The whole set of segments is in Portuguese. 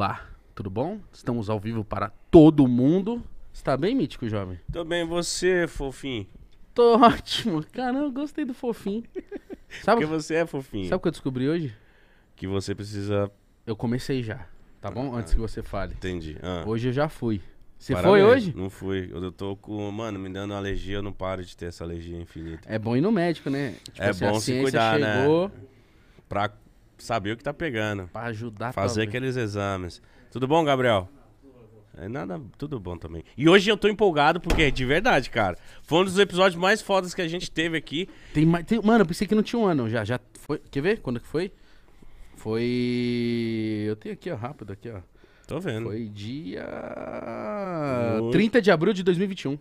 Olá, Tudo bom? Estamos ao vivo para todo mundo. Está bem, mítico jovem? Tô bem, você, fofinho. Tô ótimo. Caramba, gostei do fofinho. Sabe Porque você é fofinho. Sabe o que eu descobri hoje? Que você precisa. Eu comecei já, tá bom? Ah, Antes que você fale. Entendi. Ah. Hoje eu já fui. Você Parabéns. foi hoje? Não fui. Eu tô com. Mano, me dando alergia, eu não paro de ter essa alergia infinita. É bom ir no médico, né? Tipo, é assim, bom se cuidar, né? chegou... né? Pra saber o que tá pegando. Pra ajudar Fazer também. aqueles exames. Tudo bom, Gabriel? É nada, tudo bom também. E hoje eu tô empolgado porque, de verdade, cara, foi um dos episódios mais fodas que a gente teve aqui. Tem, tem, mano, eu pensei que não tinha um ano já. Já foi. Quer ver quando que foi? Foi. Eu tenho aqui, ó, rápido aqui, ó. Tô vendo. Foi dia. Oi. 30 de abril de 2021.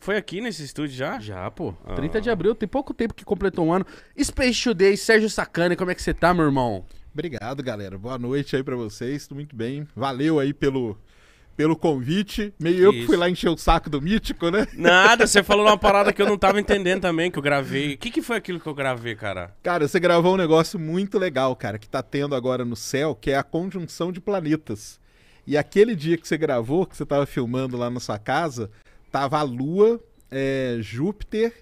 Foi aqui nesse estúdio já? Já, pô. Ah. 30 de abril, tem pouco tempo que completou um ano. Space Today, Sérgio Sacani, como é que você tá, meu irmão? Obrigado, galera. Boa noite aí para vocês. Tudo muito bem. Valeu aí pelo, pelo convite. Meio que eu que fui lá encher o saco do Mítico, né? Nada, você falou uma parada que eu não tava entendendo também, que eu gravei. O que, que foi aquilo que eu gravei, cara? Cara, você gravou um negócio muito legal, cara, que tá tendo agora no céu, que é a conjunção de planetas. E aquele dia que você gravou, que você tava filmando lá na sua casa, tava a Lua, é, Júpiter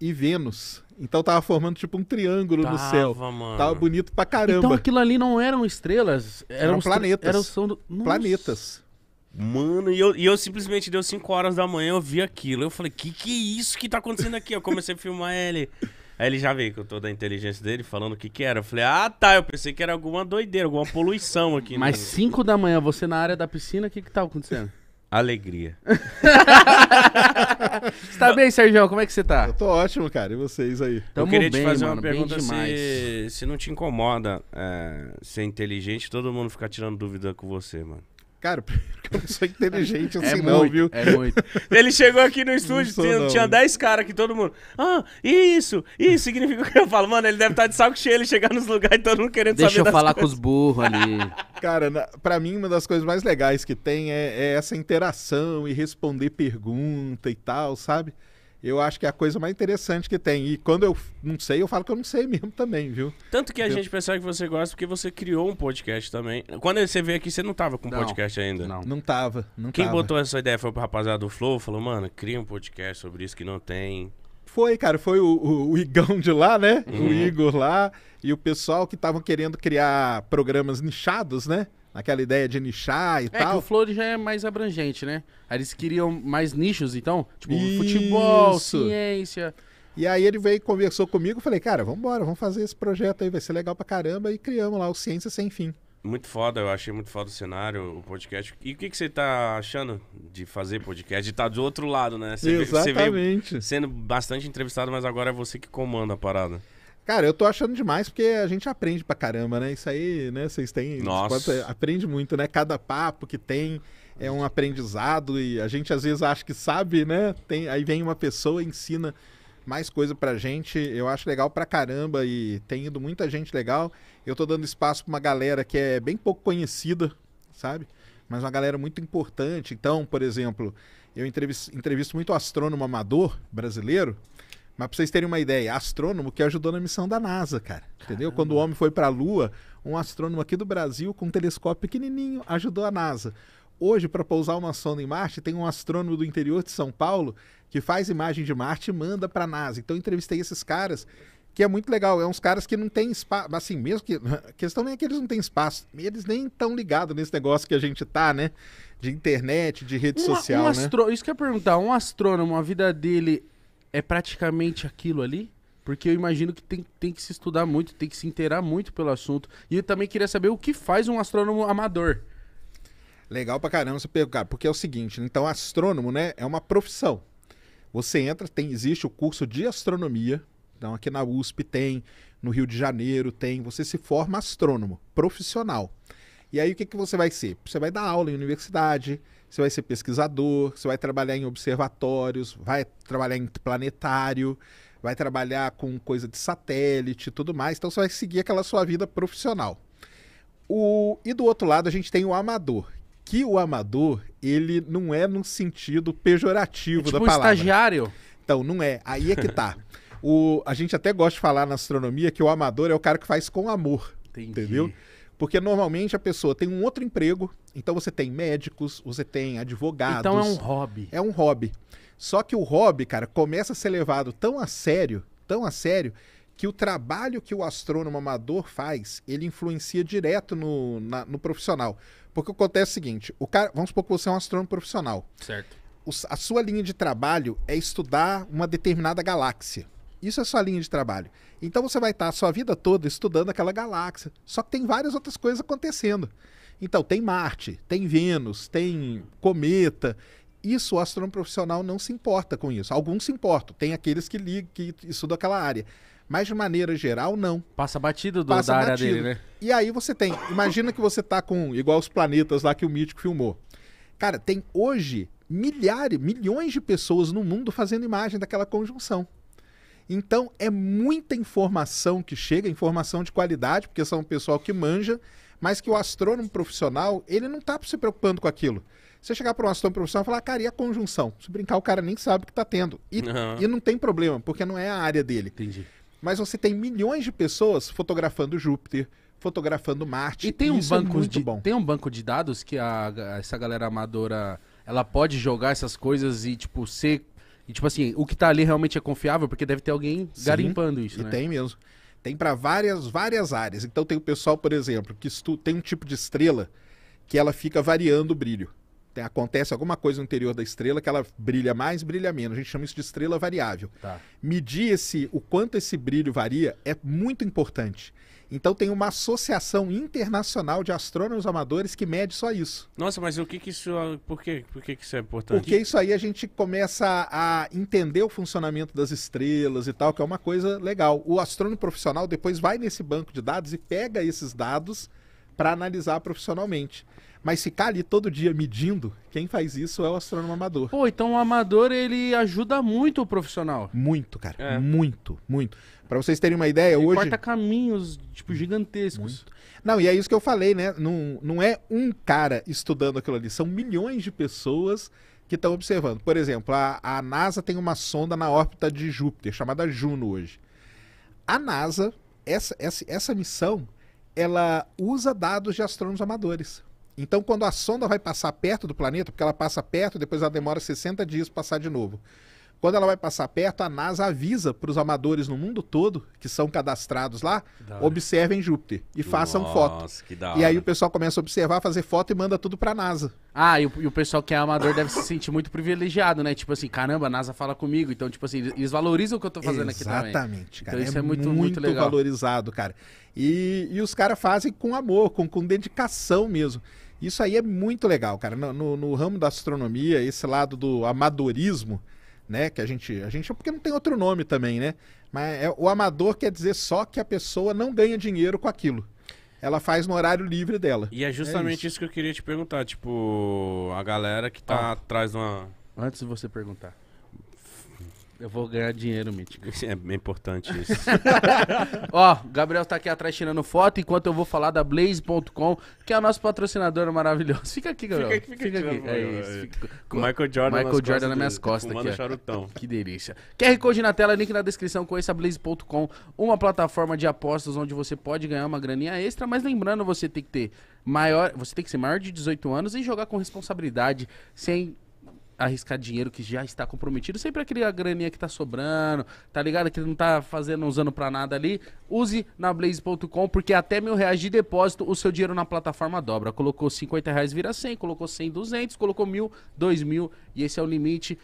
e Vênus. Então tava formando tipo um triângulo tava, no céu. Mano. Tava bonito pra caramba. Então aquilo ali não eram estrelas, eram, eram planetas. Eram do... planetas. Mano, e eu, e eu simplesmente deu 5 horas da manhã, eu vi aquilo. Eu falei, que que é isso que tá acontecendo aqui? Eu comecei a filmar ele. Aí ele já veio com toda a inteligência dele falando o que que era. Eu falei, ah tá, eu pensei que era alguma doideira, alguma poluição aqui. Mas 5 né? da manhã, você na área da piscina, o que que tá acontecendo? Alegria. você tá bem, Sérgio? Como é que você tá? Eu tô ótimo, cara. E vocês aí? Tamo Eu queria bem, te fazer mano, uma pergunta se, se não te incomoda é, ser inteligente todo mundo ficar tirando dúvida com você, mano. Cara, eu não sou inteligente é assim, é não, viu? É muito. Ele chegou aqui no estúdio, sou, tinha, tinha 10 caras aqui, todo mundo. Ah, isso, isso significa o que eu falo. Mano, ele deve estar tá de saco cheio ele chegar nos lugares e todo mundo querendo Deixa saber. Deixa eu falar coisas. com os burros ali. Cara, na, pra mim, uma das coisas mais legais que tem é, é essa interação e responder pergunta e tal, sabe? eu acho que é a coisa mais interessante que tem. E quando eu não sei, eu falo que eu não sei mesmo também, viu? Tanto que a eu... gente percebe que você gosta porque você criou um podcast também. Quando você veio aqui, você não tava com não, podcast ainda? Não. Não tava. Não Quem tava. botou essa ideia foi o rapaziada do Flow, falou, mano, cria um podcast sobre isso que não tem. Foi, cara, foi o, o, o Igão de lá, né? Uhum. O Igor lá e o pessoal que estavam querendo criar programas nichados, né? aquela ideia de nichar e é, tal. É que o Flores já é mais abrangente, né? Aí eles queriam mais nichos, então, tipo Isso. futebol, ciência. E aí ele veio e conversou comigo, falei, cara, vamos embora, vamos fazer esse projeto aí, vai ser legal pra caramba, e criamos lá o Ciência Sem Fim. Muito foda, eu achei muito foda o cenário, o podcast. E o que, que você tá achando de fazer podcast? De estar tá do outro lado, né? Você Exatamente. Veio, você veio sendo bastante entrevistado, mas agora é você que comanda a parada. Cara, eu tô achando demais porque a gente aprende pra caramba, né? Isso aí, né? Vocês têm. Nossa. aprende muito, né? Cada papo que tem é um aprendizado e a gente às vezes acha que sabe, né? Tem, aí vem uma pessoa ensina mais coisa pra gente. Eu acho legal pra caramba e tem ido muita gente legal. Eu tô dando espaço pra uma galera que é bem pouco conhecida, sabe? Mas uma galera muito importante. Então, por exemplo, eu entrevisto, entrevisto muito astrônomo amador brasileiro. Mas para vocês terem uma ideia, astrônomo que ajudou na missão da NASA, cara. Caramba. Entendeu? Quando o homem foi para a Lua, um astrônomo aqui do Brasil com um telescópio pequenininho ajudou a NASA. Hoje, para pousar uma sonda em Marte, tem um astrônomo do interior de São Paulo que faz imagem de Marte e manda para a NASA. Então, entrevistei esses caras, que é muito legal. É uns caras que não têm espaço. Assim, mesmo que. A questão nem é que eles não têm espaço. Eles nem estão ligados nesse negócio que a gente tá, né? De internet, de rede social. Um né? Isso que eu ia perguntar. Um astrônomo, a vida dele é praticamente aquilo ali? Porque eu imagino que tem, tem que se estudar muito, tem que se inteirar muito pelo assunto. E eu também queria saber o que faz um astrônomo amador. Legal pra caramba você perguntar, porque é o seguinte, né? então astrônomo, né, é uma profissão. Você entra, tem existe o curso de astronomia, então aqui na USP tem, no Rio de Janeiro tem, você se forma astrônomo profissional. E aí o que, que você vai ser? Você vai dar aula em universidade, você vai ser pesquisador, você vai trabalhar em observatórios, vai trabalhar em planetário, vai trabalhar com coisa de satélite e tudo mais. Então você vai seguir aquela sua vida profissional. O... E do outro lado a gente tem o amador. Que o amador, ele não é num sentido pejorativo é tipo da palavra. Um estagiário? Então, não é. Aí é que tá. o... A gente até gosta de falar na astronomia que o amador é o cara que faz com amor. Entendi. Entendeu? Porque normalmente a pessoa tem um outro emprego, então você tem médicos, você tem advogados. Então é um hobby. É um hobby. Só que o hobby, cara, começa a ser levado tão a sério, tão a sério, que o trabalho que o astrônomo amador faz, ele influencia direto no, na, no profissional. Porque acontece o seguinte, o cara, vamos supor que você é um astrônomo profissional. Certo. O, a sua linha de trabalho é estudar uma determinada galáxia. Isso é sua linha de trabalho. Então você vai estar a sua vida toda estudando aquela galáxia. Só que tem várias outras coisas acontecendo. Então, tem Marte, tem Vênus, tem cometa. Isso o astrônomo profissional não se importa com isso. Alguns se importam, tem aqueles que ligam, que estudam aquela área. Mas de maneira geral, não. Passa batido do, Passa da área dele, né? E aí você tem. Imagina que você tá com. igual os planetas lá que o Mítico filmou. Cara, tem hoje milhares, milhões de pessoas no mundo fazendo imagem daquela conjunção. Então é muita informação que chega, informação de qualidade, porque são o pessoal que manja, mas que o astrônomo profissional, ele não está se preocupando com aquilo. Você chegar para um astrônomo profissional e falar, cara, e a conjunção? Se brincar, o cara nem sabe o que está tendo. E, uhum. e não tem problema, porque não é a área dele. Entendi. Mas você tem milhões de pessoas fotografando Júpiter, fotografando Marte. E tem um, é banco, é de, bom. tem um banco de dados que a, essa galera amadora ela pode jogar essas coisas e, tipo, ser e, tipo assim, o que tá ali realmente é confiável, porque deve ter alguém Sim, garimpando isso, e né? tem mesmo. Tem para várias, várias áreas. Então tem o pessoal, por exemplo, que estu... tem um tipo de estrela que ela fica variando o brilho. Tem, acontece alguma coisa no interior da estrela que ela brilha mais, brilha menos. A gente chama isso de estrela variável. Tá. Medir esse, o quanto esse brilho varia é muito importante. Então tem uma associação internacional de astrônomos amadores que mede só isso. Nossa, mas o que, que isso. Por, quê? por que, que isso é importante? Porque isso aí a gente começa a entender o funcionamento das estrelas e tal, que é uma coisa legal. O astrônomo profissional depois vai nesse banco de dados e pega esses dados para analisar profissionalmente. Mas ficar ali todo dia medindo, quem faz isso é o astrônomo amador. Pô, então o amador ele ajuda muito o profissional. Muito, cara. É. Muito, muito. Para vocês terem uma ideia, Ele hoje. Corta caminhos, tipo, uhum. gigantescos. Muito. Não, e é isso que eu falei, né? Não, não é um cara estudando aquilo ali, são milhões de pessoas que estão observando. Por exemplo, a, a NASA tem uma sonda na órbita de Júpiter, chamada Juno hoje. A NASA, essa, essa, essa missão, ela usa dados de astrônomos amadores. Então, quando a sonda vai passar perto do planeta, porque ela passa perto, depois ela demora 60 dias para passar de novo. Quando ela vai passar perto, a NASA avisa para os amadores no mundo todo que são cadastrados lá, observem Júpiter e Nossa, façam foto. Que da hora. E aí o pessoal começa a observar, fazer foto e manda tudo para a NASA. Ah, e o, e o, pessoal que é amador deve se sentir muito privilegiado, né? Tipo assim, caramba, a NASA fala comigo. Então, tipo assim, eles valorizam o que eu estou fazendo Exatamente, aqui também. Exatamente, cara. Então, isso é, é muito, muito, muito legal. valorizado, cara. E, e os caras fazem com amor, com, com dedicação mesmo. Isso aí é muito legal, cara. No, no, no ramo da astronomia, esse lado do amadorismo, né? Que a gente, a gente, porque não tem outro nome também, né? Mas é, o amador quer dizer só que a pessoa não ganha dinheiro com aquilo. Ela faz no horário livre dela. E é justamente é isso. isso. que eu queria te perguntar, tipo, a galera que tá ah. atrás de uma Antes de você perguntar. Eu vou ganhar dinheiro, Mítico. É bem importante isso. Ó, Gabriel tá aqui atrás tirando foto, enquanto eu vou falar da Blaze.com, que é o nosso patrocinador maravilhoso. Fica aqui, Gabriel. Fica aqui, fica, fica aqui. aqui. É isso. É. Fica... Com Michael Jordan Michael Jordan nas minhas costas aqui. Ó. charutão. Que delícia. QR Code na tela, link na descrição, conheça a Blaze.com, uma plataforma de apostas onde você pode ganhar uma graninha extra, mas lembrando, você tem que ter maior, você tem que ser maior de 18 anos e jogar com responsabilidade, sem arriscar dinheiro que já está comprometido. Sempre aquele a graninha que tá sobrando, tá ligado? Que não tá fazendo, usando para nada ali. Use na Blaze.com, porque até mil reais de depósito, o seu dinheiro na plataforma dobra. Colocou 50 reais, vira 100. Colocou 100, 200. Colocou mil, dois mil. E esse é o limite.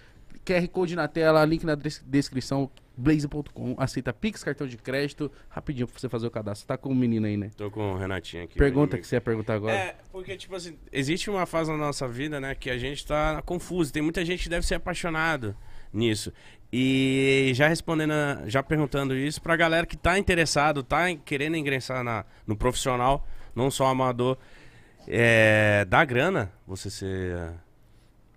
QR Code na tela, link na descrição. Blaze.com aceita Pix, cartão de crédito, rapidinho pra você fazer o cadastro. Tá com o menino aí, né? Tô com o Renatinho aqui. Pergunta que você ia perguntar agora. É, porque, tipo assim, existe uma fase na nossa vida, né, que a gente tá confuso. Tem muita gente que deve ser apaixonado nisso. E já respondendo, já perguntando isso pra galera que tá interessado, tá querendo ingressar na, no profissional, não só amador, é, dá grana você ser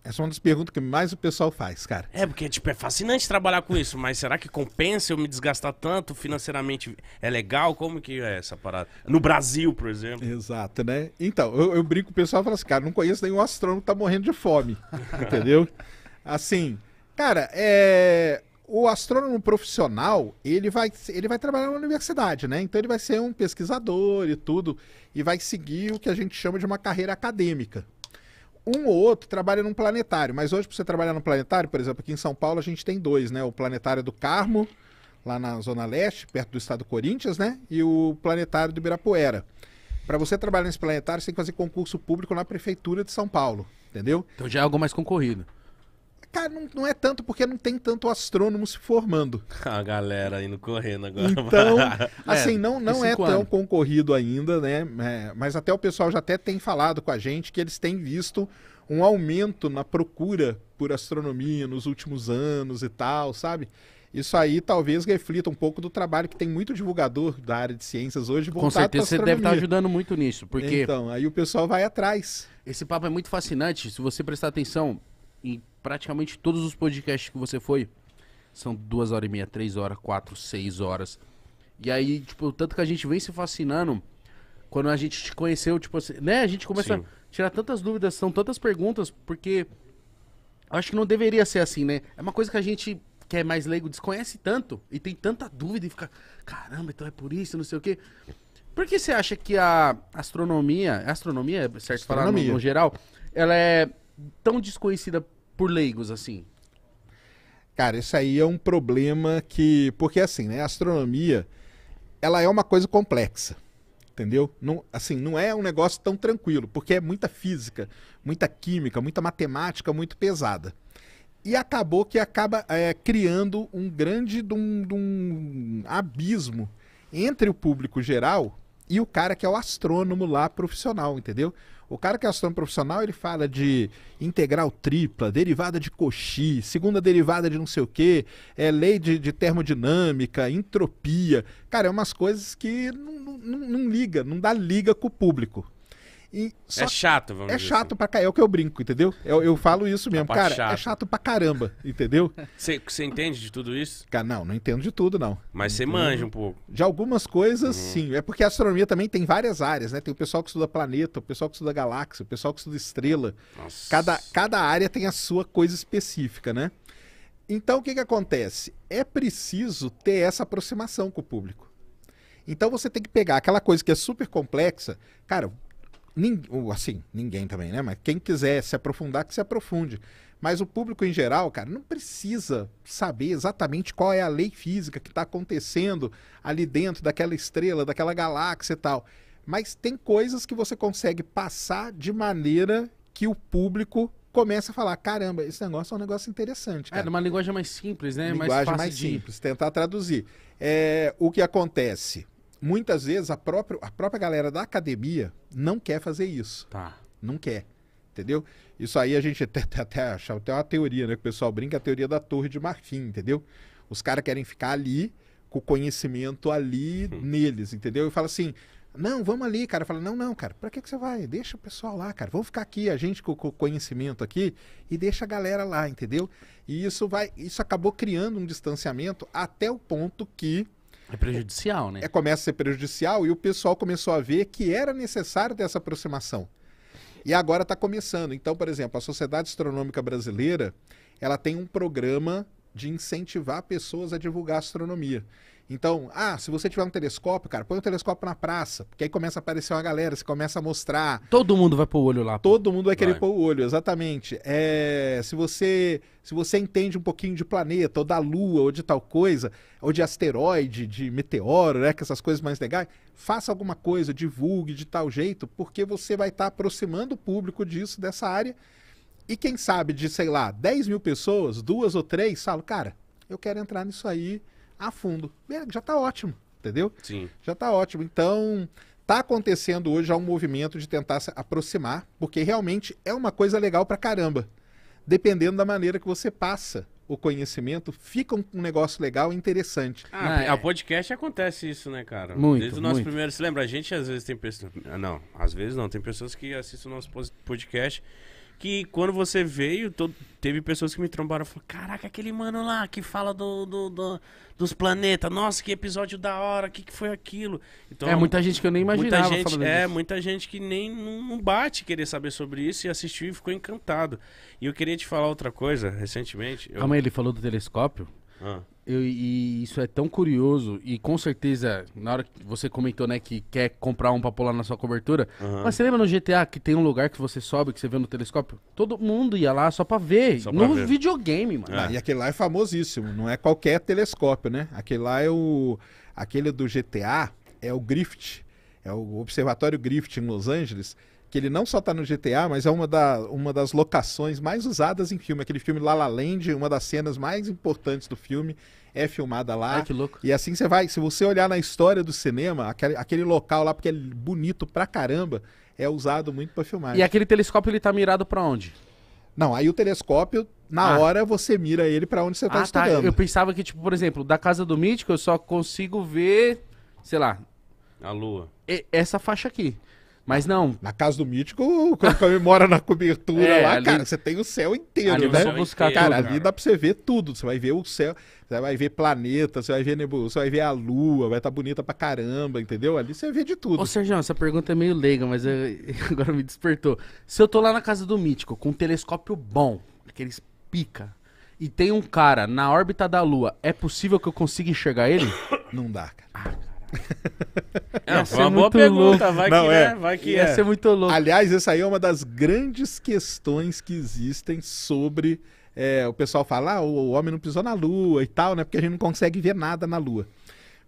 essa é uma das perguntas que mais o pessoal faz, cara. É, porque tipo, é fascinante trabalhar com isso, mas será que compensa eu me desgastar tanto financeiramente? É legal? Como que é essa parada? No Brasil, por exemplo. Exato, né? Então, eu, eu brinco com o pessoal e falo assim, cara, não conheço nenhum astrônomo que tá morrendo de fome, entendeu? Assim, cara, é... o astrônomo profissional, ele vai, ele vai trabalhar na universidade, né? Então ele vai ser um pesquisador e tudo, e vai seguir o que a gente chama de uma carreira acadêmica, um ou outro trabalha num planetário, mas hoje para você trabalhar num planetário, por exemplo, aqui em São Paulo a gente tem dois, né? O planetário do Carmo, lá na Zona Leste, perto do estado do Corinthians, né? E o planetário do Ibirapuera. Para você trabalhar nesse planetário, você tem que fazer concurso público na prefeitura de São Paulo, entendeu? Então já é algo mais concorrido. Cara, não, não é tanto porque não tem tanto astrônomo se formando. A galera indo correndo agora. Então, assim, é, não, não é tão anos. concorrido ainda, né? É, mas até o pessoal já até tem falado com a gente que eles têm visto um aumento na procura por astronomia nos últimos anos e tal, sabe? Isso aí talvez reflita um pouco do trabalho que tem muito divulgador da área de ciências hoje. Com certeza você deve estar tá ajudando muito nisso, porque então aí o pessoal vai atrás. Esse papo é muito fascinante. Se você prestar atenção em praticamente todos os podcasts que você foi são duas horas e meia, três horas, quatro, seis horas. E aí, tipo, tanto que a gente vem se fascinando quando a gente te conheceu, tipo assim, né? A gente começa Sim. a tirar tantas dúvidas, são tantas perguntas, porque acho que não deveria ser assim, né? É uma coisa que a gente que é mais leigo desconhece tanto e tem tanta dúvida e fica, caramba, então é por isso, não sei o quê. Por que você acha que a astronomia, astronomia, é certo astronomia. falar no, no geral, ela é tão desconhecida por leigos, assim? Cara, isso aí é um problema que. Porque, assim, né? A astronomia, ela é uma coisa complexa. Entendeu? Não, assim, não é um negócio tão tranquilo, porque é muita física, muita química, muita matemática muito pesada. E acabou que acaba é, criando um grande dum, dum abismo entre o público geral e o cara que é o astrônomo lá profissional, entendeu? O cara que é astrônomo profissional, ele fala de integral tripla, derivada de Cauchy, segunda derivada de não sei o quê, é lei de, de termodinâmica, entropia. Cara, é umas coisas que não, não, não liga, não dá liga com o público. E só... É chato, vamos É chato assim. pra caramba. É o que eu brinco, entendeu? Eu, eu falo isso mesmo. Cara, é chata. é chato pra caramba, entendeu? Você entende de tudo isso? Cara, não, não entendo de tudo, não. Mas você manja um pouco. De algumas coisas, uhum. sim. É porque a astronomia também tem várias áreas, né? Tem o pessoal que estuda planeta, o pessoal que estuda galáxia, o pessoal que estuda estrela. Nossa. Cada, cada área tem a sua coisa específica, né? Então, o que, que acontece? É preciso ter essa aproximação com o público. Então, você tem que pegar aquela coisa que é super complexa. Cara, Ninguém, assim, ninguém também, né? Mas quem quiser se aprofundar, que se aprofunde. Mas o público em geral, cara, não precisa saber exatamente qual é a lei física que está acontecendo ali dentro daquela estrela, daquela galáxia e tal. Mas tem coisas que você consegue passar de maneira que o público começa a falar: caramba, esse negócio é um negócio interessante. É, cara. É, numa linguagem mais simples, né? Linguagem mais, mais simples, tentar traduzir. É, o que acontece? muitas vezes a própria, a própria galera da academia não quer fazer isso. Tá. Não quer. Entendeu? Isso aí a gente até, até, até acha até uma teoria, né? Que o pessoal brinca a teoria da torre de marfim, entendeu? Os caras querem ficar ali, com o conhecimento ali hum. neles, entendeu? E fala assim, não, vamos ali, cara. Fala, não, não, cara, pra que, que você vai? Deixa o pessoal lá, cara. Vamos ficar aqui, a gente com o conhecimento aqui, e deixa a galera lá, entendeu? E isso vai. Isso acabou criando um distanciamento até o ponto que é prejudicial, né? É, começa a ser prejudicial e o pessoal começou a ver que era necessário dessa aproximação. E agora está começando. Então, por exemplo, a Sociedade Astronômica Brasileira, ela tem um programa de incentivar pessoas a divulgar a astronomia. Então, ah, se você tiver um telescópio, cara, põe um telescópio na praça, porque aí começa a aparecer uma galera, você começa a mostrar. Todo mundo vai pôr o olho lá. Pô. Todo mundo vai querer vai. pôr o olho, exatamente. É, se você se você entende um pouquinho de planeta, ou da lua, ou de tal coisa, ou de asteroide, de meteoro, né, que essas coisas mais legais, faça alguma coisa, divulgue de tal jeito, porque você vai estar tá aproximando o público disso, dessa área. E quem sabe de, sei lá, 10 mil pessoas, duas ou três, falam, cara, eu quero entrar nisso aí a fundo. Já está ótimo, entendeu? Sim. Já está ótimo. Então, está acontecendo hoje já um movimento de tentar se aproximar, porque realmente é uma coisa legal para caramba. Dependendo da maneira que você passa o conhecimento, fica um, negócio legal e interessante. Ah, ah é. a podcast acontece isso, né, cara? Muito, Desde o nosso muito. primeiro... Você lembra? A gente às vezes tem pessoas... Não, às vezes não. Tem pessoas que assistem o nosso podcast que quando você veio, teve pessoas que me trombaram e falaram: Caraca, aquele mano lá que fala do, do, do dos planetas, nossa, que episódio da hora, o que, que foi aquilo? Então, é muita gente que eu nem imaginava muita gente, É, disso. muita gente que nem não bate querer saber sobre isso e assistiu e ficou encantado. E eu queria te falar outra coisa, recentemente. Eu... Calma aí, ele falou do telescópio? Ah. Eu, e isso é tão curioso. E com certeza, na hora que você comentou, né, que quer comprar um pra pular na sua cobertura. Uhum. Mas você lembra no GTA que tem um lugar que você sobe, que você vê no telescópio? Todo mundo ia lá só pra ver. Só pra no ver. videogame, mano. É. Ah, e aquele lá é famosíssimo. Não é qualquer telescópio, né? Aquele lá é o. Aquele do GTA é o Griffith. É o Observatório Griffith em Los Angeles que ele não só está no GTA, mas é uma, da, uma das locações mais usadas em filme. Aquele filme La La Land, uma das cenas mais importantes do filme, é filmada lá. Ai, que louco. E assim você vai, se você olhar na história do cinema, aquele, aquele local lá, porque é bonito pra caramba, é usado muito para filmar. E aquele telescópio, ele tá mirado para onde? Não, aí o telescópio, na ah. hora, você mira ele para onde você tá ah, tá. estudando. Tá. Eu pensava que, tipo, por exemplo, da Casa do Mítico, eu só consigo ver, sei lá... A lua. Essa faixa aqui. Mas não. Na casa do Mítico, quando mora na cobertura é, lá, ali... cara, você tem o céu inteiro, ali né? Buscar cara, tudo, cara, ali dá pra você ver tudo. Você vai ver o céu, você vai ver planeta, você vai ver nebulosa, você vai ver a lua, vai estar tá bonita pra caramba, entendeu? Ali você vê de tudo. Ô, Sérgio, essa pergunta é meio leiga, mas eu... agora me despertou. Se eu tô lá na casa do Mítico com um telescópio bom, aqueles pica, e tem um cara na órbita da lua, é possível que eu consiga enxergar ele? Não dá, cara. Ah, é, foi uma boa pergunta, louco. vai, Não, que, né? é. vai que Ia é. ser muito louco. Aliás, essa aí é uma das grandes questões que existem sobre é, o pessoal falar ah, o homem não pisou na lua e tal, né? Porque a gente não consegue ver nada na lua.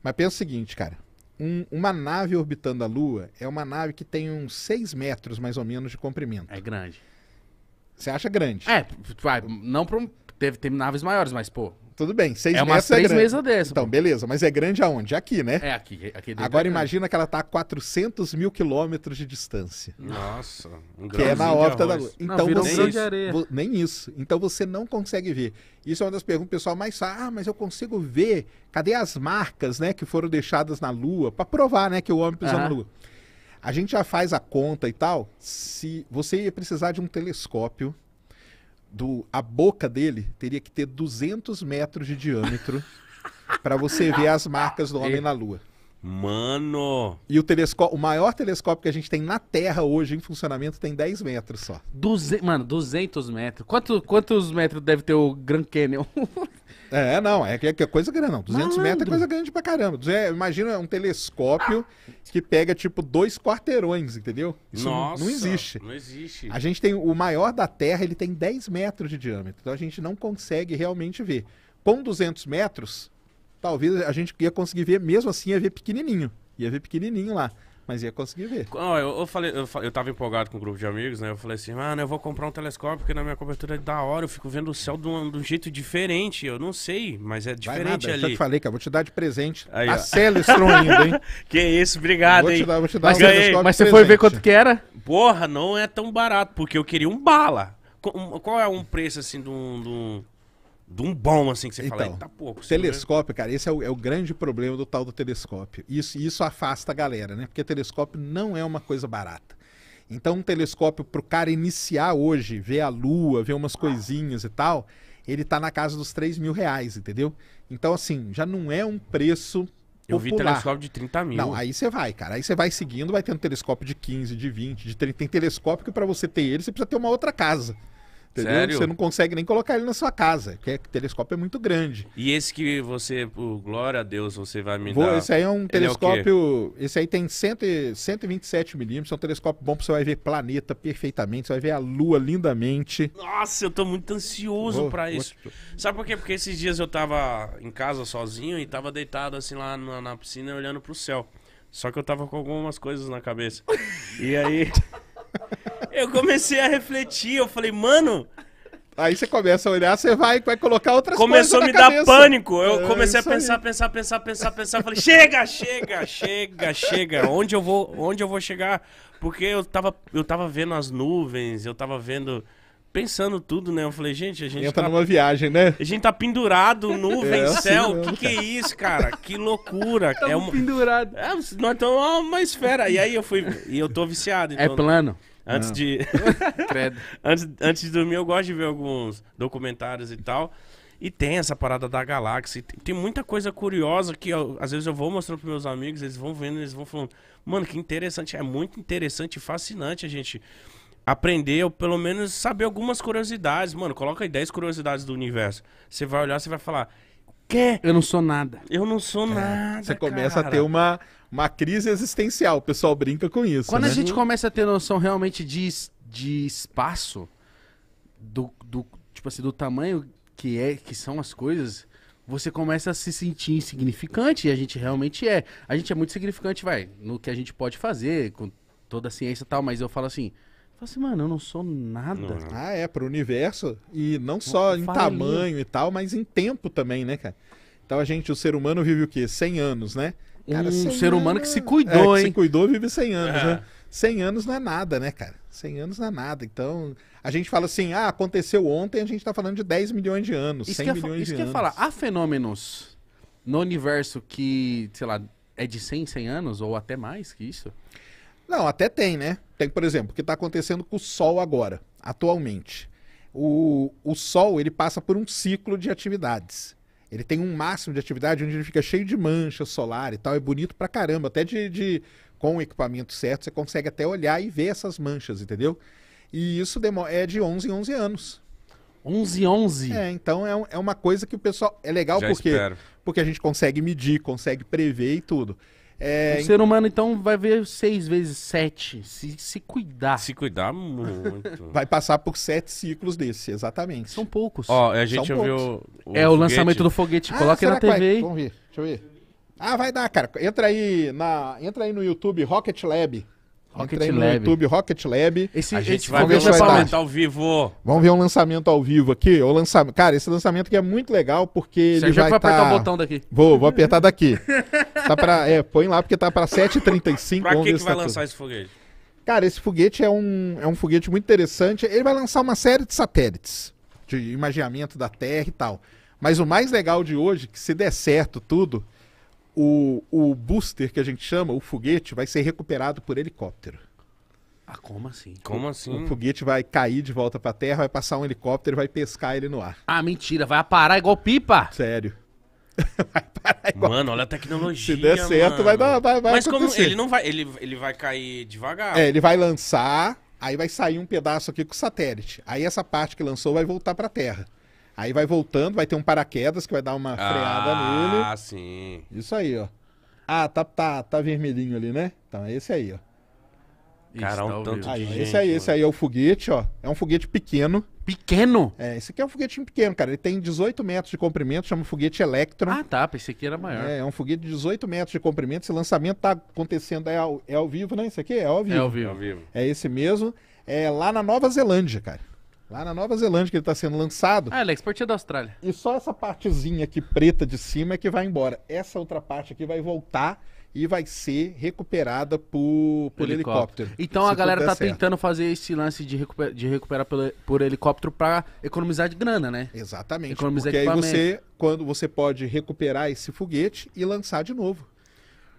Mas pensa o seguinte, cara. Um, uma nave orbitando a lua é uma nave que tem uns 6 metros, mais ou menos, de comprimento. É grande. Você acha grande? É, vai, não pra um, teve, teve naves maiores, mas, pô, tudo bem, seis é umas é três é grande. mesas dessa. Então, pô. beleza, mas é grande aonde? Aqui, né? É aqui. aqui é Agora é imagina que ela tá a 400 mil quilômetros de distância. Nossa, um Que é na órbita da Lua. Então não, você... Nem isso. nem isso. Então você não consegue ver. Isso é uma das perguntas pessoal mais fala, ah, mas eu consigo ver. Cadê as marcas, né, que foram deixadas na Lua para provar, né, que o homem pisou na Lua? A gente já faz a conta e tal. Se você ia precisar de um telescópio do a boca dele teria que ter 200 metros de diâmetro para você ver as marcas do homem e... na Lua. Mano! E o telescópio, o maior telescópio que a gente tem na Terra hoje em funcionamento tem 10 metros só. Duze... Mano, 200 metros. Quanto, quantos metros deve ter o Grand Canyon? É, não, é, é, é coisa grande, não. 200 Malandro. metros é coisa grande pra caramba. imagina um telescópio que pega, tipo, dois quarteirões, entendeu? Isso Nossa, não, não existe. Não existe. A gente tem o maior da Terra, ele tem 10 metros de diâmetro. Então a gente não consegue realmente ver. Com 200 metros, talvez a gente ia conseguir ver, mesmo assim, ia ver pequenininho. Ia ver pequenininho lá mas ia conseguir ver. Não, eu, eu falei, eu, eu tava empolgado com um grupo de amigos, né? Eu falei assim, mano, eu vou comprar um telescópio, porque na minha cobertura é da hora, eu fico vendo o céu de um, de um jeito diferente. Eu não sei, mas é diferente nada, é ali. Eu te falei, cara, vou te dar de presente. Aí, a Celestron ainda, hein? Que isso, obrigado, vou hein? Te dar, vou te dar mas, um ganhei, mas você foi ver quanto que era? Porra, não é tão barato, porque eu queria um bala. Qual é um preço assim de um. De um bom, assim, que você então, fala, tá pouco. Telescópio, cara, esse é o, é o, grande problema do tal do telescópio. Isso, isso afasta a galera, né? Porque telescópio não é uma coisa barata. Então, um telescópio pro cara iniciar hoje, ver a lua, ver umas coisinhas e tal, ele tá na casa dos 3 mil reais, entendeu? Então, assim, já não é um preço eu vi telescópio de 30 mil. Não, aí você vai, cara. Aí você vai seguindo, vai tendo telescópio de 15, de 20, de 30. Tem telescópio que para você ter ele, você precisa ter uma outra casa. Entendeu? Sério? Você não consegue nem colocar ele na sua casa, porque o telescópio é muito grande. E esse que você, por glória a Deus, você vai me Vou, dar. Esse aí é um ele é telescópio. É esse aí tem cento, 127 milímetros. É um telescópio bom, você vai ver planeta perfeitamente, você vai ver a lua lindamente. Nossa, eu tô muito ansioso para isso. Vou... Sabe por quê? Porque esses dias eu tava em casa sozinho e tava deitado assim lá na, na piscina olhando pro céu. Só que eu tava com algumas coisas na cabeça. E aí. eu comecei a refletir, eu falei, mano. Aí você começa a olhar, você vai, vai colocar outras Começou coisas. Começou a me cabeça. dar pânico. Eu é, comecei a pensar, aí. pensar, pensar, pensar, pensar. Eu falei, chega, chega, chega, chega. Onde eu vou, onde eu vou chegar? Porque eu tava, eu tava vendo as nuvens, eu tava vendo pensando tudo, né? Eu falei, gente, a gente. Entra tá... numa viagem, né? A gente tá pendurado, nuvem, é, assim céu. Assim, que que é isso, cara? Que loucura. Estamos é uma... pendurado. É, nós estamos uma esfera. E aí eu fui. E eu tô viciado. É então... É plano. Antes não. de. antes, antes de dormir, eu gosto de ver alguns documentários e tal. E tem essa parada da galáxia. Tem, tem muita coisa curiosa que eu, às vezes eu vou mostrando pros meus amigos, eles vão vendo, eles vão falando, mano, que interessante. É muito interessante e fascinante a gente aprender, ou pelo menos saber algumas curiosidades. Mano, coloca aí 10 curiosidades do universo. Você vai olhar, você vai falar, quê? Eu não sou nada. Eu não sou é, nada. Você começa cara. a ter uma, uma crise existencial. O pessoal brinca com isso. Quando né? a gente começa a ter noção realmente de, de espaço, do, do, tipo assim, do tamanho que é que são as coisas, você começa a se sentir insignificante e a gente realmente é. A gente é muito significante, vai, no que a gente pode fazer, com toda a ciência e tal, mas eu falo assim, Falei assim, mano, eu não sou nada. Não, não. Ah, é, pro universo. E não só eu em faria. tamanho e tal, mas em tempo também, né, cara? Então a gente, o ser humano vive o quê? 100 anos, né? Cara, um ser humano anos... que se cuidou, é, hein? se cuidou vive 100 anos, é. né? 100 anos não é nada, né, cara? 100 anos não é nada. Então, a gente fala assim, ah, aconteceu ontem, a gente tá falando de 10 milhões de anos, isso 100 milhões isso de anos. Isso que falar, há fenômenos no universo que, sei lá, é de 100 em 100 anos ou até mais que isso? Não, até tem, né? Tem, por exemplo, o que está acontecendo com o Sol agora, atualmente. O, o Sol ele passa por um ciclo de atividades. Ele tem um máximo de atividade onde ele fica cheio de mancha solar e tal. É bonito pra caramba. Até de, de com o equipamento certo, você consegue até olhar e ver essas manchas, entendeu? E isso é de 11 em 11 anos. 11 11? É, então é, é uma coisa que o pessoal... É legal Já porque, espero. porque a gente consegue medir, consegue prever e tudo. É, o ser humano, então, vai ver seis vezes sete, se, se cuidar. Se cuidar muito. vai passar por sete ciclos desses, exatamente. São poucos. Ó, a gente ouviu o, o É, o lançamento do foguete. Ah, Coloca aí na TV. Vai? Vamos ver, deixa eu ver. Ah, vai dar, cara. Entra aí, na, entra aí no YouTube, Rocket Lab. Rocket Lab. YouTube, Rocket Lab. Esse, a gente vai ver um lançamento ao vivo. Vamos ver um lançamento ao vivo aqui. O lançamento... Cara, esse lançamento aqui é muito legal porque Você ele já vai, vai apertar o tá- botão daqui. Vou, vou apertar daqui. tá pra... É, põe lá porque tá para 7h35. pra que, que vai tá lançar tudo. esse foguete? Cara, esse foguete é um, é um foguete muito interessante. Ele vai lançar uma série de satélites de imaginamento da Terra e tal. Mas o mais legal de hoje, que se der certo tudo, o, o booster que a gente chama, o foguete, vai ser recuperado por helicóptero. Ah, como assim? Como assim? O foguete vai cair de volta pra terra, vai passar um helicóptero e vai pescar ele no ar. Ah, mentira, vai aparar igual pipa? Sério. vai parar igual. Mano, olha a tecnologia. Se der certo, mano. vai dar. Vai, vai Mas acontecer. como ele não vai. Ele, ele vai cair devagar. É, ele vai lançar, aí vai sair um pedaço aqui com o satélite. Aí essa parte que lançou vai voltar pra terra. Aí vai voltando, vai ter um paraquedas que vai dar uma freada ah, nele. Ah, sim. Isso aí, ó. Ah, tá, tá, tá vermelhinho ali, né? Então é esse aí, ó. Cara, tá um tanto de aí, gente, Esse aí, mano. esse aí é o foguete, ó. É um foguete pequeno. Pequeno? É, esse aqui é um foguetinho pequeno, cara. Ele tem 18 metros de comprimento, chama foguete Electron. Ah, tá. Esse aqui era maior. É, é um foguete de 18 metros de comprimento. Esse lançamento tá acontecendo, é ao, é ao vivo, né? Isso aqui é ao vivo. É ao vivo. É, ao vivo. é esse mesmo. É lá na Nova Zelândia, cara. Lá na Nova Zelândia que ele está sendo lançado. Ah, ele é exportado da Austrália. E só essa partezinha aqui preta de cima é que vai embora. Essa outra parte aqui vai voltar e vai ser recuperada por, por helicóptero. helicóptero. Então a galera tá certo. tentando fazer esse lance de, recuper, de recuperar por, por helicóptero para economizar de grana, né? Exatamente. Economizar porque aí você, quando você pode recuperar esse foguete e lançar de novo.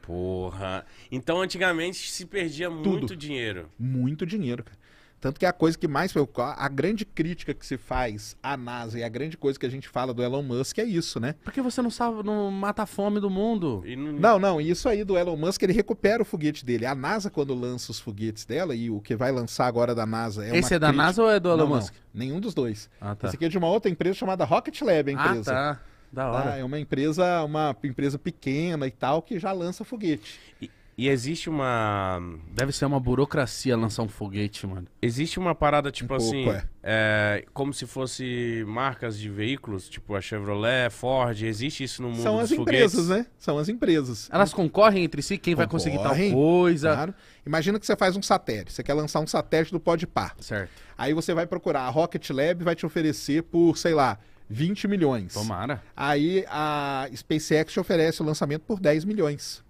Porra. Então antigamente se perdia Tudo. muito dinheiro. Muito dinheiro, cara. Tanto que a coisa que mais preocupa, a grande crítica que se faz à NASA e a grande coisa que a gente fala do Elon Musk é isso, né? Porque você não sabe, não mata a fome do mundo. Não... não, não, isso aí do Elon Musk, ele recupera o foguete dele. A NASA, quando lança os foguetes dela, e o que vai lançar agora da NASA é Esse uma. é da crítica... NASA ou é do Elon não, Musk? Não, nenhum dos dois. Ah, tá. Esse aqui é de uma outra empresa chamada Rocket Lab, a ah, empresa. Ah, tá. Da hora. Ah, é uma empresa, uma empresa pequena e tal, que já lança foguete. E... E existe uma. Deve ser uma burocracia lançar um foguete, mano. Existe uma parada, tipo um assim. é. é. como se fosse marcas de veículos, tipo a Chevrolet, Ford, existe isso no mundo. São as empresas, né? São as empresas. Elas concorrem entre si, quem concorrem, vai conseguir tal coisa. Claro. Imagina que você faz um satélite, você quer lançar um satélite do Podpah. Certo. Aí você vai procurar, a Rocket Lab vai te oferecer por, sei lá, 20 milhões. Tomara. Aí a SpaceX te oferece o lançamento por 10 milhões.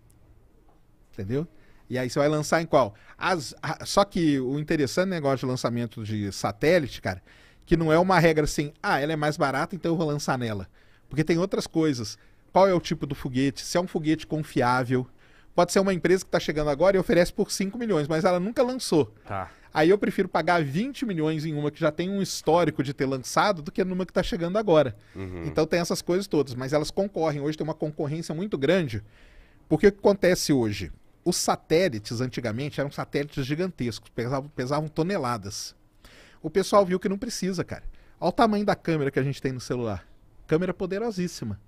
Entendeu? E aí você vai lançar em qual? As, a, só que o interessante negócio de lançamento de satélite, cara, que não é uma regra assim, ah, ela é mais barata, então eu vou lançar nela. Porque tem outras coisas. Qual é o tipo do foguete? Se é um foguete confiável. Pode ser uma empresa que está chegando agora e oferece por 5 milhões, mas ela nunca lançou. Tá. Aí eu prefiro pagar 20 milhões em uma que já tem um histórico de ter lançado do que numa que está chegando agora. Uhum. Então tem essas coisas todas, mas elas concorrem. Hoje tem uma concorrência muito grande. Porque o que acontece hoje? os satélites antigamente eram satélites gigantescos, pesavam, pesavam toneladas. O pessoal viu que não precisa, cara. Olha o tamanho da câmera que a gente tem no celular. Câmera poderosíssima.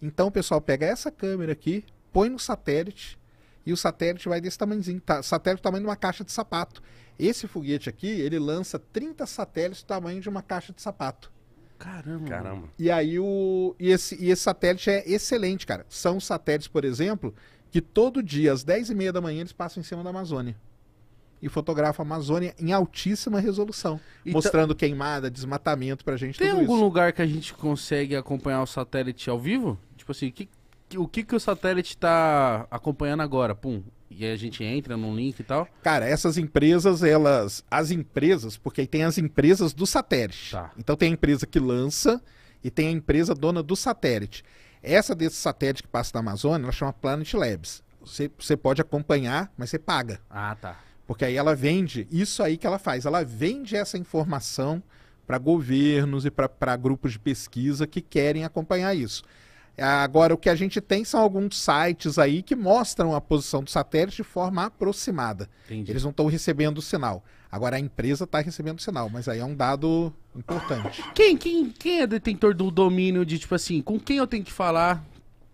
Então o pessoal pega essa câmera aqui, põe no satélite e o satélite vai desse tamanhozinho, tá, satélite tamanho de uma caixa de sapato. Esse foguete aqui, ele lança 30 satélites do tamanho de uma caixa de sapato. Caramba. Caramba. E aí o e esse, e esse satélite é excelente, cara. São satélites, por exemplo, que todo dia, às 10 e meia da manhã, eles passam em cima da Amazônia. E fotografam a Amazônia em altíssima resolução. Então, mostrando queimada, desmatamento pra gente. Tem algum isso. lugar que a gente consegue acompanhar o satélite ao vivo? Tipo assim, que, o que, que o satélite tá acompanhando agora? Pum. E aí a gente entra num link e tal? Cara, essas empresas, elas. As empresas, porque aí tem as empresas do satélite. Tá. Então tem a empresa que lança e tem a empresa dona do satélite. Essa desse satélite que passa da Amazônia, ela chama Planet Labs. Você, você pode acompanhar, mas você paga. Ah, tá. Porque aí ela vende, isso aí que ela faz, ela vende essa informação para governos e para grupos de pesquisa que querem acompanhar isso. Agora, o que a gente tem são alguns sites aí que mostram a posição do satélite de forma aproximada. Entendi. Eles não estão recebendo o sinal. Agora a empresa está recebendo sinal, mas aí é um dado importante. Quem, quem, quem é detentor do domínio de tipo assim, com quem eu tenho que falar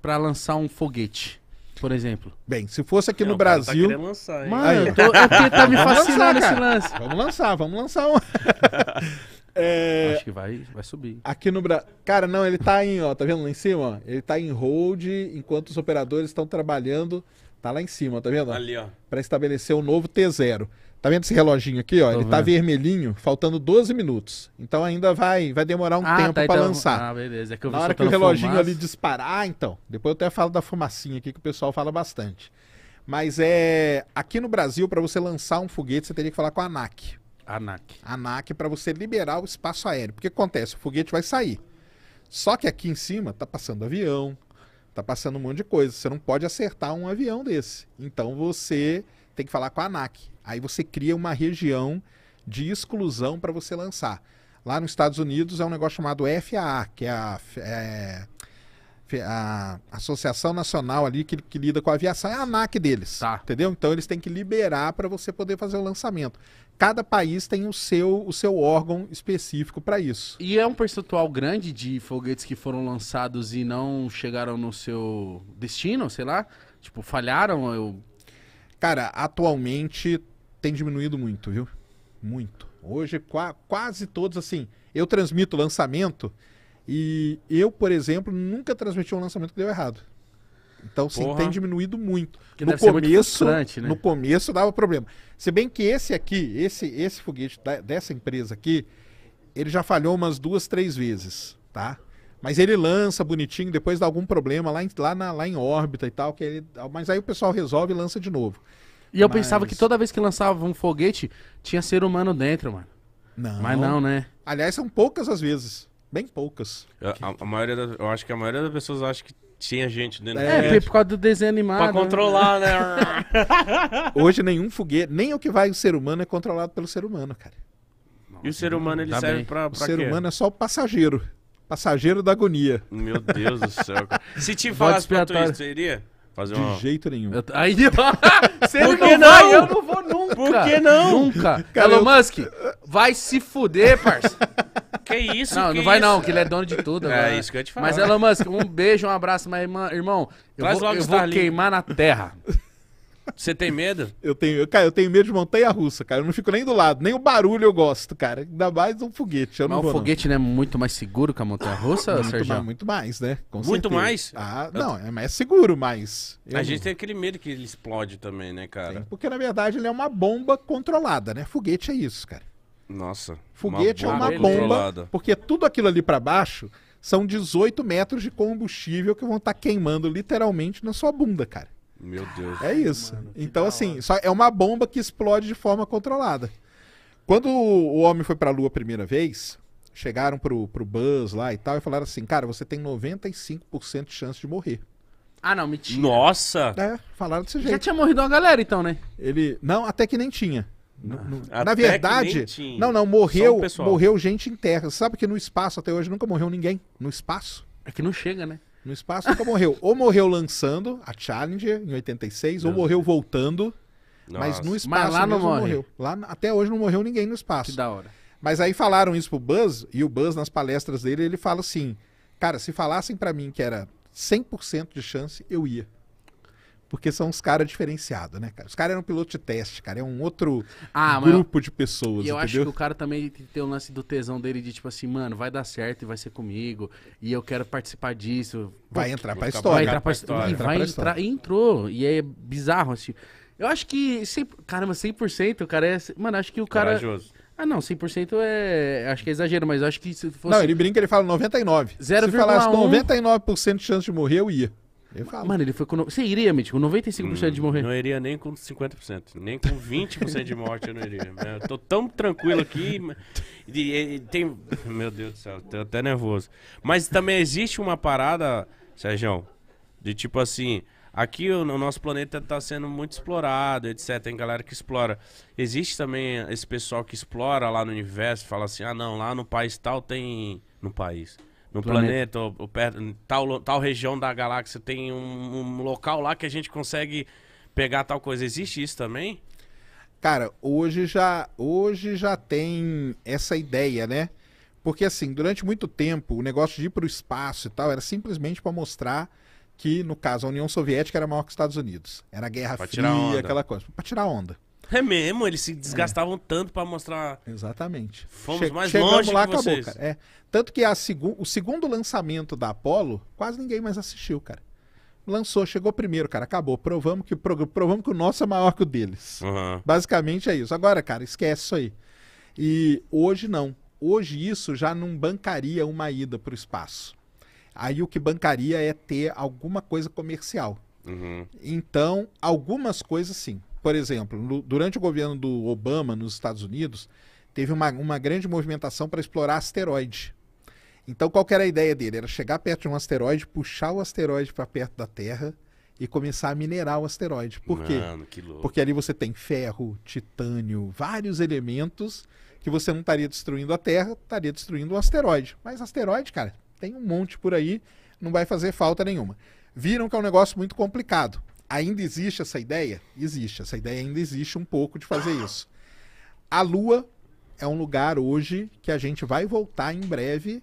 para lançar um foguete? Por exemplo. Bem, se fosse aqui é, no tá Brasil. Tá lançar, Mano, eu tô, eu tô, tá me fascinando esse lance. Vamos lançar, vamos lançar um. É... Acho que vai, vai subir. Aqui no Brasil. Cara, não, ele tá em, ó, tá vendo lá em cima? Ele tá em hold enquanto os operadores estão trabalhando. Tá lá em cima, tá vendo? Ali, ó. Pra estabelecer o um novo T0. Tá vendo esse reloginho aqui, ó? Tô ele tá vendo. tá vermelhinho, faltando 12 minutos. Então ainda vai, vai demorar um ah, tempo tá, para então... lançar. Ah, beleza. É Na hora que o reloginho fumaça. ali disparar, ah, então. Depois eu até falo da fumacinha aqui que o pessoal fala bastante. Mas é aqui no Brasil para você lançar um foguete, você teria que falar com a ANAC. ANAC. ANAC para você liberar o espaço aéreo. Porque acontece, o foguete vai sair. Só que aqui em cima tá passando avião, tá passando um monte de coisa. Você não pode acertar um avião desse. Então você tem que falar com a ANAC. Aí você cria uma região de exclusão para você lançar. Lá nos Estados Unidos é um negócio chamado FAA, que é a, é, a Associação Nacional ali que, que, lida com a aviação, é a ANAC deles. Tá. Entendeu? Então eles têm que liberar para você poder fazer o lançamento. Cada país tem o seu, o seu órgão específico para isso. E é um percentual grande de foguetes que foram lançados e não chegaram no seu destino, sei lá? Tipo, falharam? Eu... Cara, atualmente tem diminuído muito, viu? Muito. Hoje, qua, quase todos, assim, eu transmito lançamento e eu, por exemplo, nunca transmiti um lançamento que deu errado. Então, sim, Porra. tem diminuído muito. Que no começo, né? no começo dava problema. Se bem que esse aqui, esse esse foguete da, dessa empresa aqui, ele já falhou umas duas, três vezes, tá? Mas ele lança bonitinho, depois dá algum problema lá em, lá, na, lá em órbita e tal, que ele, mas aí o pessoal resolve e lança de novo. E eu Mas- pensava que toda vez que lançava um foguete, tinha ser humano dentro, mano. Não. Mas não, né? Aliás, são poucas as vezes. Bem poucas. A, a maioria das- eu acho que a maioria das pessoas acha que tinha gente dentro do É, é por causa do desenho animado. Pra né? controlar, né? Hoje nenhum foguete, nem o que vai o ser humano é controlado pelo ser humano, cara. E o ser humano, ele Tá serve pra, pra, O ser quê? humano é só o passageiro. Passageiro da agonia. Meu Deus do céu. cara. Se te falasse pra tu isso, iria? Fazer de uma... jeito nenhum. Eu, aí, ó, se não, vai, eu não vou nunca. Por que não? Nunca. Cara, Elon eu... Musk, vai se fuder, parça. Que isso, Não, que não vai isso? não, que ele é dono de tudo. É agora. isso que eu ia te falar. Mas Elon Musk, um beijo, um abraço, mas irmão, eu Traz vou, eu vou queimar na terra. Você tem medo? Eu tenho, cara, eu tenho medo de montanha russa, cara. Eu não fico nem do lado, nem o barulho eu gosto, cara. Ainda mais um foguete. Eu Mas não vou, o foguete não. Né, é muito mais seguro que a montanha russa, muito Sérgio? Mais, muito mais, né? Com muito certeza. mais? Ah, não, é mais seguro, mas. A gente tem aquele medo que ele explode também, né, cara? Sim, porque na verdade ele é uma bomba controlada, né? Foguete é isso, cara. Nossa. Foguete uma é uma bomba, porque tudo aquilo ali para baixo são 18 metros de combustível que vão estar tá queimando literalmente na sua bunda, cara. Meu Deus. É isso. Mano, então, assim, só é uma bomba que explode de forma controlada. Quando o homem foi para a Lua a primeira vez, chegaram pro, pro Buzz lá e tal e falaram assim: cara, você tem 95% de chance de morrer. Ah, não, mentira. Nossa! É, falaram desse jeito. Já tinha morrido uma galera, então, né? Ele. Não, até que nem tinha. na verdade, não, não, morreu, morreu gente em terra. Você sabe que no espaço até hoje nunca morreu ninguém. No espaço. É que não chega, né? No espaço nunca morreu. Ou morreu lançando a Challenger em 86, Não. ou morreu voltando. Nossa. Mas no espaço mas lá não, morre. morreu. Lá, até hoje não morreu ninguém no espaço. Que da hora. Mas aí falaram isso pro Buzz, e o Buzz nas palestras dele, ele fala assim: Cara, se falassem para mim que era 100% de chance, eu ia. Porque são uns caras diferenciados, né, cara? Os caras eram é piloto de teste, cara. É um outro ah, grupo eu... de pessoas. E eu entendeu? acho que o cara também tem o lance do tesão dele de tipo assim, mano, vai dar certo e vai ser comigo. E eu quero participar disso. Vai entrar pra história. Vai entrar pra história. Vai entrar, Vai entrar, e entrou. E é bizarro, assim. Eu acho que. caramba, 100% o cara é. Mano, acho que o cara. Corajoso. Ah, não, 100% é. Acho que é exagero, mas acho que se fosse. Não, ele brinca, ele fala 99%. 0, se falasse 99% de chance de morrer, eu ia. Eu falo. Mano, ele foi com. no- Você iria, Mitch, com 95% de hum, morrer? Não iria nem com 50%, nem com 20% de morte eu não iria. É, eu tô tão tranquilo aqui. e- e tem... Meu Deus do céu, tô até nervoso. Mas também existe uma parada, Sérgio, de tipo assim. Aqui o no nosso planeta tá sendo muito explorado, etc. Tem galera que explora. Existe também esse pessoal que explora lá no universo, fala assim: ah, não, lá no país tal tem. No país no planeta, planeta ou, perto, tal, tal região da galáxia tem um, um local lá que a gente consegue pegar tal coisa. Existe isso também? Cara, hoje já, hoje já tem essa ideia, né? Porque assim, durante muito tempo, o negócio de ir para o espaço e tal era simplesmente para mostrar que, no caso, a União Soviética era maior que os Estados Unidos. Era a Guerra pra Fria, aquela coisa. Para tirar onda. É mesmo, eles se é. desgastavam é. tanto para mostrar. Exatamente. Fomos che mais chegamos longe lá, acabou, vocês. cara. É. Tanto que a segu o segundo lançamento da Apollo, quase ninguém mais assistiu, cara. Lançou, chegou primeiro, cara, acabou. Provamos que, provamos que o nosso é maior que o deles. Uhum. Basicamente é isso. Agora, cara, esquece isso aí. E hoje não. Hoje isso já não bancaria uma ida para o espaço. Aí o que bancaria é ter alguma coisa comercial. Uhum. Então, algumas coisas sim por exemplo, no, durante o governo do Obama nos Estados Unidos, teve uma, uma grande movimentação para explorar asteroide. Então, qual era a ideia dele? Era chegar perto de um asteroide, puxar o asteroide para perto da Terra e começar a minerar o asteroide. Por quê? Porque ali você tem ferro, titânio, vários elementos que você não estaria destruindo a Terra, estaria destruindo o asteroide. Mas asteroide, cara, tem um monte por aí, não vai fazer falta nenhuma. Viram que é um negócio muito complicado ainda existe essa ideia? Existe. Essa ideia ainda existe um pouco de fazer isso. A Lua é um lugar hoje que a gente vai voltar em breve,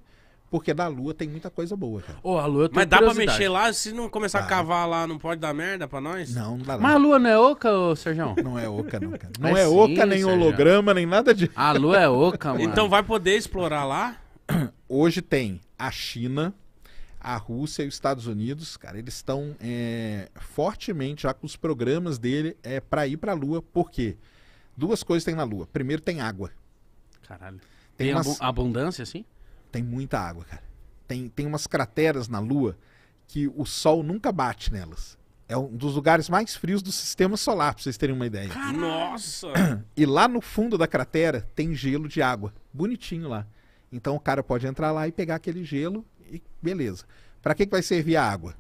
porque da Lua tem muita coisa boa, cara. a Lua Mas dá pra mexer lá? Se não começar a cavar lá, não pode dar merda pra nós? Não, não dá Mas a lua não é oca, ô não. é oca, não, cara. Não é oca, nem Sérgio. holograma, nem nada de. A lua é oca, mano. Então vai poder explorar lá? Hoje tem a China, a Rússia e os Estados Unidos, cara, eles estão é, fortemente já com os programas dele é, para ir para a Lua, porque duas coisas tem na Lua. Primeiro tem água. Caralho. Tem, tem umas... abundância, assim? Tem muita água, cara. Tem, tem umas crateras na Lua que o Sol nunca bate nelas. É um dos lugares mais frios do sistema solar, pra vocês terem uma ideia. Caralho. Nossa! E lá no fundo da cratera tem gelo de água. Bonitinho lá. Então o cara pode entrar lá e pegar aquele gelo e beleza. Para que, que vai servir a água?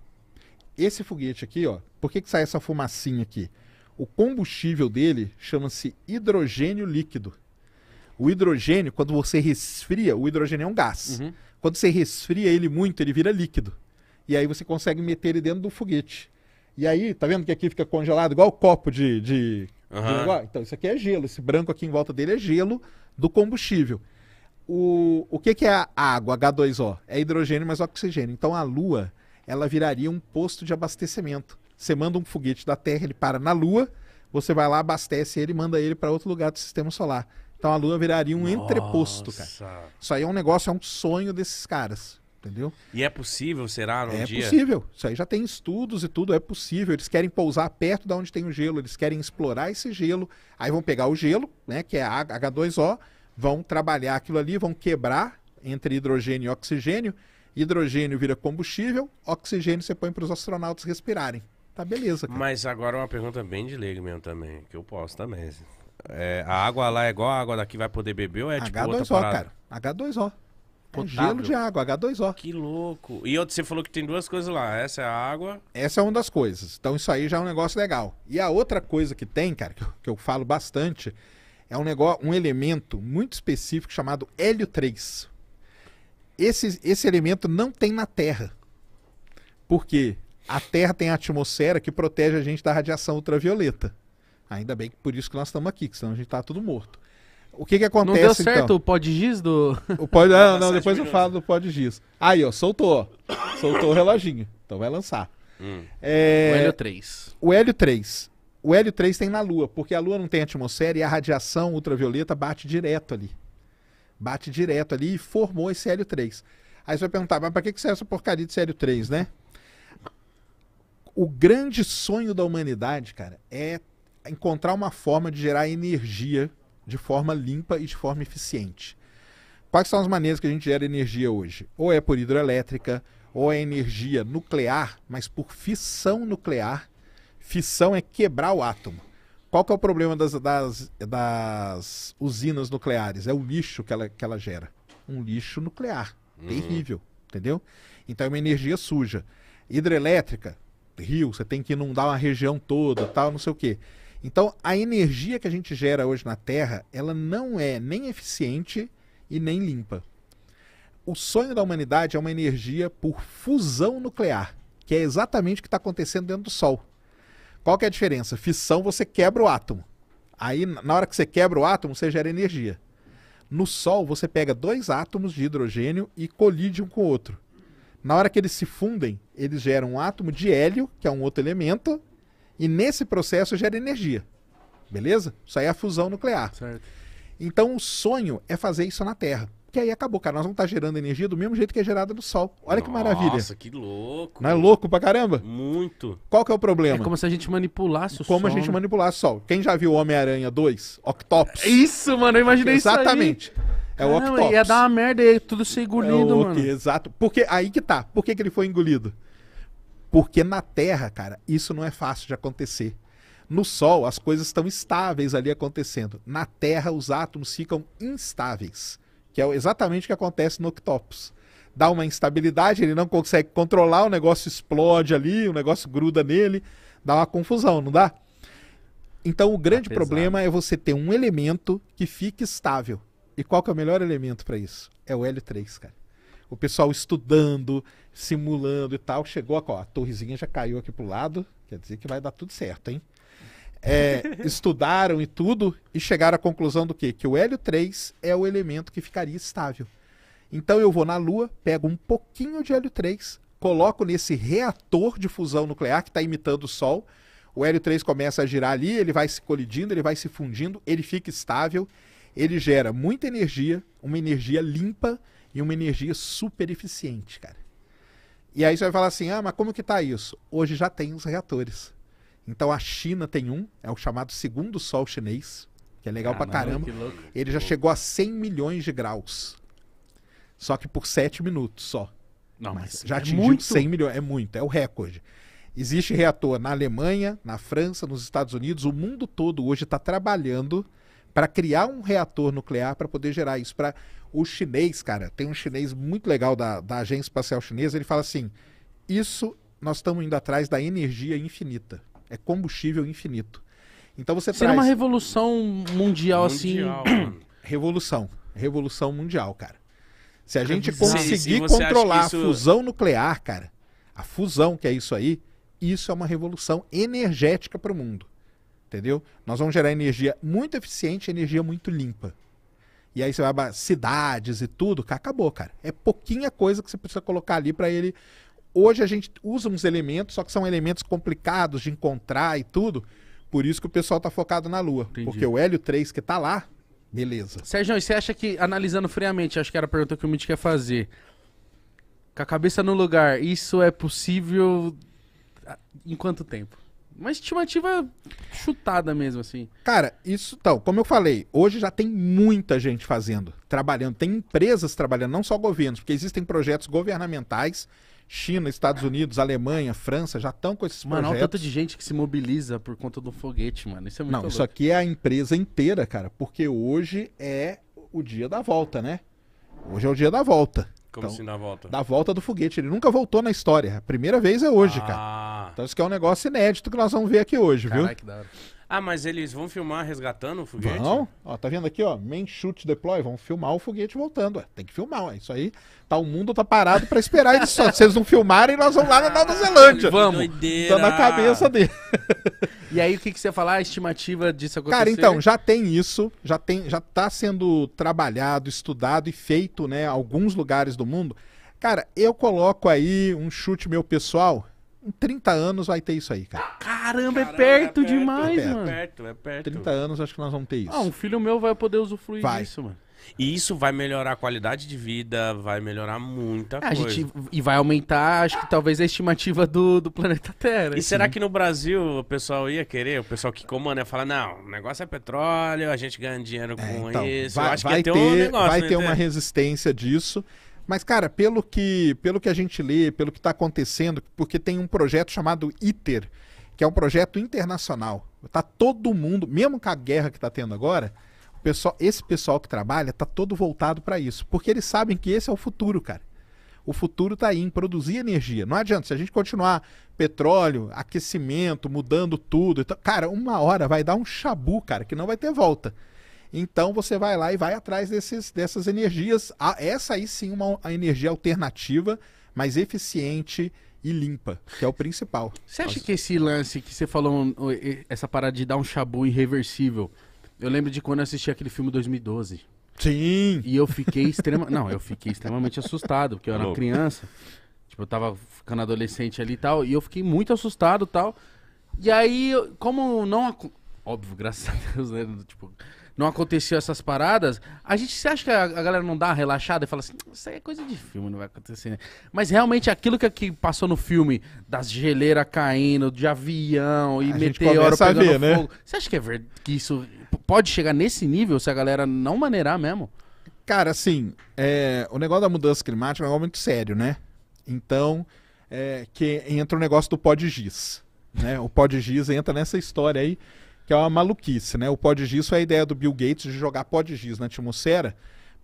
Esse foguete aqui, ó, por que, que sai essa fumacinha aqui? O combustível dele chama-se hidrogênio líquido. O hidrogênio, quando você resfria, o hidrogênio é um gás. Uhum. Quando você resfria ele muito, ele vira líquido. E aí você consegue meter ele dentro do foguete. E aí, tá vendo que aqui fica congelado, igual o copo de. de, uhum. de então, isso aqui é gelo. Esse branco aqui em volta dele é gelo do combustível o, o que, que é a água, H2O? É hidrogênio mais oxigênio. Então a Lua, ela viraria um posto de abastecimento. Você manda um foguete da Terra, ele para na Lua, você vai lá, abastece ele e manda ele para outro lugar do sistema solar. Então a Lua viraria um Nossa. entreposto, cara. Isso aí é um negócio, é um sonho desses caras. Entendeu? E é possível, será? Um é dia? possível. Isso aí já tem estudos e tudo, é possível. Eles querem pousar perto da onde tem o gelo, eles querem explorar esse gelo. Aí vão pegar o gelo, né? Que é H2O, vão trabalhar aquilo ali, vão quebrar entre hidrogênio e oxigênio. Hidrogênio vira combustível, oxigênio você põe para os astronautas respirarem. Tá beleza. Cara. Mas agora uma pergunta bem de leigo mesmo também, que eu posso também. É, a água lá é igual a água daqui vai poder beber ou é H2O, tipo outra parada? cara. H2O. É gelo de água, H2O. Que louco. E você falou que tem duas coisas lá. Essa é a água. Essa é uma das coisas. Então isso aí já é um negócio legal. E a outra coisa que tem, cara, que eu, que eu falo bastante, é um negócio, um elemento muito específico chamado hélio 3. Esse, esse elemento não tem na Terra. Por quê? A Terra tem a atmosfera que protege a gente da radiação ultravioleta. Ainda bem que por isso que nós estamos aqui, senão a gente está tudo morto. O que que acontece Não deu certo então? o pod giz do... O pod... Não, tá não, depois eu falo do pod giz. Aí, ó, soltou. Soltou o reloginho. Então vai lançar. Hum. É... O Hélio 3. O Hélio 3. O hélio 3 tem na Lua, porque a Lua não tem atmosfera e a radiação ultravioleta bate direto ali. Bate direto ali e formou esse hélio 3. Aí você vai perguntar, mas para que, serve essa porcaria de hélio 3, né? O grande sonho da humanidade, cara, é encontrar uma forma de gerar energia de forma limpa e de forma eficiente. Quais são as maneiras que a gente gera energia hoje? Ou é por hidrelétrica, ou é energia nuclear, mas por fissão nuclear, Fissão é quebrar o átomo. Qual que é o problema das, das, das usinas nucleares? É o lixo que ela, que ela gera. Um lixo nuclear. Uhum. Terrível, entendeu? Então é uma energia suja. Hidrelétrica, rio, você tem que inundar uma região toda, tal, não sei o quê. Então, a energia que a gente gera hoje na Terra, ela não é nem eficiente e nem limpa. O sonho da humanidade é uma energia por fusão nuclear, que é exatamente o que está acontecendo dentro do Sol. Qual que é a diferença? Fissão você quebra o átomo. Aí na hora que você quebra o átomo, você gera energia. No Sol você pega dois átomos de hidrogênio e colide um com o outro. Na hora que eles se fundem, eles geram um átomo de hélio, que é um outro elemento, e nesse processo gera energia. Beleza? Isso aí é a fusão nuclear. Certo. Então o sonho é fazer isso na Terra que aí acabou, cara. Nós vamos estar tá gerando energia do mesmo jeito que é gerada do Sol. Olha Nossa, que maravilha. Nossa, que louco. Não é louco pra caramba? Muito. Qual que é o problema? É como se a gente manipulasse o como Sol. Como a gente né? manipulasse o Sol. Quem já viu Homem-Aranha 2? Octopus. É isso, mano, eu imaginei Exatamente. isso Exatamente. É o Octopus. Ia dar uma merda aí tudo ser engolido, é mano. Exato. Porque aí que tá. Por que, que ele foi engolido? Porque na Terra, cara, isso não é fácil de acontecer. No Sol, as coisas estão estáveis ali acontecendo. Na Terra, os átomos ficam instáveis que é exatamente o que acontece no Octopus. Dá uma instabilidade, ele não consegue controlar, o negócio explode ali, o negócio gruda nele, dá uma confusão, não dá? Então o grande tá problema é você ter um elemento que fique estável. E qual que é o melhor elemento para isso? É o L3, cara. O pessoal estudando, simulando e tal, chegou a, ó, a torrezinha já caiu aqui pro lado, quer dizer que vai dar tudo certo, hein? é, estudaram e tudo e chegaram à conclusão do quê? Que o hélio 3 é o elemento que ficaria estável. Então eu vou na Lua, pego um pouquinho de hélio 3, coloco nesse reator de fusão nuclear que está imitando o Sol. O hélio 3 começa a girar ali, ele vai se colidindo, ele vai se fundindo, ele fica estável, ele gera muita energia, uma energia limpa e uma energia super eficiente, cara. E aí você vai falar assim: ah, mas como que tá isso? Hoje já tem os reatores. Então a China tem um, é o chamado segundo sol chinês, que é legal Caramba, pra caramba. Ele já chegou a 100 milhões de graus. Só que por 7 minutos só. Não, mas, mas já é atingiu muito. 100 milhões, é muito, é o recorde. Existe reator na Alemanha, na França, nos Estados Unidos, o mundo todo hoje está trabalhando para criar um reator nuclear para poder gerar isso. Para o chinês, cara, tem um chinês muito legal da, da Agência Espacial Chinesa, ele fala assim: isso nós estamos indo atrás da energia infinita. É combustível infinito. Então você Seria traz... uma revolução mundial, mundial assim. Mano. revolução. Revolução mundial, cara. Se a gente conseguir controlar isso... a fusão nuclear, cara, a fusão que é isso aí, isso é uma revolução energética para o mundo. Entendeu? Nós vamos gerar energia muito eficiente, energia muito limpa. E aí você vai para cidades e tudo, acabou, cara. É pouquinha coisa que você precisa colocar ali para ele hoje a gente usa uns elementos, só que são elementos complicados de encontrar e tudo. Por isso que o pessoal está focado na Lua. Entendi. Porque o Hélio 3 que está lá, beleza. Sérgio, você acha que, analisando friamente, acho que era a pergunta que o Mitch quer fazer. Com a cabeça no lugar, isso é possível ah, em quanto tempo? Uma estimativa chutada mesmo, assim. Cara, isso, então, como eu falei, hoje já tem muita gente fazendo, trabalhando. Tem empresas trabalhando, não só governos, porque existem projetos governamentais China, Estados Unidos, Alemanha, França já estão com esses mano, projetos. Mano, tanto de gente que se mobiliza por conta do foguete, mano. Isso é muito Não, louco. isso aqui é a empresa inteira, cara, porque hoje é o dia da volta, né? Hoje é o dia da volta. Como então, assim da volta? Da volta do foguete. Ele nunca voltou na história. A primeira vez é hoje, ah. cara. Então isso que é um negócio inédito que nós vamos ver aqui hoje, Caraca, viu? Que da hora. Ah, mas eles vão filmar resgatando o foguete? Não, ó, tá vendo aqui, ó, main shoot deploy, vão filmar o foguete voltando, ué. tem que filmar, ué. isso aí, tá, o mundo tá parado para esperar eles só, se eles não filmarem, nós vamos lá na Nova Zelândia. Vamos. Tá na cabeça dele. e aí, o que que você ia falar, a estimativa disso acontecer? Cara, então, já tem isso, já tem, já tá sendo trabalhado, estudado e feito, né, alguns lugares do mundo. Cara, eu coloco aí um chute meu pessoal, em 30 anos vai ter isso aí, cara. Caramba, é perto, é perto, demais, é perto. mano. É perto, é perto. 30 anos acho que nós vamos ter isso. Ah, um filho meu vai poder usufruir Vai. disso, mano. E isso vai melhorar a qualidade de vida, vai melhorar muita é, A coisa. gente e vai aumentar, acho que talvez a estimativa do, do planeta Terra. E assim. será que no Brasil o pessoal ia querer? O pessoal que comanda ia falar, não, o negócio é petróleo, a gente ganha dinheiro é, com É, então, isso. Eu vai, acho vai que ia ter, ter, um negócio, vai né, ter uma resistência disso. Mas, cara, pelo que, pelo que a gente lê, pelo que está acontecendo, porque tem um projeto chamado ITER, que é um projeto internacional. Tá todo mundo, mesmo com a guerra que está tendo agora, o pessoal, esse pessoal que trabalha tá todo voltado para isso, porque eles sabem que esse é o futuro, cara. O futuro está aí em produzir energia. Não adianta, se a gente continuar petróleo, aquecimento, mudando tudo. Então, cara, uma hora vai dar um chabu, cara, que não vai ter volta. Então você vai lá e vai atrás desses, dessas energias. Ah, essa aí sim uma, uma energia alternativa, mas eficiente e limpa, que é o principal. Você acha Nossa. que esse lance que você falou, essa parada de dar um chabu irreversível, eu lembro de quando eu assisti aquele filme 2012. Sim! E eu fiquei extrema... Não, eu fiquei extremamente assustado, porque eu era Louco. criança. Tipo, eu tava ficando adolescente ali e tal, e eu fiquei muito assustado e tal. E aí, como não... Óbvio, graças a Deus, né? Tipo, não aconteceu essas paradas, a gente você acha que a, galera não dá uma relaxada e fala assim, hum, isso aí é coisa de filme, não vai acontecer, né? Mas realmente aquilo que, que passou no filme, das geleiras caindo, de avião e a meteoro pegando ver, né? fogo, né? você acha que é verdade que isso pode chegar nesse nível se a galera não maneirar mesmo? Cara, assim, é, o negócio da mudança climática é um negócio muito sério, né? Então, é, que entra o negócio do pó de giz. Né? O pó de giz entra nessa história aí que é uma maluquice, né? O pó de giz foi é a ideia do Bill Gates de jogar pó de giz na atmosfera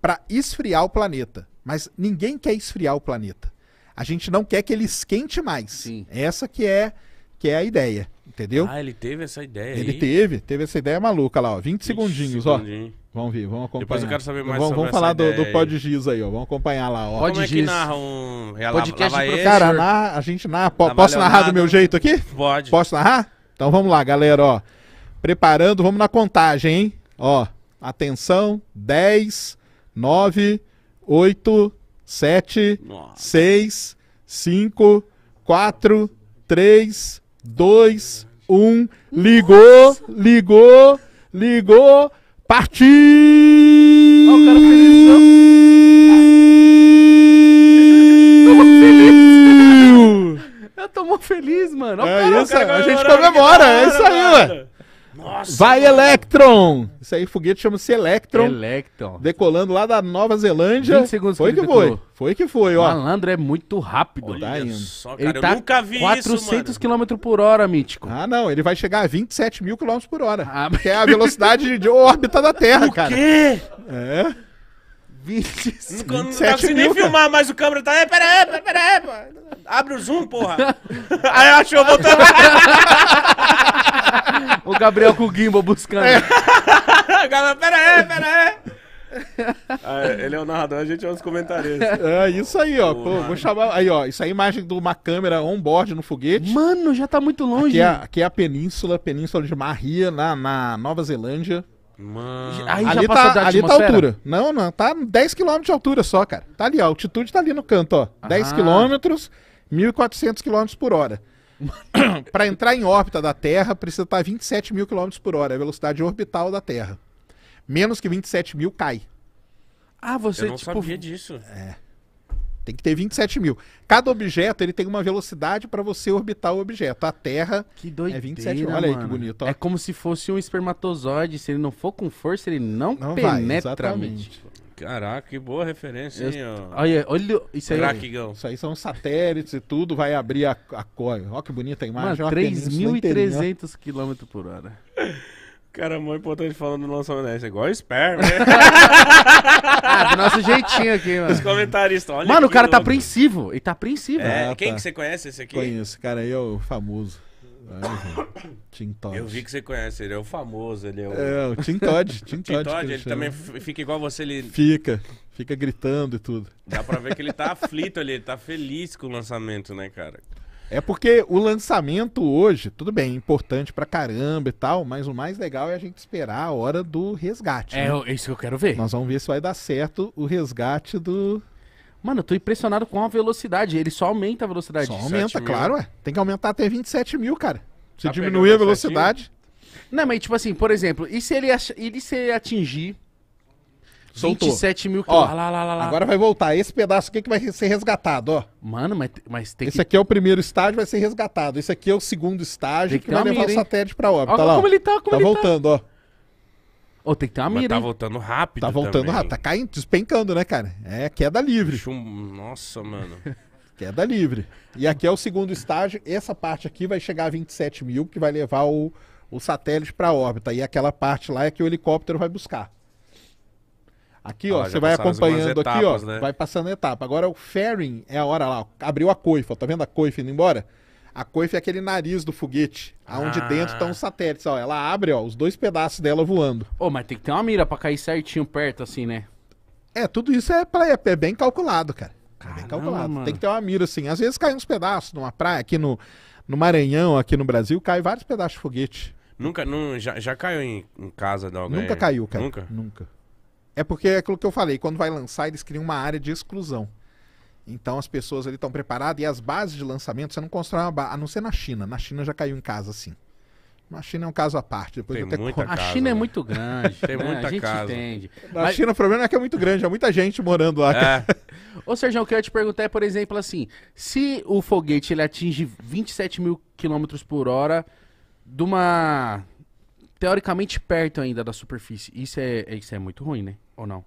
para esfriar o planeta. Mas ninguém quer esfriar o planeta. A gente não quer que ele esquente mais. Sim. Essa que é que é a ideia, entendeu? Ah, ele teve essa ideia Ele aí? teve, teve essa ideia maluca lá, ó. 20, segundinhos, segundinho. ó. Vamos ver, vamos acompanhar. Depois eu quero saber mais vamos, sobre Vamos falar do, do pó de giz aí, ó. Vamos acompanhar lá, ó. Como Pod é giz. narra um... É, Podcast lá, lá Cara, narra, a gente narra... Tá posso narrar do meu jeito aqui? Pode. Posso narrar? Então vamos lá, galera, ó. Preparando, vamos na contagem, hein? Ó, atenção. 10, 9, 8, 7, Nossa. 6, 5, 4, 3, 2, 1. Ligou, Nossa. ligou, ligou. Partiu! Oh, o cara feliz, isso. Tomou feliz, mano. É cara, isso, cara, a gente comemora, é isso aí, velho. Nossa, Vai mano. Electron! Isso aí, foguete chama-se Electron. Electron. Decolando lá da Nova Zelândia. 20 segundos foi que, que foi. Foi que foi, ó. Malandro é muito rápido. Olha tá indo. só, cara, ele tá nunca vi 400 isso, mano. km por hora, Mítico. Ah, não, ele vai chegar a 27 mil km por hora. Ah, que é a velocidade de órbita da Terra, o cara. O quê? É. 27 não, não tá nem filmar, mas o câmera tá. É, pera é, aí, pera aí, pera aí. Abre o zoom, porra. aí achou, voltou. o Gabriel com o gimbal buscando. É. Gabriel, pera aí, pera aí. Ah, é, ele é o narrador, a gente é os comentaristas. É, isso aí, ó. Pô, vou chamar. Aí, ó. Isso aí é imagem de uma câmera on-board no foguete. Mano, já tá muito longe. Aqui é, aqui é a península, península de Maria, na, na Nova Zelândia. Mano. Aí tá ali tá, ali tá a altura. Não, não. Tá 10km de altura só, cara. Tá ali, ó. A altitude tá ali no canto, ó. 10km, ah. 1.400km por hora. para entrar em órbita da Terra, precisa estar a 27 mil km por hora, é a velocidade orbital da Terra. Menos que 27 mil cai. Ah, você Eu não tipo, sabia disso. É. Tem que ter 27 mil. Cada objeto ele tem uma velocidade para você orbitar o objeto. A Terra que é doideira, é 27 mil. Olha aí que bonito. Ó. É como se fosse um espermatozoide. Se ele não for com força, ele não, não penetra. Vai, exatamente. Caraca, que boa referência, hein? ó. Olha, olha isso aí. Isso aí são satélites e tudo, vai abrir a, a coil. Olha que bonita a imagem. 3.300 km por hora. Cara, é muito importante falando do lançamento dessa. É igual esperma, né? Ah, do nosso jeitinho aqui, Os comentaristas, olha Mano, o cara tá apreensivo. Ele tá apreensivo. É, ah, quem tá. que você conhece esse aqui? Conheço, esse cara aí é o famoso. Tim Todd. Eu vi que você conhece ele, é o famoso, ele é o... É, o Tim Todd. Tim, Tim Todd, Todd ele, ele também fica igual você, ele... Fica, fica gritando e tudo. Dá pra ver que ele tá aflito ali, ele tá feliz com o lançamento, né, cara? É porque o lançamento hoje, tudo bem, importante pra caramba e tal, mas o mais legal é a gente esperar a hora do resgate. É, né? isso que eu quero ver. Nós vamos ver se vai dar certo o resgate do Mano, eu tô impressionado com a velocidade. Ele só aumenta a velocidade. Só aumenta, claro, ué. Tem que aumentar até 27 mil, cara. Se tá diminuir a velocidade. Não, mas tipo assim, por exemplo, e se ele, ach... ele se atingir Soltou. 27 mil quilômetros. Lá, lá, lá, agora vai voltar. Esse pedaço aqui é que vai ser resgatado, ó. Mano, mas, mas tem Esse aqui é o primeiro estágio, vai ser resgatado. Esse aqui é o segundo estágio que, que, vai levar mira, o satélite pra órbita. tá lá, como ó. ele tá, como tá ele tá. voltando, tá. ó. Ou tem que ter uma Mas mira. tá voltando rápido. Tá voltando também. rápido, tá caindo, despencando, né, cara? É queda livre. Nossa, mano. Queda livre. E aqui é o segundo estágio. Essa parte aqui vai chegar a 27 mil, que vai levar o, o satélite para órbita. E aquela parte lá é que o helicóptero vai buscar. Aqui, Ah, ó, você vai acompanhando aqui, ó. né? Vai passando a etapa. Agora o fairing é a hora lá, ó, abriu a coifa. ó, Tá vendo a coifa indo embora? A coifa é aquele nariz do foguete, aonde ah. dentro estão os satélites. Ó, ela abre, ó, os dois pedaços dela voando. Ô, oh, mas tem que ter uma mira para cair certinho perto, assim, né? É, tudo isso é, pra, é, é bem calculado, cara. Caramba, é bem calculado. Mano. Tem que ter uma mira, assim. Às vezes cai uns pedaços numa praia, aqui no, no Maranhão, aqui no Brasil, cai vários pedaços de foguete. Nunca, não, já, já caiu em, em casa de alguém? Nunca caiu, cara. Nunca? Nunca. É porque é aquilo que eu falei, quando vai lançar, eles criam uma área de exclusão. Então as pessoas ali estão preparadas e as bases de lançamento, você não constrói uma base, a não ser na China. Na China já caiu em casa, assim. A China é um caso à parte. Depois tem eu até muita casa, a China é né? é muito grande. tem né? muita a gente casa. entende. Na Mas... China o problema é que é muito grande, há é muita gente morando lá. É. Ô Sérgio, o que eu ia te perguntar é, por exemplo, assim, se o foguete ele atinge 27 mil quilômetros por hora de uma... teoricamente perto ainda da superfície, isso é, isso é muito ruim, né? Ou não?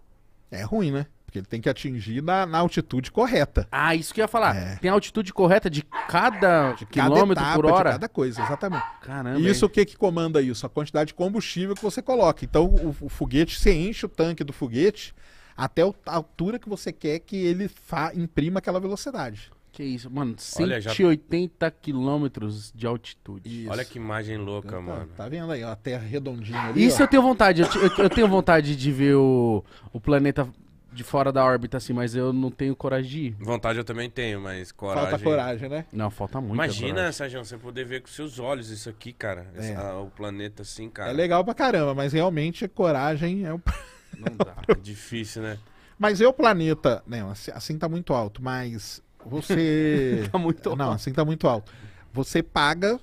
É ruim, né? Porque ele tem que atingir na, na altitude correta. Ah, isso que eu ia falar. É. Tem a altitude correta de cada, de cada quilômetro etapa, por hora? De cada coisa, exatamente. Caramba. E isso o que, que comanda isso? A quantidade de combustível que você coloca. Então, o, o foguete, você enche o tanque do foguete até a altura que você quer que ele imprima aquela velocidade. Que isso, mano, 180 Olha, já... quilômetros de altitude. Isso. Olha que imagem louca, tá, mano. Tá vendo aí, ó, a Terra é redondinha ali, Isso ó. eu tenho vontade, eu, eu, eu, tenho vontade de ver o, o planeta de fora da órbita, assim, mas eu não tenho coragem de ir. Vontade eu também tenho, mas coragem. Falta coragem, né? Não, falta muito. Imagina, Sérgio, você poder ver com seus olhos isso aqui, cara. É. Essa, o planeta, assim, cara. É legal pra caramba, mas realmente coragem é o. Não dá. é difícil, né? Mas eu, planeta. Não, assim, assim tá muito alto, mas você. tá muito alto. Não, assim tá muito alto. Você paga.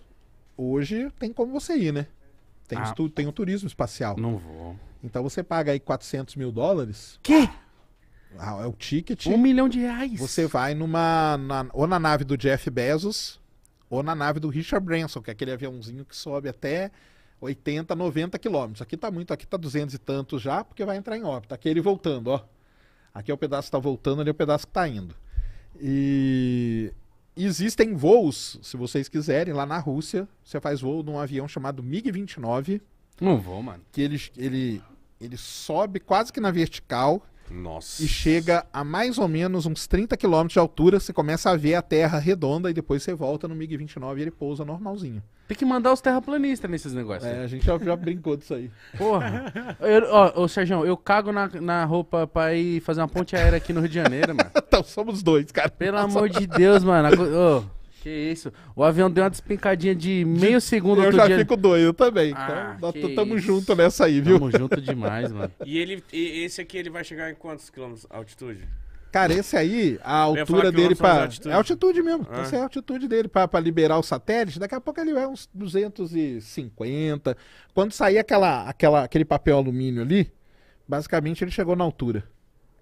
Hoje tem como você ir, né? Tem, ah, tem o turismo espacial. Não vou. Então você paga aí 400 mil dólares. Que? Ah, é o ticket. Um milhão de reais. Você vai numa. Na, ou na nave do Jeff Bezos, ou na nave do Richard Branson, que é aquele aviãozinho que sobe até 80, 90 quilômetros. Aqui tá muito, aqui tá 200 e tantos já, porque vai entrar em órbita. Aqui é ele voltando, ó. Aqui é o pedaço que tá voltando, ali é o pedaço que tá indo. E existem voos, se vocês quiserem, lá na Rússia. Você faz voo num avião chamado MiG-29. Não vou, mano. Que ele, ele, ele sobe quase que na vertical nossa. E chega a mais ou menos uns 30 km de altura, você começa a ver a terra redonda e depois você volta no MiG-29 e ele pousa normalzinho. Tem que mandar os terraplanistas nesses negócios. É, a gente já, já brincou disso aí. Porra. Eu, ó, ô, Sérgio, eu cago na, na roupa pra ir fazer uma ponte aérea aqui no Rio de Janeiro, mano. então, somos dois, cara. Pelo Nossa. amor de Deus, mano. Ô. Que isso. O avião deu uma despencadinha de meio segundo Eu já dia. fico doido também. Ah, então, nós tamo isso. junto nessa aí, viu? Tamo junto demais, mano. E, ele, e esse aqui ele vai chegar em quantos quilômetros altitude? Cara, esse aí, a altura dele para altitude. É altitude mesmo. Tá ah. Essa é a altitude dele para liberar o satélite. Daqui a pouco ele vai uns 250. Quando sair aquela, aquela, aquele papel alumínio ali, basicamente ele chegou na altura.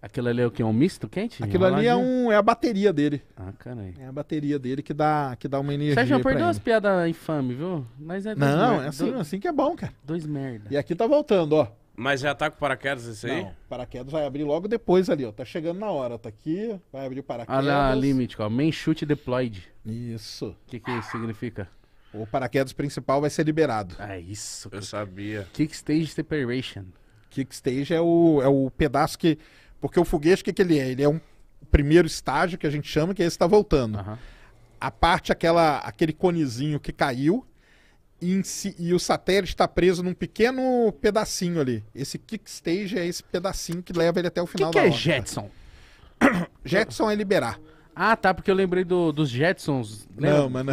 Aquilo ali é o que? Um misto quente? Aquilo ali é, um, é a bateria dele. Ah, caralho. É a bateria dele que dá, que dá uma energia. Sérgio, perdeu as piadas infame, viu? Mas é Não, é assim, assim que é bom, cara. Dois merda. E aqui tá voltando, ó. Mas já tá com paraquedas esse aí? Não, paraquedas vai abrir logo depois ali, ó. Tá chegando na hora, tá aqui, vai abrir o paraquedas. Olha a limite, ó. Main chute deployed. Isso. O que, que isso significa? O paraquedas principal vai ser liberado. É isso. Eu que... sabia. Kickstage separation. Kickstage é o, é o pedaço que porque o foguete, o que, que ele é? Ele é um primeiro estágio que a gente chama, que é esse está voltando. Uhum. A parte, aquela, aquele conezinho que caiu, e, si, e o satélite está preso num pequeno pedacinho ali. Esse kickstage é esse pedacinho que leva ele até o final que da que da é Jetson? Jetson é liberar. Ah, tá, porque eu lembrei do, dos Jetsons. Né? Não, mano.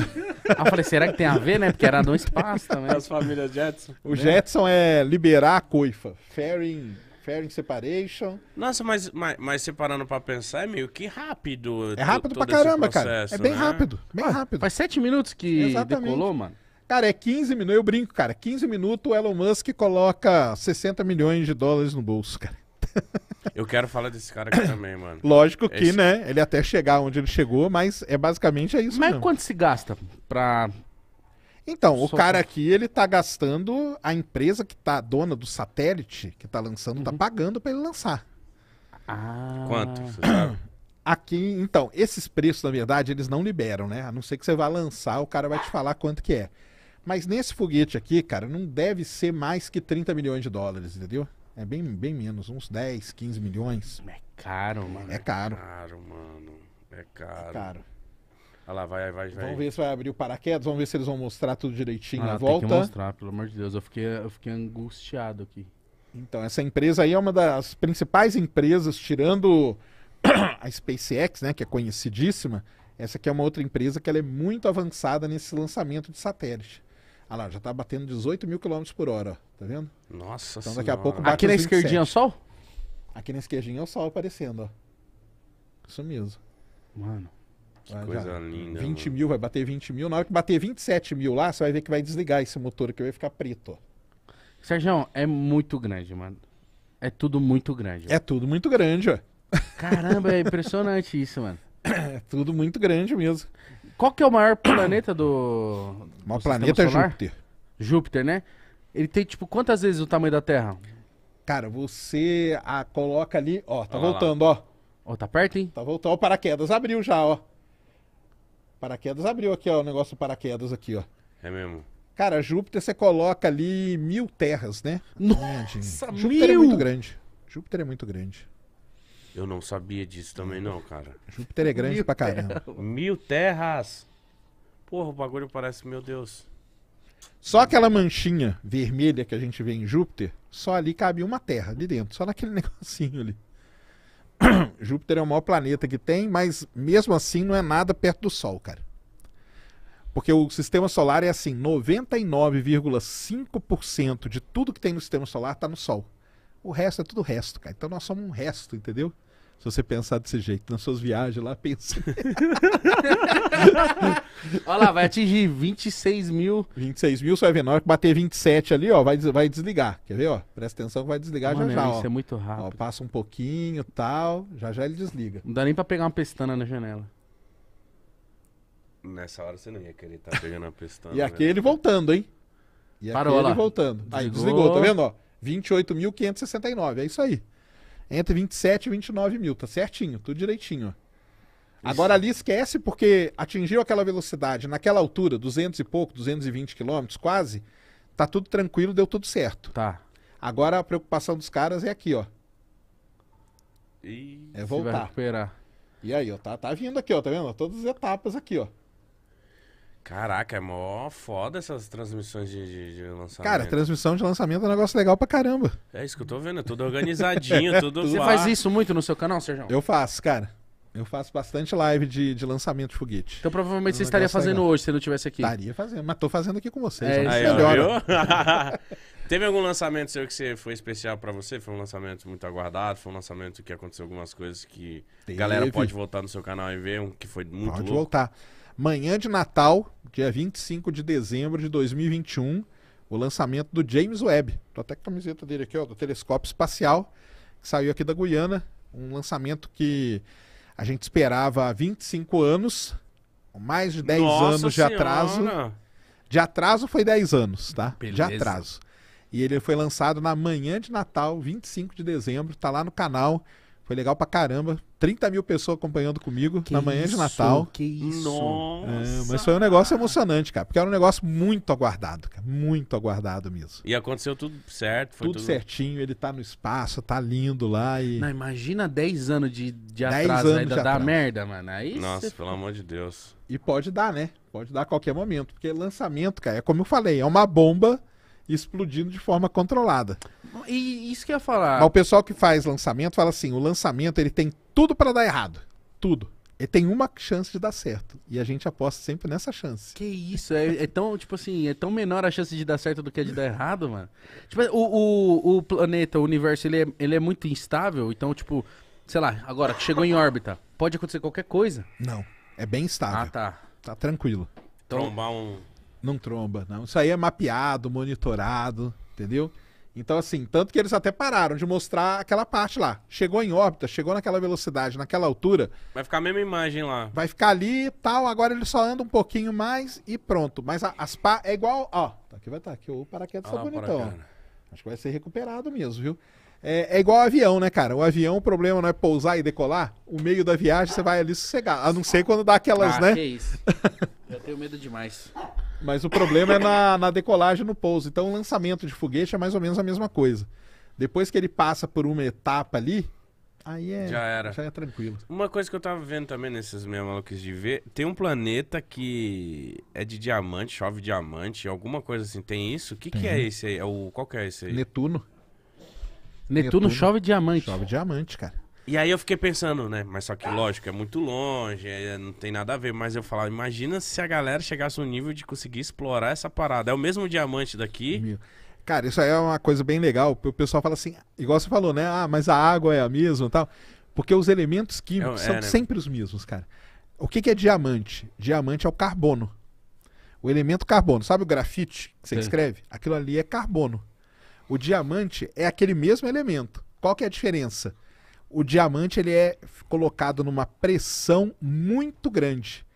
Ah, eu falei, será que tem a ver, né? Porque era no espaço também. As famílias Jetson. O né? Jetson é liberar a coifa. Ferry Fair Separation. Nossa, mas, mas, mas separando pra pensar, é meio que rápido. É rápido pra caramba, processo, cara. É bem né? rápido, bem ah, rápido. Faz sete minutos que Exatamente. decolou, mano. Cara, é 15 minutos, eu brinco, cara. 15 minutos o Elon Musk coloca 60 milhões de dólares no bolso, cara. Eu quero falar desse cara aqui também, mano. Lógico que, Esse... né? Ele até chegar onde ele chegou, mas é basicamente é isso. Mas mesmo. quanto se gasta pra então, o cara aqui, ele tá gastando, a empresa que tá dona do satélite que tá lançando, tá uhum. tá pagando para ele lançar. Ah. Quanto? Aqui, então, esses preços, na verdade, eles não liberam, né? A não ser que você vá lançar, o cara vai te falar quanto que é. Mas nesse foguete aqui, cara, não deve ser mais que 30 milhões de dólares, entendeu? É bem, bem menos, uns 10, 15 milhões. É caro, mano. É caro. É caro, mano. É caro. É caro. Olha lá, vai, vai, vai. Vamos ver se vai abrir o paraquedas, vamos ver se eles vão mostrar tudo direitinho ah, na volta. que mostrar, pelo amor de Deus. Eu fiquei, eu fiquei angustiado aqui. Então, essa empresa aí é uma das principais empresas, tirando a SpaceX, né, que é conhecidíssima. Essa aqui é uma outra empresa que ela é muito avançada nesse lançamento de satélite. Ah lá, já tá batendo 18 mil quilômetros por hora, tá vendo? Nossa Então daqui senhora. a pouco bate Aqui na esquerdinha é o sol? Aqui na esquerdinha é o sol aparecendo, ó. Isso mesmo. Mano. Que coisa já. linda. 20 mano. mil, vai bater 20 mil. Na hora que bater 27 mil lá, você vai ver que vai desligar esse motor que vai ficar preto. Sérgio, é muito grande, mano. É tudo muito grande. É tudo muito grande, ó. Caramba, é impressionante isso, mano. É tudo muito grande mesmo. Qual que é o maior planeta do. O maior do planeta é Júpiter. Júpiter, né? Ele tem, tipo, quantas vezes o tamanho da Terra? Cara, você a coloca ali, ó, tá Olha voltando, lá. ó. Ó, tá perto, hein? Tá voltando, ó, o paraquedas abriu já, ó. Paraquedas abriu aqui, ó, o negócio paraquedas aqui, ó. É mesmo. Cara, Júpiter você coloca ali mil terras, né? Nossa, Júpiter mil! é muito grande. Júpiter é muito grande. Eu não sabia disso também não, cara. Júpiter é grande mil pra caramba. Terra. Mil terras. Porra, o bagulho parece, meu Deus. Só aquela manchinha vermelha que a gente vê em Júpiter, só ali cabe uma terra ali dentro, só naquele negocinho ali. Júpiter é o maior planeta que tem, mas mesmo assim não é nada perto do Sol, cara. Porque o sistema solar é assim: 99,5% de tudo que tem no sistema solar está no Sol. O resto é tudo resto, cara. Então nós somos um resto, entendeu? Se você pensar desse jeito nas suas viagens lá, pensa. Olha lá, vai atingir 26 mil. 26 mil, só vai ver. Na hora que bater 27 ali, ó, vai, vai desligar. Quer ver, ó? Presta atenção que vai desligar Mano, já já, Isso ó. é muito rápido. Ó, passa um pouquinho tal, já já ele desliga. Não dá nem pra pegar uma pestana na janela. Nessa hora você não ia querer estar tá pegando a pestana. e né? aquele né? voltando, hein? E Parou, aquele lá. voltando. Desligou. Aí desligou, tá vendo, ó? 28.569, é isso aí entre 27 e 29 mil, tá certinho, tudo direitinho. Agora ali esquece porque atingiu aquela velocidade naquela altura, 200 e pouco, 220 quilômetros quase, tá tudo tranquilo, deu tudo certo. Tá. Agora a preocupação dos caras é aqui, ó. E é voltar. E aí, ó, tá, tá vindo aqui, ó, tá vendo? Todas as etapas aqui, ó. Caraca, é mó foda essas transmissões de, de, de lançamento. Cara, transmissão de lançamento é um negócio legal pra caramba. É isso que eu tô vendo, é tudo organizadinho, tudo. Você lá. faz isso muito no seu canal, Sérgio? Eu faço, cara. Eu faço bastante live de, de lançamento de foguete. Então provavelmente é um você estaria fazendo legal. hoje se não tivesse aqui. Estaria fazendo, mas tô fazendo aqui com vocês. É, né? melhor. Teve algum lançamento seu que foi especial para você? Foi um lançamento muito aguardado? Foi um lançamento que aconteceu algumas coisas que a galera pode voltar no seu canal e ver, um que foi muito pode louco? Pode voltar. Manhã de Natal, dia 25 de dezembro de 2021, o lançamento do James Webb. Tô até com a camiseta dele aqui, ó, do telescópio espacial, que saiu aqui da Guiana. Um lançamento que a gente esperava há 25 anos, mais de 10 Nossa anos de atraso. De atraso foi 10 anos, tá? Beleza. De atraso. E ele foi lançado na manhã de Natal, 25 de dezembro, tá lá no canal. Foi legal pra caramba. 30 mil pessoas acompanhando comigo que na manhã isso, de Natal. Que isso. Nossa. É, mas foi um negócio emocionante, cara. Porque era um negócio muito aguardado, cara. Muito aguardado mesmo. E aconteceu tudo certo. Tudo, tudo, certinho. Ele tá no espaço, tá lindo lá. E... Não, imagina 10 anos de, de atraso anos ainda né? dá merda, mano. Aí Nossa, pelo amor de Deus. E pode dar, né? Pode dar a qualquer momento. Porque lançamento, cara, é como eu falei, é uma bomba explodindo de forma controlada. E isso que eu ia falar. Mas o pessoal que faz lançamento fala assim: o lançamento ele tem tudo para dar errado. Tudo. Ele tem uma chance de dar certo. E a gente aposta sempre nessa chance. Que isso, é, é tão, tipo assim, é tão menor a chance de dar certo do que a de dar errado, mano. Tipo, o, o, o planeta, o universo, ele é, ele é muito instável, então, tipo, sei lá, agora, chegou em órbita, pode acontecer qualquer coisa. Não, é bem ah, instável. Ah, tá. Tá tranquilo. Trombar um não tromba, não. Isso aí é mapeado, monitorado, entendeu? Então, assim, tanto que eles até pararam de mostrar aquela parte lá. Chegou em órbita, chegou naquela velocidade, naquela altura. Vai ficar a mesma imagem lá. Vai ficar ali e tal. Agora ele só anda um pouquinho mais e pronto. Mas a, as pá é igual. Ó, tá aqui vai estar. Tá aqui o paraquedas ah, tá bonitão. Para Acho que vai ser recuperado mesmo, viu? É, é igual avião, né, cara? O avião, o problema não é pousar e decolar. O meio da viagem você vai ali sossegar. A não ser quando dá aquelas, ah, né? Que isso. Eu tenho medo demais. Mas o problema é na, na decolagem no pouso. Então, o lançamento de foguete é mais ou menos a mesma coisa. Depois que ele passa por uma etapa ali, aí é. Já era. Já é tranquilo. Uma coisa que eu tava vendo também nesses meus malucos de ver: tem um planeta que é de diamante, chove diamante, alguma coisa assim. Tem isso? O que, que é esse aí? É o, qual que é esse aí? Netuno. Netuno, Netuno chove diamante. Chove diamante, cara. E aí eu fiquei pensando, né? Mas só que, lógico, é muito longe, é, não tem nada a ver. Mas eu falava, imagina se a galera chegasse no nível de conseguir explorar essa parada. É o mesmo diamante daqui. Meu. Cara, isso aí é uma coisa bem legal. O pessoal fala assim, igual você falou, né? Ah, mas a água é a mesma e tal. Porque os elementos químicos é, é, são né? sempre os mesmos, cara. O que, que, é diamante? Diamante é o carbono. O elemento carbono. Sabe o grafite que você escreve? Aquilo ali é carbono. O diamante é aquele mesmo elemento. Qual que é a diferença? o diamante ele é colocado numa pressão muito grande.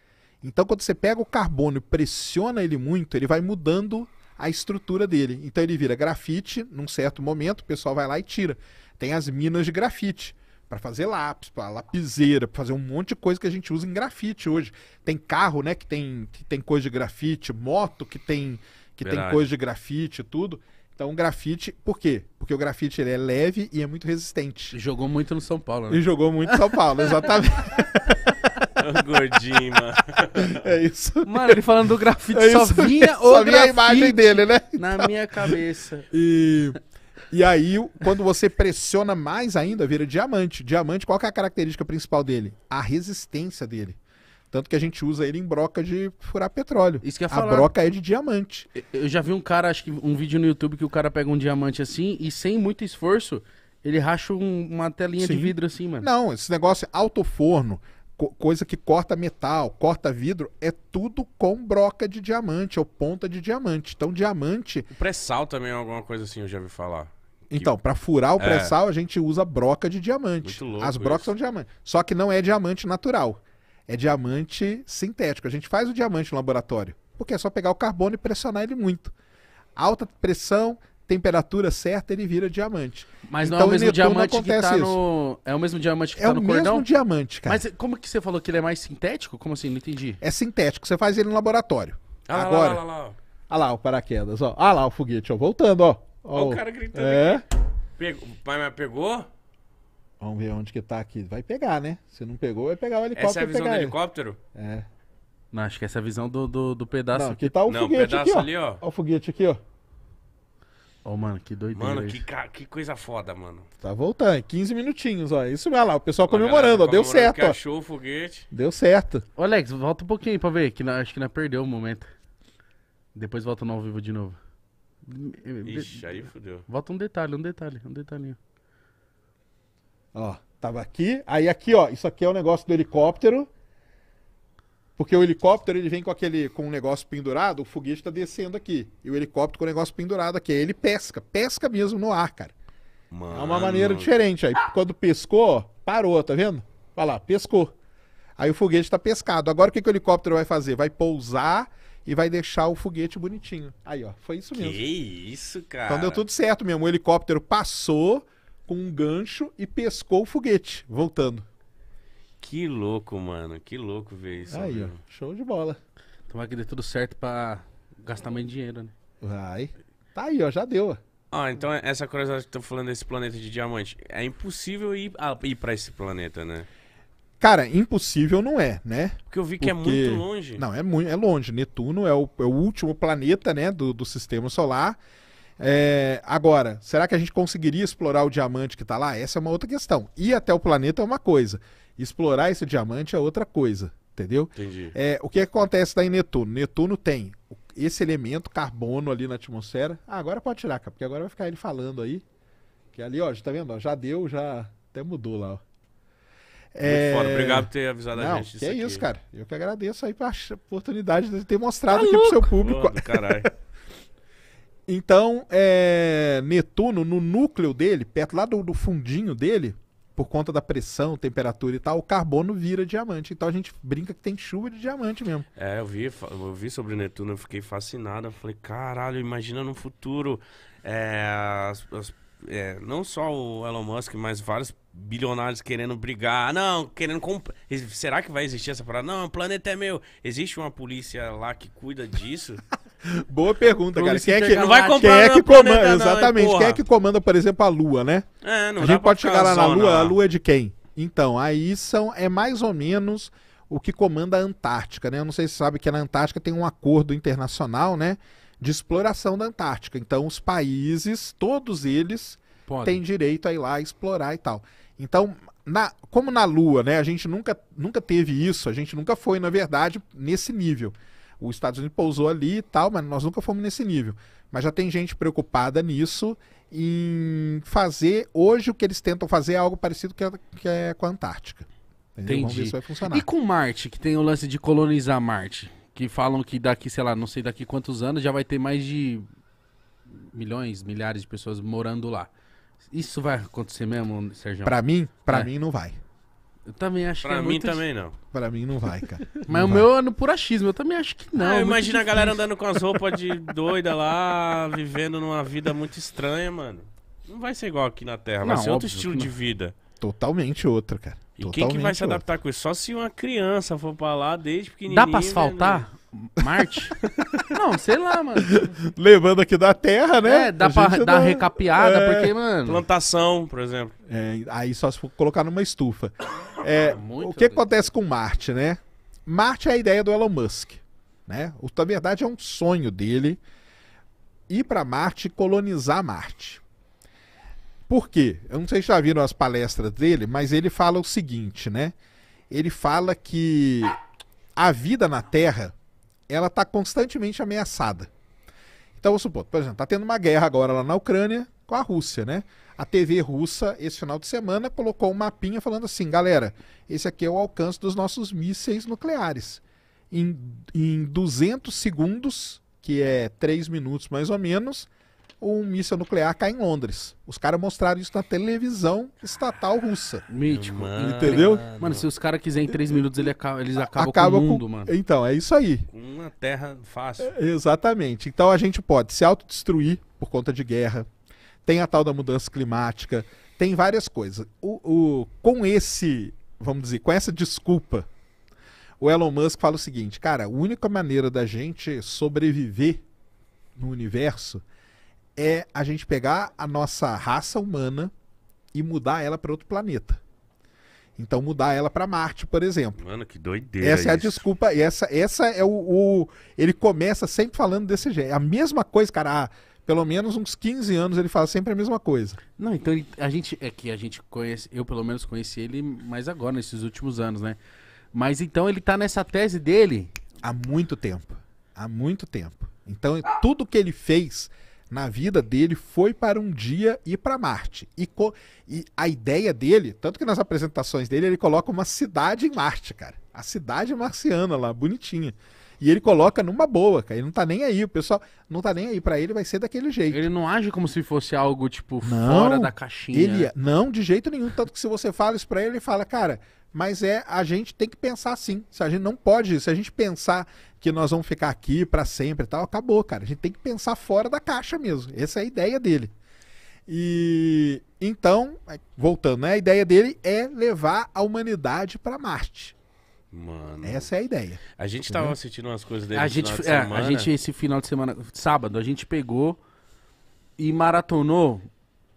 Então, quando você pega o carbono e pressiona ele muito, ele vai mudando a estrutura dele. Então, ele vira grafite. Num certo momento, o pessoal vai lá e tira. Tem as minas de grafite para fazer lápis, para lapiseira, para fazer um monte de coisa que a gente usa em grafite hoje. Tem carro, né, que tem que tem coisa de grafite, moto que tem que Verdade. tem coisa de grafite, tudo. Então, grafite, por quê? Porque o grafite ele é leve e é muito resistente. E jogou muito no São Paulo, né? E jogou muito no São Paulo, exatamente. É gordinho, mano. É isso. Mano, ele falando do grafite, é só vinha só o só a imagem dele, né? Na então. minha cabeça. E, e aí, quando você pressiona mais ainda, vira diamante. Diamante, qual é a característica principal dele? A resistência dele. Tanto que a gente usa ele em broca de furar petróleo. Isso que ia falar. A broca é de diamante. Eu já vi um cara, acho que um vídeo no YouTube que o cara pega um diamante assim e sem muito esforço, ele racha um, uma telinha Sim. de vidro assim, mano. Não, esse negócio é alto co coisa que corta metal, corta vidro, é tudo com broca de diamante ou ponta de diamante. Então diamante. O pré-sal também é alguma coisa assim, eu já vi falar. Então, para furar o é. pré-sal, é. a gente usa broca de diamante. Muito louco As brocas isso. são diamante. Só que não é diamante natural é diamante sintético. A gente faz o diamante no laboratório, porque é só pegar o carbono e pressionar ele muito. Alta pressão, temperatura certa, ele vira diamante. Mas então, não é o então, mesmo diamante que tá no. É o mesmo diamante que é tá no cordão? É o mesmo diamante, cara. Mas como que você falou que ele é mais sintético? Como assim? Não entendi. É sintético, você faz ele no laboratório. Ah, Agora. Lá, lá, lá, lá. Ah lá, o paraquedas, ó. Ah lá, o foguete, ó. Voltando, ó. o cara gritando. É. Pegou, mas pegou? Vamos ver onde que tá aqui. Vai pegar, né? Se não pegou, vai pegar o helicóptero. Essa é a visão do ele. helicóptero? É. Não, acho que essa é a visão do, do, do pedaço. Não, aqui, tá o não, foguete o aqui, ali, ó. ó. o foguete aqui, ó. Ó, oh, mano, que doideira. Mano, que, ca... que coisa foda, mano. Tá voltando, 15 minutinhos, ó. Isso, olha lá, o pessoal comemorando, ó. Deu certo, ó. Achou o foguete. Deu certo. Ô, Alex, volta um pouquinho pra ver, que não, acho que não perdeu o momento. Depois volta no ao vivo de novo. Ixi, aí fodeu. Volta um detalhe, um detalhe, um detalhinho. Ó, tava aqui. Aí aqui, ó, isso aqui é o negócio do helicóptero. Porque o helicóptero ele vem com aquele com um negócio pendurado, o foguete tá descendo aqui. E o helicóptero com o negócio pendurado aqui. Aí ele pesca, pesca mesmo no ar, cara. Mano. É uma maneira diferente. Aí quando pescou, parou, tá vendo? Olha lá, pescou. Aí o foguete está pescado. Agora o que, que o helicóptero vai fazer? Vai pousar e vai deixar o foguete bonitinho. Aí, ó, foi isso mesmo. Que isso, cara. Então deu tudo certo mesmo. O helicóptero passou, com um gancho e pescou o foguete, voltando. Que louco, mano. Que louco ver isso. Aí, ó, show de bola. tomar que dê tudo certo pra gastar mais dinheiro, né? Vai. Tá aí, ó, já deu. Ah, então é essa curiosidade que eu tô falando desse planeta de diamante, é impossível ir, ah, ir para esse planeta, né? Cara, impossível não é, né? Porque eu vi que é Porque... é muito longe. Não, é, muito, é longe. Netuno é o, é o último planeta, né, do, do sistema solar. É, agora, será que a gente conseguiria explorar o diamante que está lá? Essa é uma outra questão. Ir até o planeta é uma coisa, explorar esse diamante é outra coisa, entendeu? Entendi. É, o que acontece daí em Netuno? Netuno tem esse elemento carbono ali na atmosfera. Ah, agora pode tirar, cara, porque agora vai ficar ele falando aí. Que é ali, ó, já tá vendo? Ó, já deu, já até mudou lá, ó. É... Foda. Obrigado por ter avisado Não, a gente. Que é isso, cara. Eu que agradeço aí pela oportunidade de ter mostrado tá aqui louco? pro seu público. caralho. Então, é, Netuno, no núcleo dele, perto lá do, do fundinho dele, por conta da pressão, temperatura e tal, o carbono vira diamante. Então a gente brinca que tem chuva de diamante mesmo. É, eu vi, eu vi sobre Netuno, eu fiquei fascinado. Eu falei, caralho, imagina no futuro. É, as, as, é, não só o Elon Musk, mas vários bilionários querendo brigar. Ah, não, querendo comprar. Será que vai existir essa parada? Não, o planeta é meu. Existe uma polícia lá que cuida disso. Boa pergunta, cara. Quem é que, não vai comprar quem é que comanda? exatamente. quem é que comanda, por exemplo, a Lua, né? É, não a gente pode chegar lá na Lua, lá. a Lua é de quem? Então, aí são é mais ou menos o que comanda a Antártica, né? Eu não sei se você sabe que na Antártica tem um acordo internacional, né, de exploração da Antártica. Então, os países, todos eles, Podem. têm direito a ir lá explorar e tal. Então, na, como na Lua, né, a gente nunca, nunca teve isso, a gente nunca foi, na verdade, nesse nível os Estados Unidos pousou ali e tal, mas nós nunca fomos nesse nível. Mas já tem gente preocupada nisso, em fazer hoje o que eles tentam fazer é algo parecido que é, que é com a Antártica. Entendi. Vamos ver se vai funcionar. E com Marte, que tem o lance de colonizar Marte, que falam que daqui, sei lá, não sei daqui quantos anos já vai ter mais de milhões, milhares de pessoas morando lá. Isso vai acontecer mesmo, Sérgio? Para mim, para é. mim não vai. Eu também acho pra que Pra é mim muito também não. Pra mim não vai, cara. Mas Não o vai. meu é no puro achismo, eu também acho que não. Ah, é a galera andando com as roupas de doida lá, vivendo numa vida muito estranha, mano. Não vai ser igual aqui na Terra, vai Não, ser outro estilo de vida. Totalmente outro cara. E quem que vai se adaptar com isso? Só se uma criança for pra lá desde pequenininho. Dá pra né, asfaltar? Marte? não, sei lá, mano. Levando aqui da Terra, né? É, dá a pra dar dá... recapeada, é... porque, mano. Plantação, por exemplo. É, aí só se for colocar numa estufa. É, ah, o que acontece com Marte, né? Marte é a ideia do Elon Musk, né? O, na verdade, é um sonho dele ir para Marte e colonizar Marte. Por quê? Eu não sei se já viram as palestras dele, mas ele fala o seguinte, né? Ele fala que a vida na Terra ela está constantemente ameaçada. Então, vamos supor, por exemplo, está tendo uma guerra agora lá na Ucrânia com a Rússia, né? A TV russa, esse final de semana, colocou um mapinha falando assim: galera, esse aqui é o alcance dos nossos mísseis nucleares. Em, em 200 segundos, que é 3 minutos mais ou menos, um míssil nuclear cai em Londres. Os caras mostraram isso na televisão estatal russa. Mítico. Mano, entendeu? Mano, se os caras quiserem em três minutos, ele acaba, eles acabam acaba com o mundo, com... mano. Então, é isso aí. Uma terra fácil. É, exatamente. Então a gente pode se autodestruir por conta de guerra. Tem a tal da mudança climática. Tem várias coisas. o, o com esse, vamos dizer, com essa desculpa o Elon Musk fala o seguinte, cara, a única maneira da gente sobreviver no universo é a gente pegar a nossa raça humana e mudar ela para outro planeta. Então mudar ela para Marte, por exemplo. Mano, que doideira. Essa é a desculpa. Essa, essa é o, o, Ele começa sempre falando desse jeito. A mesma coisa, cara. Há pelo menos uns 15 anos ele fala sempre a mesma coisa. Não, então ele, a gente. É que a gente conhece. Eu pelo menos conheci ele mais agora, nesses últimos anos, né? Mas então ele tá nessa tese dele. Há muito tempo. Há muito tempo. Então tudo que ele fez na vida dele foi para um dia ir para Marte. E, e, a ideia dele, tanto que nas apresentações dele, ele coloca uma cidade em Marte, cara. A cidade marciana lá, bonitinha. E ele coloca numa boa, cara. Ele não tá nem aí. O pessoal não tá nem aí para ele, vai ser daquele jeito. Ele não age como se fosse algo, tipo, não, fora da caixinha. Ele, é, não, de jeito nenhum. Tanto que se você fala isso pra ele, ele fala, cara, mas é a gente tem que pensar assim. Se a gente não pode, se a gente pensar que nós vamos ficar aqui para sempre e tal, acabou, cara. A gente tem que pensar fora da caixa mesmo. Essa é a ideia dele. E então, voltando, né? A ideia dele é levar a humanidade para Marte. Mano. Essa é a ideia. A gente estava assistindo umas coisas dele. A gente, de é, a gente esse final de semana, sábado, a gente pegou e maratonou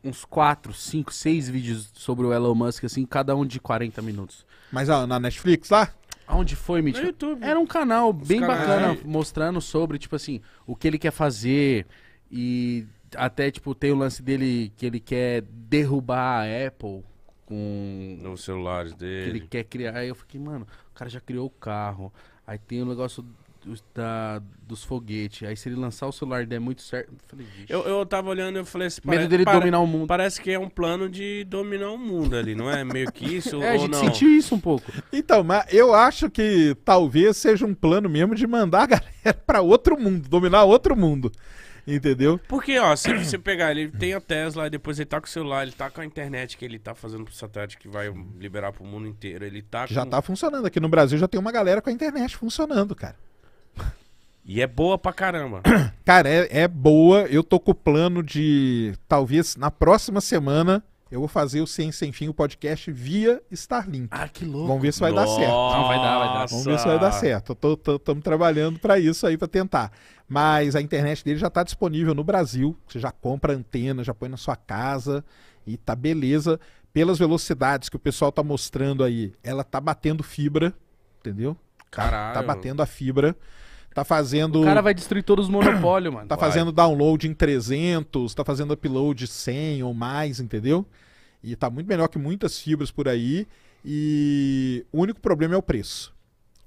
uns 4, 5, 6 vídeos sobre o Elon Musk, assim, cada um de 40 minutos. Mas ó, na Netflix lá? Aonde foi, Mitch? No YouTube. Era um canal Os bem canais. bacana, mostrando sobre, tipo assim, o que ele quer fazer e até, tipo, tem o lance dele que ele quer derrubar a Apple com... os celulares dele. Que ele quer criar. Aí eu fiquei, mano, o cara já criou o carro. Aí tem o negócio da, dos foguetes. Aí se ele lançar o celular e der muito certo. Eu, falei, eu, eu tava olhando e falei assim. Medo parece, dele para, dominar o mundo. Parece que é um plano de dominar o mundo ali, não é? Meio que isso. é, a gente não? sentiu isso um pouco. Então, mas eu acho que talvez seja um plano mesmo de mandar a galera pra outro mundo, dominar outro mundo. Entendeu? Porque, ó, se você pegar, ele tem a Tesla, depois ele tá com o celular, ele tá com a internet que ele tá fazendo pro satélite que vai liberar pro mundo inteiro. Ele tá. Com... Já tá funcionando. Aqui no Brasil já tem uma galera com a internet funcionando, cara. E é boa pra caramba. Cara, é, é boa. Eu tô com o plano de talvez na próxima semana eu vou fazer o Ciência Sem Fim, o podcast via Starlink. Ah, que louco. Vamos ver se vai Nossa. dar certo. Não, vai dar, vai dar. Vamos ver se vai dar certo. Estamos trabalhando para isso aí, para tentar. Mas a internet dele já está disponível no Brasil. Você já compra antena, já põe na sua casa e tá beleza. Pelas velocidades que o pessoal tá mostrando aí, ela tá batendo fibra, entendeu? Caralho. Tá, tá batendo a fibra. Tá fazendo. O cara vai destruir todos os monopólios, mano. Tá vai. fazendo download em 300, tá fazendo upload 100 ou mais, entendeu? E tá muito melhor que muitas fibras por aí. E o único problema é o preço.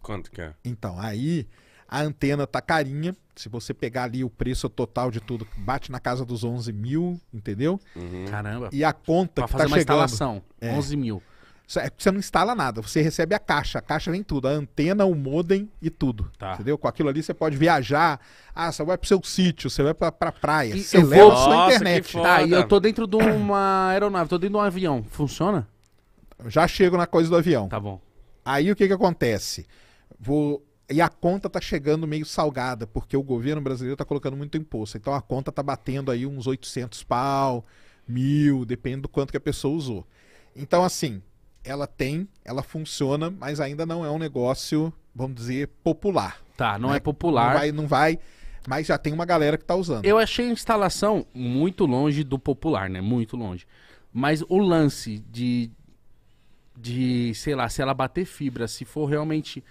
Quanto que é? Então, aí a antena tá carinha. Se você pegar ali o preço total de tudo, bate na casa dos 11 mil, entendeu? Uhum. Caramba. E a conta pra que fazer tá uma chegando. instalação, é, 11 mil. É, você não instala nada, você recebe a caixa. A caixa vem tudo, a antena, o modem e tudo. Tá. Entendeu? Com aquilo ali você pode viajar. Ah, você vai pro seu sítio, você vai pra, pra praia. E você leva vou... sua Nossa, internet. Tá, e eu tô dentro de uma aeronave, tô dentro de um avião. Funciona? Já chego na coisa do avião. Tá bom. Aí o que que acontece? Vou... E a conta tá chegando meio salgada, porque o governo brasileiro tá colocando muito imposto. Então a conta tá batendo aí uns 800 pau, mil, depende do quanto que a pessoa usou. Então assim, ela tem, ela funciona, mas ainda não é um negócio, vamos dizer, popular. Tá, não né? é popular. Não vai, não vai, mas já tem uma galera que tá usando. Eu achei a instalação muito longe do popular, né? Muito longe. Mas o lance de, de sei lá, se ela bater fibra, se for realmente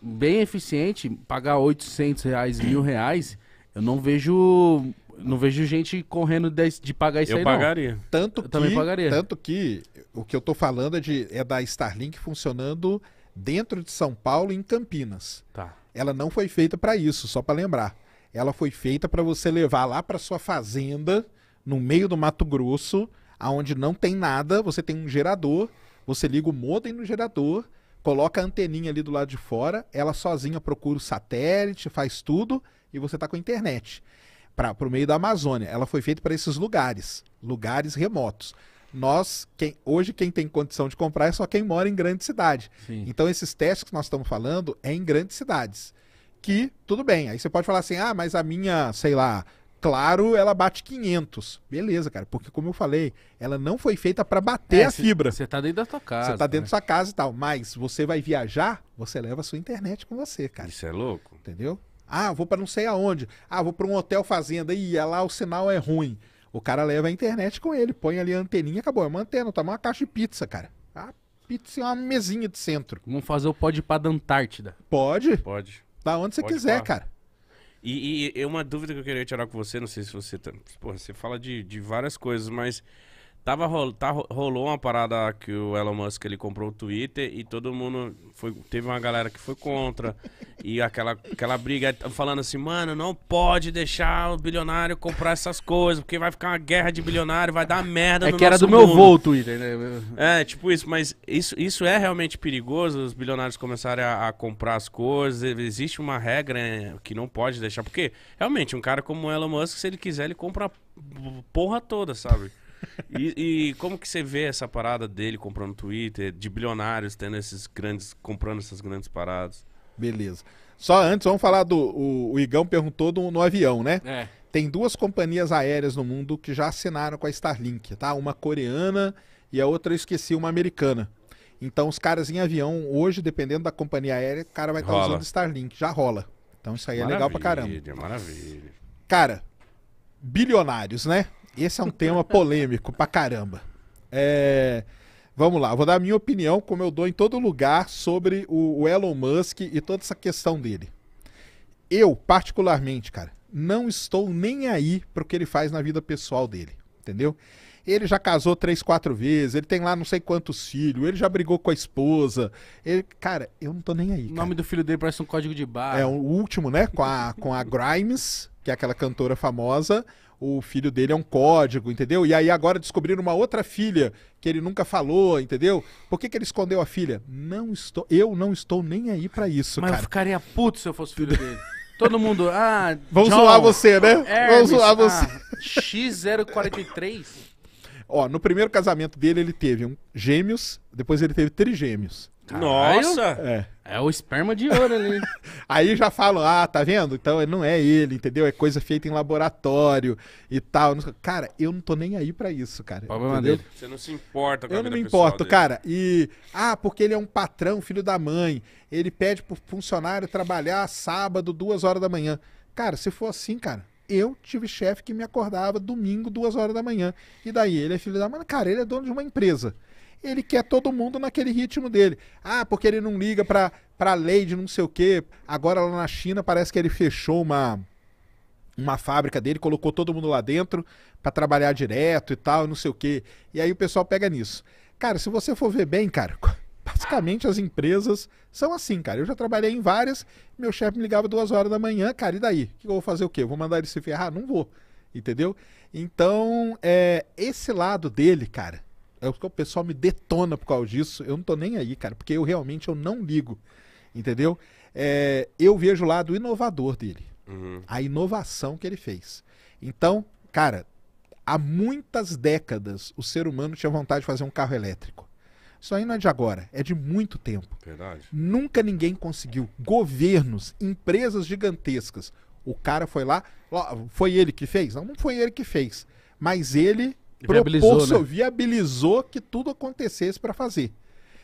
bem eficiente, pagar 800 reais, mil reais, eu não vejo não vejo gente correndo de, de pagar isso eu aí, pagaria. Tanto eu que, também pagaria. Tanto que o que eu estou falando é, de, é da Starlink funcionando dentro de São Paulo, em Campinas. Tá. Ela não foi feita para isso, só para lembrar. Ela foi feita para você levar lá para sua fazenda, no meio do Mato Grosso, aonde não tem nada, você tem um gerador, você liga o modem no gerador, coloca a anteninha ali do lado de fora, ela sozinha procura o satélite, faz tudo e você está com a internet. Para o meio da Amazônia. Ela foi feita para esses lugares, lugares remotos nós, quem, hoje quem tem condição de comprar é só quem mora em grande cidade. Sim. Então esses testes que nós estamos falando é em grandes cidades. Que, tudo bem, aí você pode falar assim, ah, mas a minha, sei lá, Claro, ela bate 500. Beleza, cara, porque como eu falei, ela não foi feita para bater é, a cê, fibra. Você tá dentro da sua casa. Você tá dentro né? da sua casa e tal, mas você vai viajar, você leva a sua internet com você, cara. Isso é louco. Entendeu? Ah, vou para não sei aonde. Ah, vou para um hotel fazenda e é lá o sinal é ruim. O cara leva a internet com ele, põe ali a anteninha, acabou. É uma antena, tá uma caixa de pizza, cara. A pizza é uma mesinha de centro. Vamos fazer o pode para da Antártida. Pode? Pode. Da tá onde você pode quiser, pra... cara. E, e, e, uma dúvida que eu queria tirar com você, não sei se você. Tá... Porra, você fala de, de várias coisas, mas Tava rol, tá, rolou uma parada que o Elon Musk ele comprou o Twitter e todo mundo foi, teve uma galera que foi contra e aquela, aquela briga falando assim, mano, não pode deixar o bilionário comprar essas coisas, porque vai ficar uma guerra de bilionário, vai dar merda é no É que era do mundo. meu voo o Twitter, né? É, tipo isso, mas isso, isso é realmente perigoso, os bilionários começarem a, a comprar as coisas, existe uma regra né, que não pode deixar, porque realmente um cara como o Elon Musk, se ele quiser, ele compra a porra toda, sabe? E, e, como que você vê essa parada dele comprando Twitter, de bilionários tendo esses grandes, comprando essas grandes paradas? Beleza. Só antes, vamos falar do. O, o Igão perguntou do, no avião, né? É. Tem duas companhias aéreas no mundo que já assinaram com a Starlink, tá? Uma coreana e a outra, eu esqueci, uma americana. Então, os caras em avião, hoje, dependendo da companhia aérea, o cara vai estar tá usando Starlink, já rola. Então, isso aí maravilha, é legal pra caramba. Maravilha, maravilha. Cara, bilionários, né? esse é um tema polêmico pra caramba. É, vamos lá, vou dar a minha opinião, como eu dou em todo lugar, sobre o, o Elon Musk e toda essa questão dele. Eu, particularmente, cara, não estou nem aí pro que ele faz na vida pessoal dele, entendeu? ele já casou três, quatro vezes, ele tem lá não sei quantos filhos, ele já brigou com a esposa. Ele, cara, eu não tô nem aí. O nome do filho dele parece um código de barra. É o último, né? Com a, com a Grimes, que é aquela cantora famosa o filho dele é um código, entendeu? E aí agora descobriram uma outra filha que ele nunca falou, entendeu? Por que, que ele escondeu a filha? Não estou, eu não estou nem aí para isso, Mas cara. eu ficaria puto se eu fosse filho dele. Todo mundo, ah, vamos John, zoar você, né? Hermes, vamos zoar ah, você. X043. Ó, no primeiro casamento dele ele teve um gêmeos, depois ele teve trigêmeos. Nossa! É. é o esperma de ouro ali. Aí já falo ah, tá vendo? Então não é ele, entendeu? É coisa feita em laboratório e tal. Cara, eu não tô nem aí para isso, cara. Problema entendeu? dele. Você não se importa com Eu não me importo, cara. E, ah, porque ele é um patrão, filho da mãe. Ele pede pro funcionário trabalhar sábado, duas horas da manhã. Cara, se for assim, cara, eu tive chefe que me acordava domingo, duas horas da manhã. E daí, ele é filho da mãe. Cara, ele é dono de uma empresa ele quer todo mundo naquele ritmo dele. Ah, porque ele não liga para a lei de não sei o quê. Agora lá na China parece que ele fechou uma, uma fábrica dele, colocou todo mundo lá dentro para trabalhar direto e tal, não sei o quê. E aí o pessoal pega nisso. Cara, se você for ver bem, cara, basicamente as empresas são assim, cara. Eu já trabalhei em várias, meu chefe me ligava duas horas da manhã, cara, e daí? O que eu vou fazer o quê? vou mandar ele se ferrar? Não vou. Entendeu? Então, é, esse lado dele, cara, é o que o pessoal me detona por causa disso. Eu não tô nem aí, cara, porque eu realmente eu não ligo. Entendeu? É, eu vejo o lado inovador dele. Uhum. A inovação que ele fez. Então, cara, há muitas décadas o ser humano tinha vontade de fazer um carro elétrico. Isso aí não é de agora, é de muito tempo. Verdade. Nunca ninguém conseguiu. Governos, empresas gigantescas. O cara foi lá, foi ele que fez? Não, não foi ele que fez. Mas ele proporcionou, né? viabilizou que tudo acontecesse para fazer.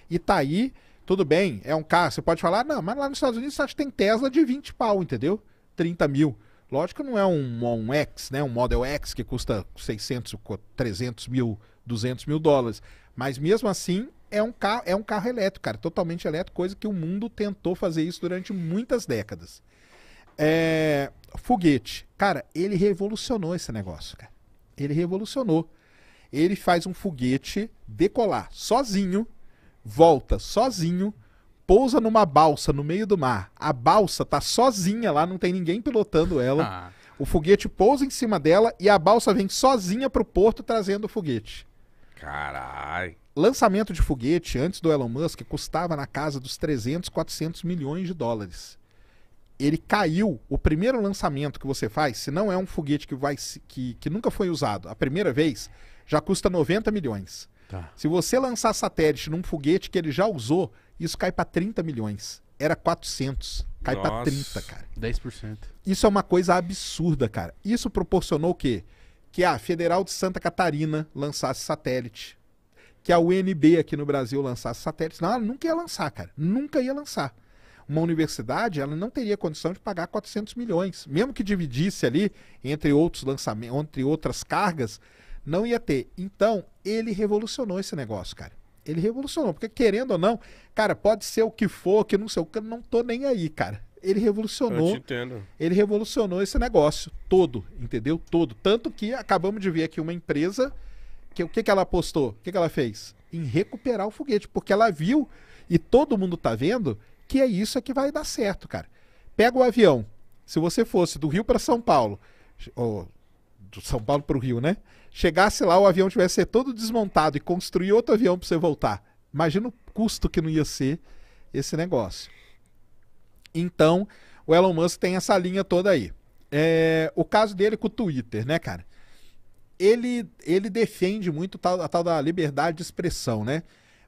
E tá aí, tudo bem, é um carro, você pode falar, não, mas lá nos Estados Unidos você acha que tem Tesla de 20 pau, entendeu? 30 mil. Lógico que não é um, um X, né? Um Model X que custa 600, 300 mil, 200 mil dólares. Mas mesmo assim, é um carro, é um carro elétrico, cara, totalmente elétrico, coisa que o mundo tentou fazer isso durante muitas décadas. É, foguete, cara, ele revolucionou esse negócio, cara. Ele revolucionou ele faz um foguete decolar sozinho, volta sozinho, pousa numa balsa no meio do mar. A balsa tá sozinha lá, não tem ninguém pilotando ela. Ah. O foguete pousa em cima dela e a balsa vem sozinha pro porto trazendo o foguete. Caralho. Lançamento de foguete antes do Elon Musk custava na casa dos 300, 400 milhões de dólares. Ele caiu. O primeiro lançamento que você faz, se não é um foguete que vai que, que nunca foi usado, a primeira vez já custa 90 milhões. Tá. Se você lançar satélite num foguete que ele já usou, isso cai para 30 milhões. Era 400, cai para 30, cara. 10%. Isso é uma coisa absurda, cara. Isso proporcionou o quê? Que a Federal de Santa Catarina lançasse satélite. Que a UNB aqui no Brasil lançasse satélite. Não, ela nunca ia lançar, cara. Nunca ia lançar. Uma universidade, ela não teria condição de pagar 400 milhões. Mesmo que dividisse ali entre outros lançamentos, entre outras cargas, não ia ter. Então, ele revolucionou esse negócio, cara. Ele revolucionou, porque querendo ou não, cara, pode ser o que for, que não sei o que, não tô nem aí, cara. Ele revolucionou. Eu te entendo. Ele revolucionou esse negócio todo, entendeu? Todo. Tanto que acabamos de ver aqui uma empresa que o que, que ela apostou? O que, que ela fez? Em recuperar o foguete, porque ela viu e todo mundo tá vendo que é isso é que vai dar certo, cara. Pega o avião. Se você fosse do Rio para São Paulo, ou do São Paulo para o Rio, né? Chegasse lá, o avião tivesse ser todo desmontado e construir outro avião para você voltar. Imagina o custo que não ia ser esse negócio. Então, o Elon Musk tem essa linha toda aí. É, o caso dele com o Twitter, né, cara? Ele, ele defende muito tal, a tal da liberdade de expressão, né?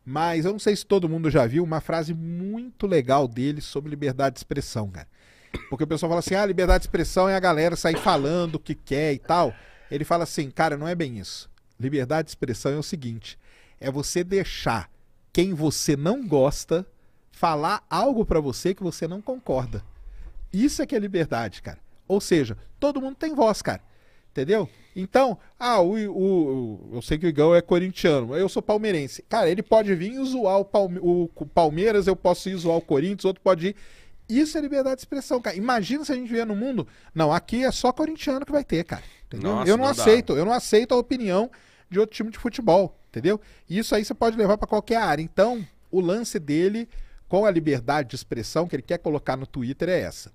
Mas eu não sei se todo mundo já viu uma frase muito legal dele sobre liberdade de expressão, cara. Porque o pessoal fala assim: ah, liberdade de expressão é a galera sair falando o que quer e tal. Ele fala assim: cara, não é bem isso. Liberdade de expressão é o seguinte: é você deixar quem você não gosta falar algo para você que você não concorda. Isso é que é liberdade, cara. Ou seja, todo mundo tem voz, cara. Entendeu? Então, ah, o, o, o, eu sei que o Igão é corintiano, eu sou palmeirense. Cara, ele pode vir e zoar o, Palme, o, Palmeiras, eu posso ir zoar o Corinthians, outro pode ir. Isso é liberdade de expressão, cara. Imagina se a gente vier no mundo. Não, aqui é só corintiano que vai ter, cara. Nossa, eu não, não aceito, dá. eu não aceito a opinião de outro time de futebol, entendeu? E isso aí você pode levar para qualquer área. Então, o lance dele com a liberdade de expressão que ele quer colocar no Twitter é essa.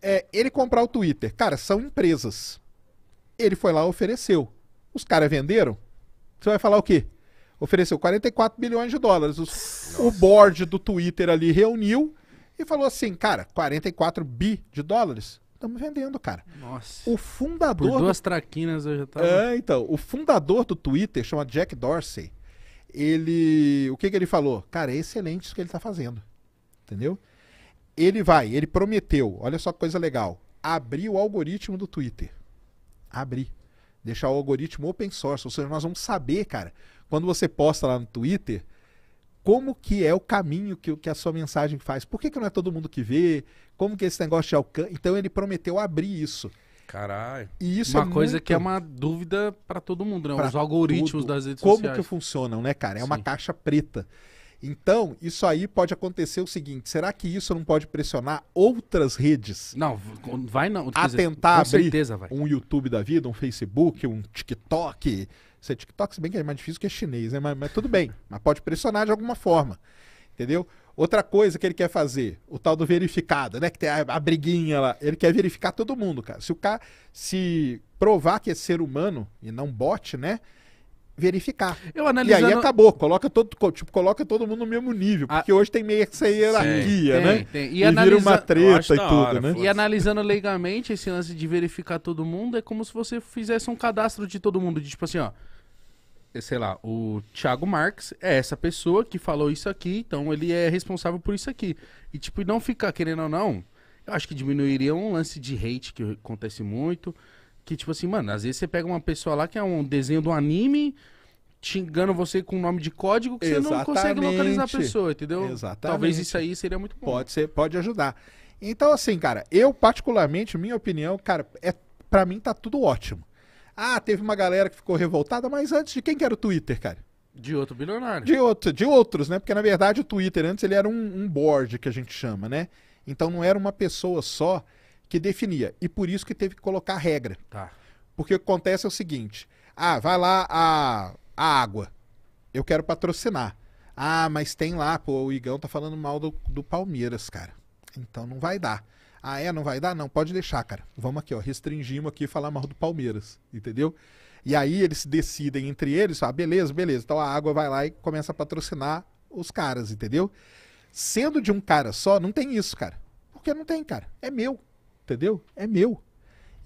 É, ele comprar o Twitter, cara, são empresas. Ele foi lá e ofereceu. Os caras venderam? Você vai falar o quê? Ofereceu 44 bilhões de dólares. Os, o board do Twitter ali reuniu e falou assim, cara, 44 bi de dólares. Estamos vendendo, cara. Nossa. O fundador. Por duas do... traquinas eu já tava. É, então. O fundador do Twitter chama Jack Dorsey. Ele. O que, que ele falou? Cara, é excelente isso que ele está fazendo. Entendeu? Ele vai, ele prometeu, olha só que coisa legal. Abrir o algoritmo do Twitter. Abrir. Deixar o algoritmo open source. Ou seja, nós vamos saber, cara, quando você posta lá no Twitter, como que é o caminho que, que a sua mensagem faz. Por que, que não é todo mundo que vê? Como que é esse negócio de alcance... Então ele prometeu abrir isso. Caralho. E isso uma é coisa muito... que é uma dúvida para todo mundo, né? Pra Os algoritmos tudo. das redes como sociais. Como que funcionam, né, cara? É Sim. uma caixa preta. Então, isso aí pode acontecer o seguinte: será que isso não pode pressionar outras redes? Não, vai não. A dizer, tentar abrir certeza, um YouTube da vida, um Facebook, um TikTok, isso é TikTok, se bem que é mais difícil que é chinês, né? mas, mas tudo bem. Mas pode pressionar de alguma forma. Entendeu? Outra coisa que ele quer fazer, o tal do verificado, né? Que tem a, a briguinha lá. Ele quer verificar todo mundo, cara. Se o cara se provar que é ser humano e não bot, né? verificar. Eu analisando... E aí acabou, coloca todo, tipo, coloca todo mundo no mesmo nível, porque a... hoje tem meio que essa hierarquia, tem, né? Tem. E, e analisa... vira uma treta e tudo, hora, né? E analisando legalmente esse lance de verificar todo mundo, é como se você fizesse um cadastro de todo mundo, de tipo assim, ó, é, sei lá, o Thiago Marx é essa pessoa que falou isso aqui, então ele é responsável por isso aqui. E tipo, não ficar querendo ou não, eu acho que diminuiria um lance de hate que acontece muito, que, tipo assim, mano, às vezes você pega uma pessoa lá que é um desenho de um anime, xingando você com o nome de código que Exatamente. você não consegue localizar a pessoa, entendeu? Exatamente. Talvez isso aí seria muito bom. Pode ser, pode ajudar. Então, assim, cara, eu particularmente, minha opinião, cara, é para mim tá tudo ótimo. Ah, teve uma galera que ficou revoltada, mas antes de quem que era o Twitter, cara? De outro bilionário. De, outro, de outros, né? Porque na verdade o Twitter antes ele era um, um board que a gente chama, né? Então não era uma pessoa só que definia. E por isso que teve que colocar regra. Tá. Porque o que acontece é o seguinte: ah, vai lá a, a água. Eu quero patrocinar. Ah, mas tem lá, pô, o Igão tá falando mal do, do Palmeiras, cara. Então não vai dar. Ah, é? Não vai dar? Não, pode deixar, cara. Vamos aqui, ó. Restringimos aqui falar mal do Palmeiras, entendeu? E aí eles decidem entre eles, ah, beleza, beleza. Então a água vai lá e começa a patrocinar os caras, entendeu? Sendo de um cara só, não tem isso, cara. Porque não tem, cara. É meu entendeu? É meu.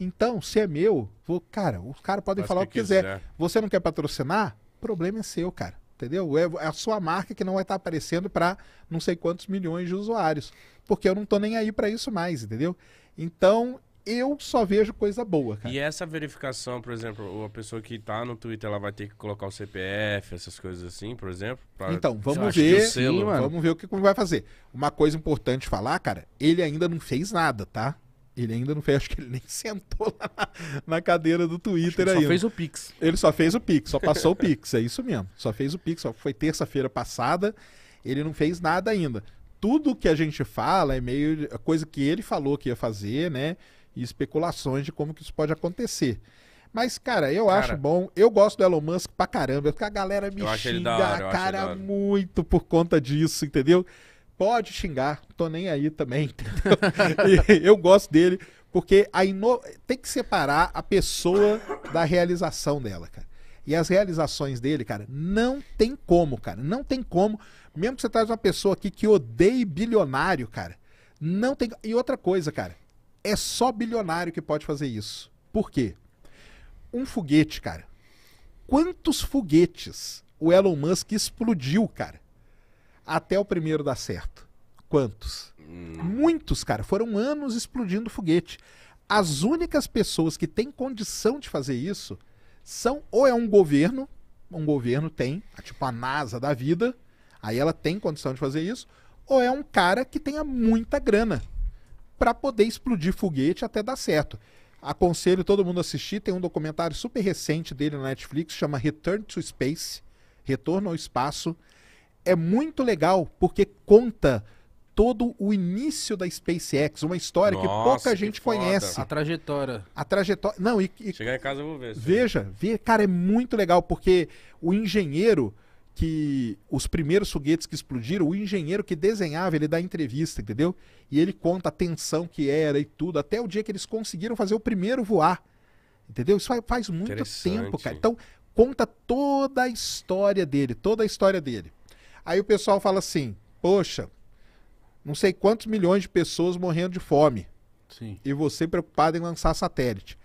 Então, se é meu, vou, cara, os caras podem Faz falar que o que quiser. quiser. Você não quer patrocinar? Problema é seu, cara. Entendeu? É, é a sua marca que não vai estar aparecendo para não sei quantos milhões de usuários. Porque eu não tô nem aí para isso mais, entendeu? Então, eu só vejo coisa boa, cara. E essa verificação, por exemplo, a pessoa que tá no Twitter, ela vai ter que colocar o CPF, essas coisas assim, por exemplo? Pra... Então, vamos ver, selo, sim, vamos ver o que vai fazer. Uma coisa importante falar, cara, ele ainda não fez nada, tá? Ele ainda não fez, acho que ele nem sentou lá na, cadeira do Twitter aí. Só fez o Pix. Ele só fez o Pix, só passou o Pix, é isso mesmo. Só fez o Pix, só foi terça-feira passada, ele não fez nada ainda. Tudo que a gente fala é meio a é coisa que ele falou que ia fazer, né? E especulações de como que isso pode acontecer. Mas, cara, eu cara, acho bom. Eu gosto do Elon Musk pra caramba. Porque a galera me xinga, hora, cara, muito por conta disso, entendeu? pode xingar, tô nem aí também. eu gosto dele, porque a ino... tem que separar a pessoa da realização dela, cara. E as realizações dele, cara, não tem como, cara. Não tem como. Mesmo que você traz uma pessoa aqui que odeie bilionário, cara. Não tem. E outra coisa, cara. É só bilionário que pode fazer isso. Por quê? Um foguete, cara. Quantos foguetes o Elon Musk explodiu, cara? até o primeiro dar certo. Quantos? Muitos, cara. Foram anos explodindo foguete. As únicas pessoas que têm condição de fazer isso são ou é um governo, um governo tem, tipo a NASA da vida, aí ela tem condição de fazer isso, ou é um cara que tenha muita grana para poder explodir foguete até dar certo. Aconselho todo mundo a assistir, tem um documentário super recente dele na Netflix, chama Return to Space, Retorno ao Espaço é muito legal porque conta todo o início da SpaceX, uma história Nossa, que pouca que gente foda. conhece. A trajetória. A trajetória. Não, e, e chegar em casa eu vou ver. Veja, vê, cara, é muito legal porque o engenheiro que os primeiros foguetes que explodiram, o engenheiro que desenhava, ele dá entrevista, entendeu? E ele conta a tensão que era e tudo, até o dia que eles conseguiram fazer o primeiro voar. Entendeu? Isso faz muito tempo, cara. Então, conta toda a história dele, toda a história dele. Aí o pessoal fala assim: poxa, não sei quantos milhões de pessoas morrendo de fome. Sim. E você preocupado em lançar satélite.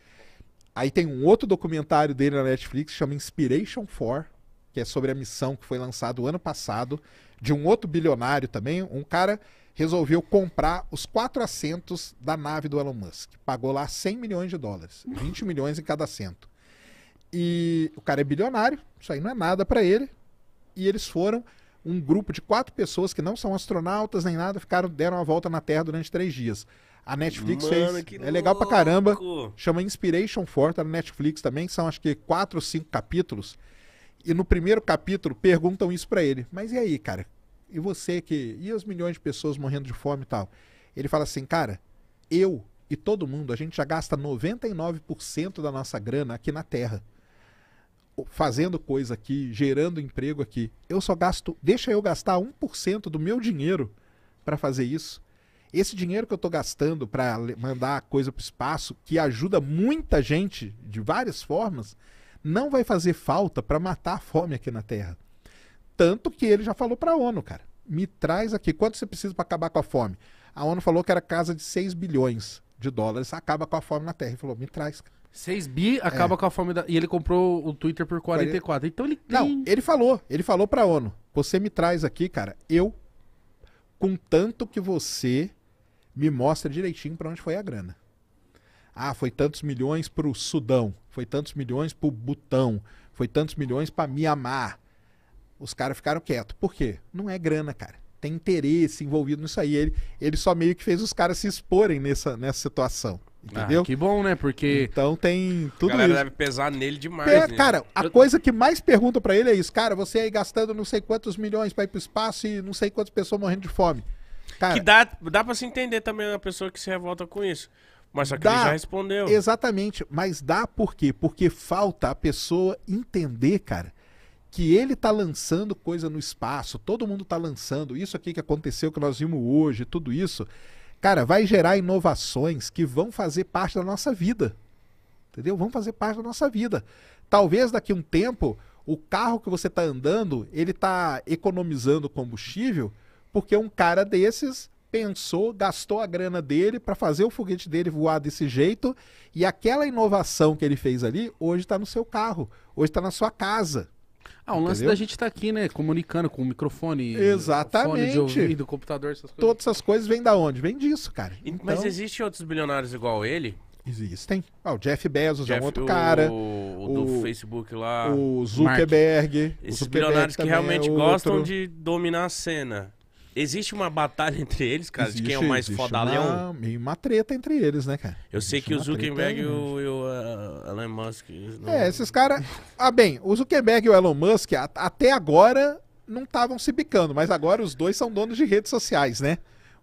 Aí tem um outro documentário dele na Netflix chama Inspiration 4, que é sobre a missão que foi lançada o ano passado, de um outro bilionário também. Um cara resolveu comprar os quatro assentos da nave do Elon Musk. Pagou lá 100 milhões de dólares, 20 milhões em cada assento. E o cara é bilionário, isso aí não é nada para ele. E eles foram um grupo de quatro pessoas que não são astronautas nem nada ficaram deram a volta na Terra durante três dias. A Netflix Mano, fez. É legal louco. pra caramba. Chama Inspiration Forte, tá na Netflix também. São acho que quatro ou cinco capítulos. E no primeiro capítulo perguntam isso para ele. Mas e aí, cara? E você que. E os milhões de pessoas morrendo de fome e tal? Ele fala assim, cara, eu e todo mundo, a gente já gasta 99% da nossa grana aqui na Terra fazendo coisa aqui, gerando emprego aqui. Eu só gasto, deixa eu gastar 1% do meu dinheiro para fazer isso. Esse dinheiro que eu estou gastando para mandar coisa para o espaço, que ajuda muita gente de várias formas, não vai fazer falta para matar a fome aqui na Terra. Tanto que ele já falou para a ONU, cara. Me traz aqui quanto você precisa para acabar com a fome. A ONU falou que era casa de 6 bilhões de dólares, acaba com a fome na Terra. Ele falou: "Me traz, cara. 6 bi acaba é. com a fome da. E ele comprou o Twitter por 44. Então ele tem... Não, ele falou. Ele falou pra ONU: você me traz aqui, cara, eu. Com tanto que você me mostra direitinho para onde foi a grana. Ah, foi tantos milhões pro Sudão, foi tantos milhões pro Butão, foi tantos milhões para Mianmar. Os caras ficaram quietos. Por quê? Não é grana, cara. Tem interesse envolvido nisso aí. Ele, ele só meio que fez os caras se exporem nessa, nessa situação. Ah, Entendeu? Ah, que bom, né? Porque. Então tem tudo a galera isso. deve pesar nele demais. É, né? Cara, a eu... coisa que mais pergunta para ele é isso. Cara, você aí gastando não sei quantos milhões para ir pro espaço e não sei quantas pessoas morrendo de fome. Cara, que dá, dá pra se entender também a pessoa que se revolta com isso. Mas só que dá, ele já respondeu. Exatamente. Mas dá por quê? Porque falta a pessoa entender, cara, que ele tá lançando coisa no espaço, todo mundo tá lançando, isso aqui que aconteceu, que nós vimos hoje, tudo isso cara, vai gerar inovações que vão fazer parte da nossa vida. Entendeu? Vão fazer parte da nossa vida. Talvez daqui a um tempo, o carro que você está andando, ele está economizando combustível, porque um cara desses pensou, gastou a grana dele para fazer o foguete dele voar desse jeito, e aquela inovação que ele fez ali, hoje está no seu carro, hoje está na sua casa. Ah, o lance da gente estar tá aqui, né? Comunicando com o microfone, Exatamente. fone de ouvido, computador, essas coisas. Todas essas coisas vêm da onde? Vem disso, cara. Então... Mas existem outros bilionários igual ele? Existem. Ah, o Jeff Bezos Jeff, é um outro cara. O, o do Facebook lá. O Zuckerberg. Mark. Esses Zuckerberg bilionários que é realmente é gostam de dominar a cena. Existe uma batalha entre eles, cara, existe, de quem é o mais fodalhão. Uma, uma treta entre eles, né, cara? Eu sei que o Zuckerberg e o, e o uh, Elon Musk. Não... É, esses caras. Ah, bem, o Zuckerberg e o Elon Musk a, até agora não estavam se bicando, mas agora os dois são donos de redes sociais, né?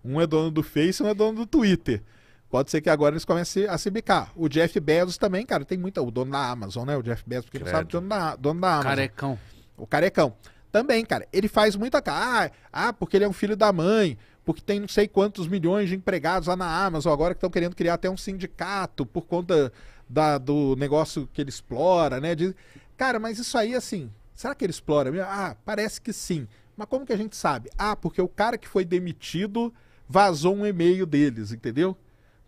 Um é dono do Face, um é dono do Twitter. Pode ser que agora eles comecem a se bicar. O Jeff Bezos também, cara, tem muita. O dono da Amazon, né? O Jeff Bezos, porque ele não sabe, dono da, dono da Amazon. Carecão. O carecão. Também, cara. Ele faz muita cara. Ah, ah, porque ele é um filho da mãe. Porque tem não sei quantos milhões de empregados lá na Amazon agora que estão querendo criar até um sindicato por conta da, do negócio que ele explora, né? De... Cara, mas isso aí, assim, será que ele explora? Ah, parece que sim. Mas como que a gente sabe? Ah, porque o cara que foi demitido vazou um e-mail deles, entendeu?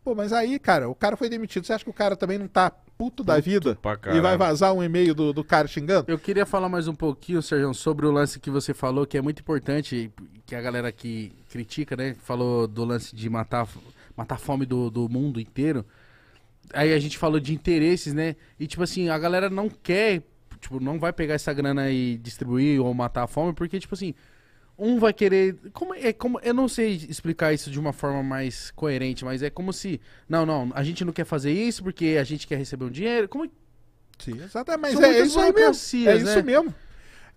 Pô, mas aí, cara, o cara foi demitido. Você acha que o cara também não tá puto, da vida e vai vazar um e-mail do, do cara xingando. Eu queria falar mais um pouquinho, Sérgio, sobre o lance que você falou, que é muito importante, que a galera que critica, né? Falou do lance de matar, matar fome do, do mundo inteiro. Aí a gente falou de interesses, né? E tipo assim, a galera não quer, tipo, não vai pegar essa grana e distribuir ou matar a fome, porque, tipo assim, um vai querer. Como é como eu não sei explicar isso de uma forma mais coerente, mas é como se não, não, a gente não quer fazer isso porque a gente quer receber um dinheiro. Como é Sim, exatamente. É, mas é, é, isso aí mesmo. É né? isso mesmo.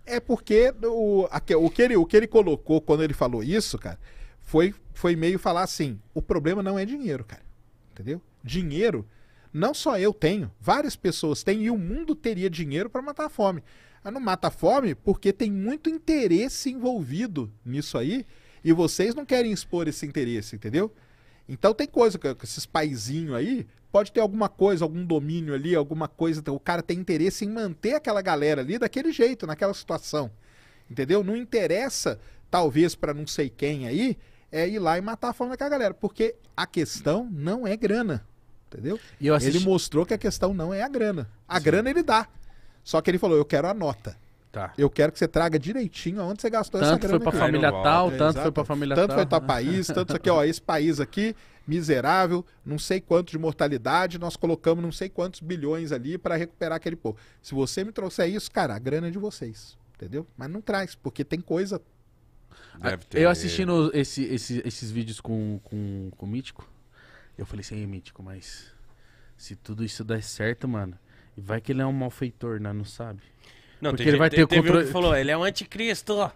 É porque o, o, que ele, o que ele colocou quando ele falou isso, cara, foi, foi meio falar assim: o problema não é dinheiro, cara. Entendeu? Dinheiro, não só eu tenho, várias pessoas têm e o mundo teria dinheiro para matar a fome. Ela ah, não mata a fome porque tem muito interesse envolvido nisso aí e vocês não querem expor esse interesse, entendeu? Então tem coisa que esses paizinhos aí pode ter alguma coisa, algum domínio ali, alguma coisa. O cara tem interesse em manter aquela galera ali daquele jeito, naquela situação, entendeu? Não interessa talvez para não sei quem aí é ir lá e matar a fome daquela galera, porque a questão não é grana, entendeu? Assisti... Ele mostrou que a questão não é a grana. A Sim. grana ele dá. Só que ele falou: eu quero a nota. Tá. Eu quero que você traga direitinho aonde você gastou tanto essa grana. Foi pra família tal, é, tanto exato. foi para família tanto tal, tanto foi para país, tanto aqui, ó, esse país aqui miserável, não sei quanto de mortalidade, nós colocamos não sei quantos bilhões ali para recuperar aquele povo. Se você me trouxer isso, cara, a grana é de vocês, entendeu? Mas não traz, porque tem coisa. Deve ah, ter... Eu assistindo esse, esse, esses vídeos com, com, com o Mítico, eu falei assim, Mítico, mas se tudo isso der certo, mano, e vai que ele é um malfeitor, né? Não sabe. Não, Porque ele gente, vai ter controle. Um que falou, ele é um anticristo. não,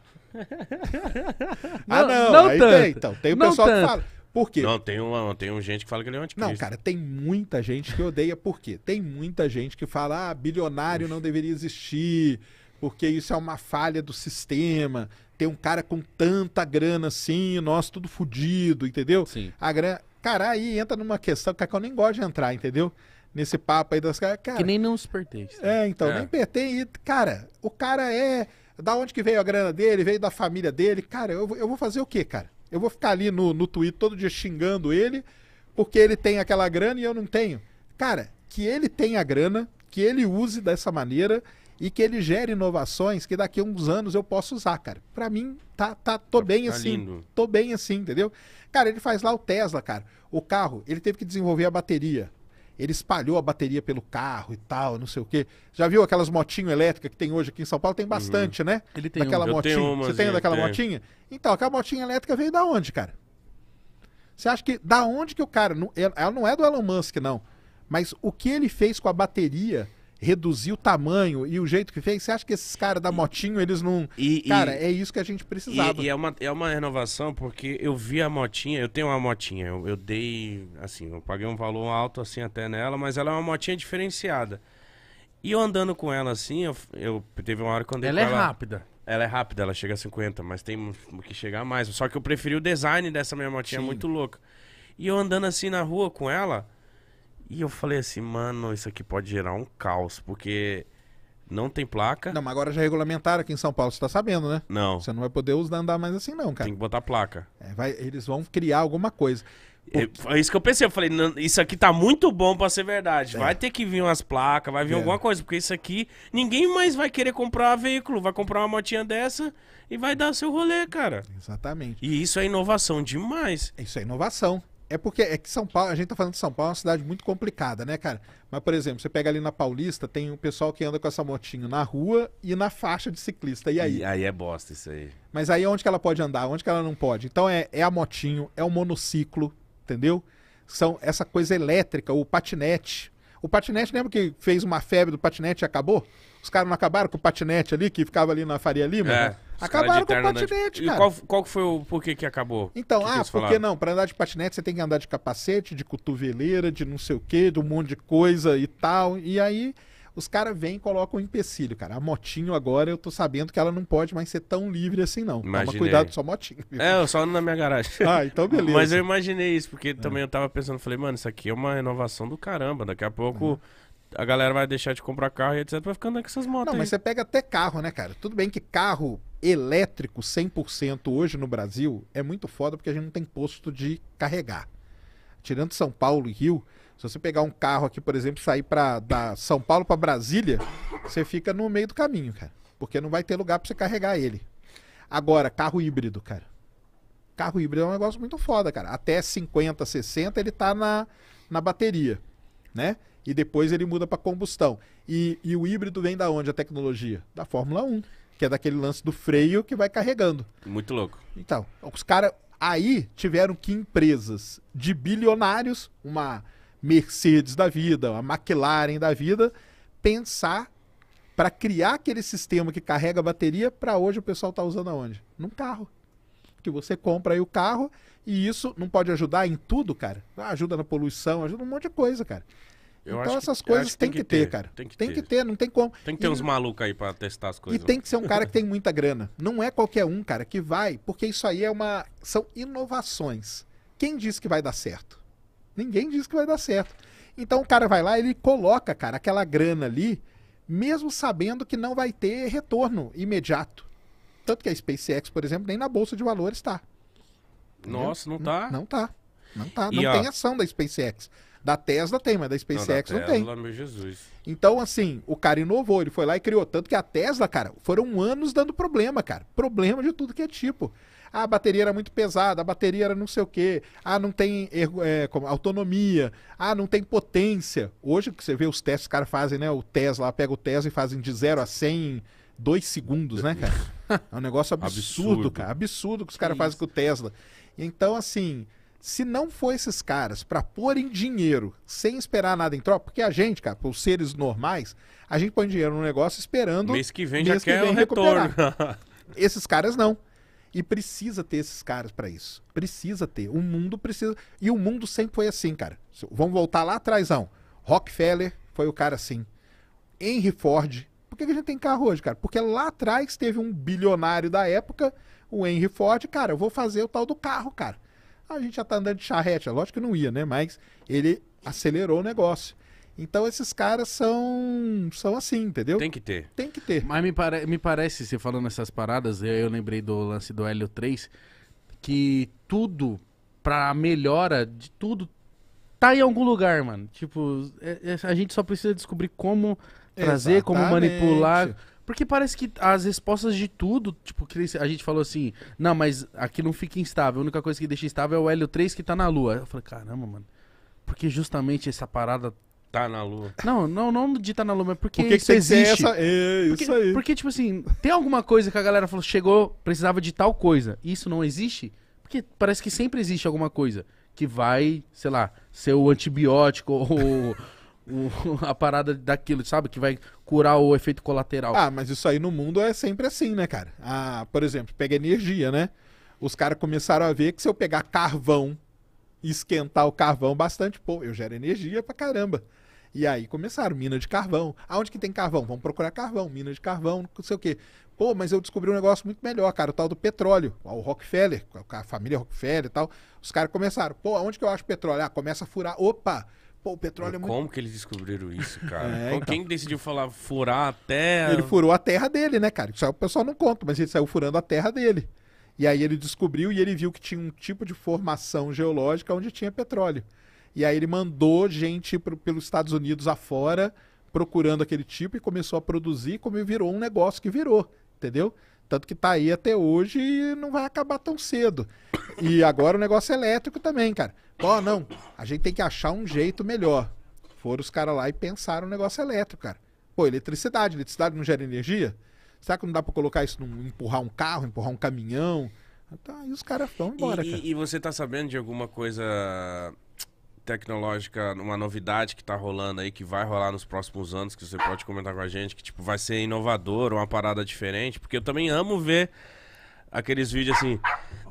ah, não. não aí tanto. tem, então. Tem o não pessoal tanto. que fala. Por quê? Não, tem, uma, tem um gente que fala que ele é um anticristo. Não, cara, tem muita gente que odeia. Por quê? Tem muita gente que fala, ah, bilionário não deveria existir, porque isso é uma falha do sistema. Tem um cara com tanta grana assim, nós tudo fodido entendeu? Sim. A grana... Cara, aí entra numa questão que eu nem gosto de entrar, entendeu? nesse papo aí das caras. Que nem não se pertence. Né? É, então, é. nem pertence. Cara, o cara é. Da onde que veio a grana dele? Veio da família dele. Cara, eu, eu vou fazer o quê, cara? Eu vou ficar ali no, no Twitter todo dia xingando ele, porque ele tem aquela grana e eu não tenho. Cara, que ele tenha a grana, que ele use dessa maneira e que ele gere inovações que daqui a uns anos eu posso usar, cara. Para mim, tá, tá, tô tá, bem tá assim. Lindo. Tô bem assim, entendeu? Cara, ele faz lá o Tesla, cara. O carro, ele teve que desenvolver a bateria ele espalhou a bateria pelo carro e tal, não sei o quê. Já viu aquelas motinho elétrica que tem hoje aqui em São Paulo? Tem uhum. bastante, uhum. né? Ele tem daquela um. motinha. Uma, Você tem daquela tenho. motinha? Então, aquela motinha elétrica veio da onde, cara? Você acha que da onde que o cara, ela não é do Elon Musk não, mas o que ele fez com a bateria reduzir o tamanho e o jeito que fez, você acha que esses caras da motinho, eles não. E, cara, e, é isso que a gente precisava. E, e, é, uma, é uma renovação, porque eu vi a motinha, eu tenho uma motinha, eu, eu dei, assim, eu paguei um valor alto assim até nela, mas ela é uma motinha diferenciada. E eu andando com ela assim, eu, eu teve uma hora quando ela é rápida. Ela é rápida, ela chega a 50, mas tem que chegar mais. Só que eu preferi o design dessa minha motinha é Sim. muito louca. E eu andando assim na rua com ela, e eu falei assim, mano, isso aqui pode gerar um caos, porque não tem placa. Não, mas agora já regulamentaram aqui em São Paulo, você tá sabendo, né? Não. Você não vai poder usar, andar mais assim, não, cara. Tem que botar placa. É, vai, eles vão criar alguma coisa. Porque... É, isso que eu pensei, eu falei, não, isso aqui tá muito bom para ser verdade. É. Vai ter que vir umas placas, vai vir é. alguma coisa, porque isso aqui ninguém mais vai querer comprar veículo, vai comprar uma motinha dessa e vai dar seu rolê, cara. Exatamente. E isso é inovação demais. Isso é inovação. É porque é que São Paulo, a gente tá falando de São Paulo, é uma cidade muito complicada, né, cara? Mas, por exemplo, você pega ali na Paulista, tem o um pessoal que anda com essa motinho na rua e na faixa de ciclista. E aí? E aí é bosta isso aí. Mas aí onde que ela pode andar? Onde que ela não pode? Então é, é a motinho, é o monociclo, entendeu? São essa coisa elétrica, o patinete. O patinete, lembra que fez uma febre do patinete e acabou? Os caras não acabaram com o patinete ali, que ficava ali na Faria Lima? É. Né? Os Acabaram com o patinete, de... cara. E qual, qual foi o porquê que acabou? Então, que ah, que porque não, pra andar de patinete você tem que andar de capacete, de cotoveleira, de não sei o quê, de um monte de coisa e tal. E aí os caras vêm e colocam um empecilho, cara. A motinho agora eu tô sabendo que ela não pode mais ser tão livre assim, não. Imaginei. Toma cuidado só motinho. É, eu só ando na minha garagem. ah, então beleza. Mas eu imaginei isso, porque é. também eu tava pensando, falei, mano, isso aqui é uma renovação do caramba. Daqui a pouco. É a galera vai deixar de comprar carro e etc. Vai ficando com essas motos. Não, aí. mas você pega até carro, né, cara? Tudo bem que carro elétrico 100% hoje no Brasil é muito foda porque a gente não tem posto de carregar. Tirando São Paulo e Rio, se você pegar um carro aqui, por exemplo, sair para da São Paulo para Brasília, você fica no meio do caminho, cara, porque não vai ter lugar para você carregar ele. Agora, carro híbrido, cara. Carro híbrido é um negócio muito foda, cara. Até 50, 60 ele tá na na bateria, né? e depois ele muda para combustão. E, e, o híbrido vem da onde a tecnologia? Da Fórmula 1, que é daquele lance do freio que vai carregando. Muito louco. Então, os caras aí tiveram que empresas de bilionários, uma Mercedes da vida, a McLaren da vida, pensar para criar aquele sistema que carrega a bateria para hoje o pessoal está usando aonde? Num carro. Que você compra aí o carro e isso não pode ajudar em tudo, cara. Ah, ajuda na poluição, ajuda um monte de coisa, cara. Eu então essas que, coisas tem, que, que ter, ter, cara. Tem que, tem ter. que ter, não tem como. Tem que ter e, uns malucos aí para testar as coisas. E tem que ser um cara que tem muita grana. Não é qualquer um, cara, que vai, porque isso aí é uma são inovações. Quem diz que vai dar certo? Ninguém diz que vai dar certo. Então o cara vai lá, ele coloca, cara, aquela grana ali, mesmo sabendo que não vai ter retorno imediato. Tanto que a SpaceX, por exemplo, nem na bolsa de valores está. Nossa, não tá? Não, não tá. Não tá, não tem ação da SpaceX. Da Tesla tem, mas da SpaceX não, da Tesla, tem. meu Jesus. Então, assim, o cara inovou, ele foi lá e criou. Tanto que a Tesla, cara, foram anos dando problema, cara. Problema de tudo que é tipo. Ah, a bateria era muito pesada, a bateria era não sei o quê. Ah, não tem é, autonomia. Ah, não tem potência. Hoje que você vê os testes que os caras fazem, né? O Tesla, pega o Tesla e fazem de 0 a 100 dois segundos, né, cara? É um negócio absurdo, absurdo. cara. Absurdo que os caras fazem com o Tesla. Então, assim, se não for esses caras para pôr em dinheiro sem esperar nada em troca, porque a gente, cara, os seres normais, a gente põe dinheiro no negócio esperando. Mês que vem mês já que quer vem o retorno. esses caras não. E precisa ter esses caras para isso. Precisa ter. O mundo precisa. E o mundo sempre foi assim, cara. Vamos voltar lá atrás. Rockefeller foi o cara assim. Henry Ford. Por que a gente tem carro hoje, cara? Porque lá atrás teve um bilionário da época, o Henry Ford, cara, eu vou fazer o tal do carro, cara. A gente já tá andando de charrete, é lógico que não ia, né? Mas ele acelerou o negócio. Então esses caras são são assim, entendeu? Tem que ter. Tem que ter. Mas me, pare, me parece, você falando essas paradas, eu, eu lembrei do lance do Hélio 3, que tudo pra melhora de tudo tá em algum lugar, mano. Tipo, é, é, a gente só precisa descobrir como trazer, Exatamente. como manipular. Porque parece que as respostas de tudo, tipo, a gente falou assim, não, mas aqui não fica instável, a única coisa que deixa instável é o Hélio 3 que tá na Lua. Eu falei, caramba, mano, porque justamente essa parada tá na Lua. Não, não, não de tá na Lua, mas porque Por que isso que existe. Essa... É, porque, isso aí. Porque, tipo assim, tem alguma coisa que a galera falou, chegou, precisava de tal coisa, e isso não existe? Porque parece que sempre existe alguma coisa que vai, sei lá, ser o antibiótico ou, o, a parada daquilo, sabe? Que vai curar o efeito colateral. Ah, mas isso aí no mundo é sempre assim, né, cara? Ah, por exemplo, pega energia, né? Os caras começaram a ver que se eu pegar carvão e esquentar o carvão bastante, pô, eu gero energia pra caramba. E aí começaram, mina de carvão. Aonde que tem carvão? Vamos procurar carvão, mina de carvão, não sei o quê. Pô, mas eu descobri um negócio muito melhor, cara, o tal do petróleo. O Rockefeller, a família Rockefeller e tal. Os caras começaram, pô, aonde que eu acho petróleo? Ah, começa a furar. Opa, Pô, o petróleo é muito... Como que eles descobriram isso, cara? É, então, Quem decidiu falar furar a terra? Ele furou a terra dele, né, cara? Isso aí o pessoal não conta, mas ele saiu furando a terra dele. E aí ele descobriu e ele viu que tinha um tipo de formação geológica onde tinha petróleo. E aí ele mandou gente pro, pelos Estados Unidos afora procurando aquele tipo e começou a produzir, como virou um negócio que virou, entendeu? Tanto que tá aí até hoje e não vai acabar tão cedo. E agora o negócio é elétrico também, cara. Pô, não, a gente tem que achar um jeito melhor. Foram os caras lá e pensaram no negócio elétrico, cara. Pô, eletricidade, eletricidade não gera energia? Será que não dá pra colocar isso, num, empurrar um carro, empurrar um caminhão? Tá, então, e os caras vão embora, e, cara. E você tá sabendo de alguma coisa tecnológica, uma novidade que tá rolando aí, que vai rolar nos próximos anos, que você pode comentar com a gente, que tipo, vai ser inovador, uma parada diferente, porque eu também amo ver aqueles vídeos assim,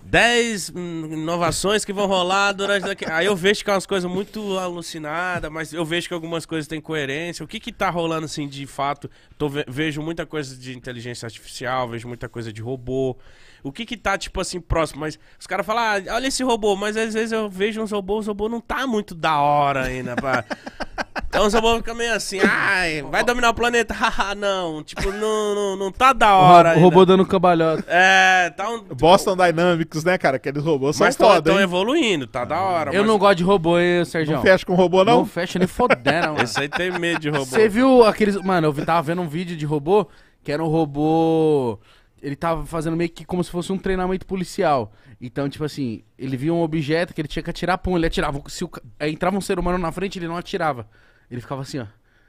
10 inovações que vão rolar durante daqui. Aí eu vejo que é umas coisas muito alucinadas, mas eu vejo que algumas coisas têm coerência. O que que tá rolando assim de fato? Tô ve... vejo muita coisa de inteligência artificial, vejo muita coisa de robô o que que tá, tipo assim, próximo. Mas os caras falam, ah, olha esse robô, mas às vezes eu vejo uns robôs, o robô não tá muito da hora ainda, pá. Então os robôs ficam meio assim, ai, vai dominar o planeta, haha, não. Tipo, não, não, não tá da hora. O, robô dando cambalhota. É, tá um. Boston Dynamics, né, cara? Aqueles robôs são mas foda. Mas estão evoluindo, tá da hora. Eu mas... não gosto de robô, hein, Sérgio? Não fecha com robô, não? Não fecha nem fodera, mano. Esse aí tem medo de robô. Você viu aqueles. Mano, eu tava vendo um vídeo de robô que era um robô ele tava fazendo meio que como se fosse um treinamento policial. Então, tipo assim, ele via um objeto que ele tinha que atirar, pum, ele atirava. Se o, eh, entrava um ser humano na frente, ele não atirava. Ele ficava assim, ó.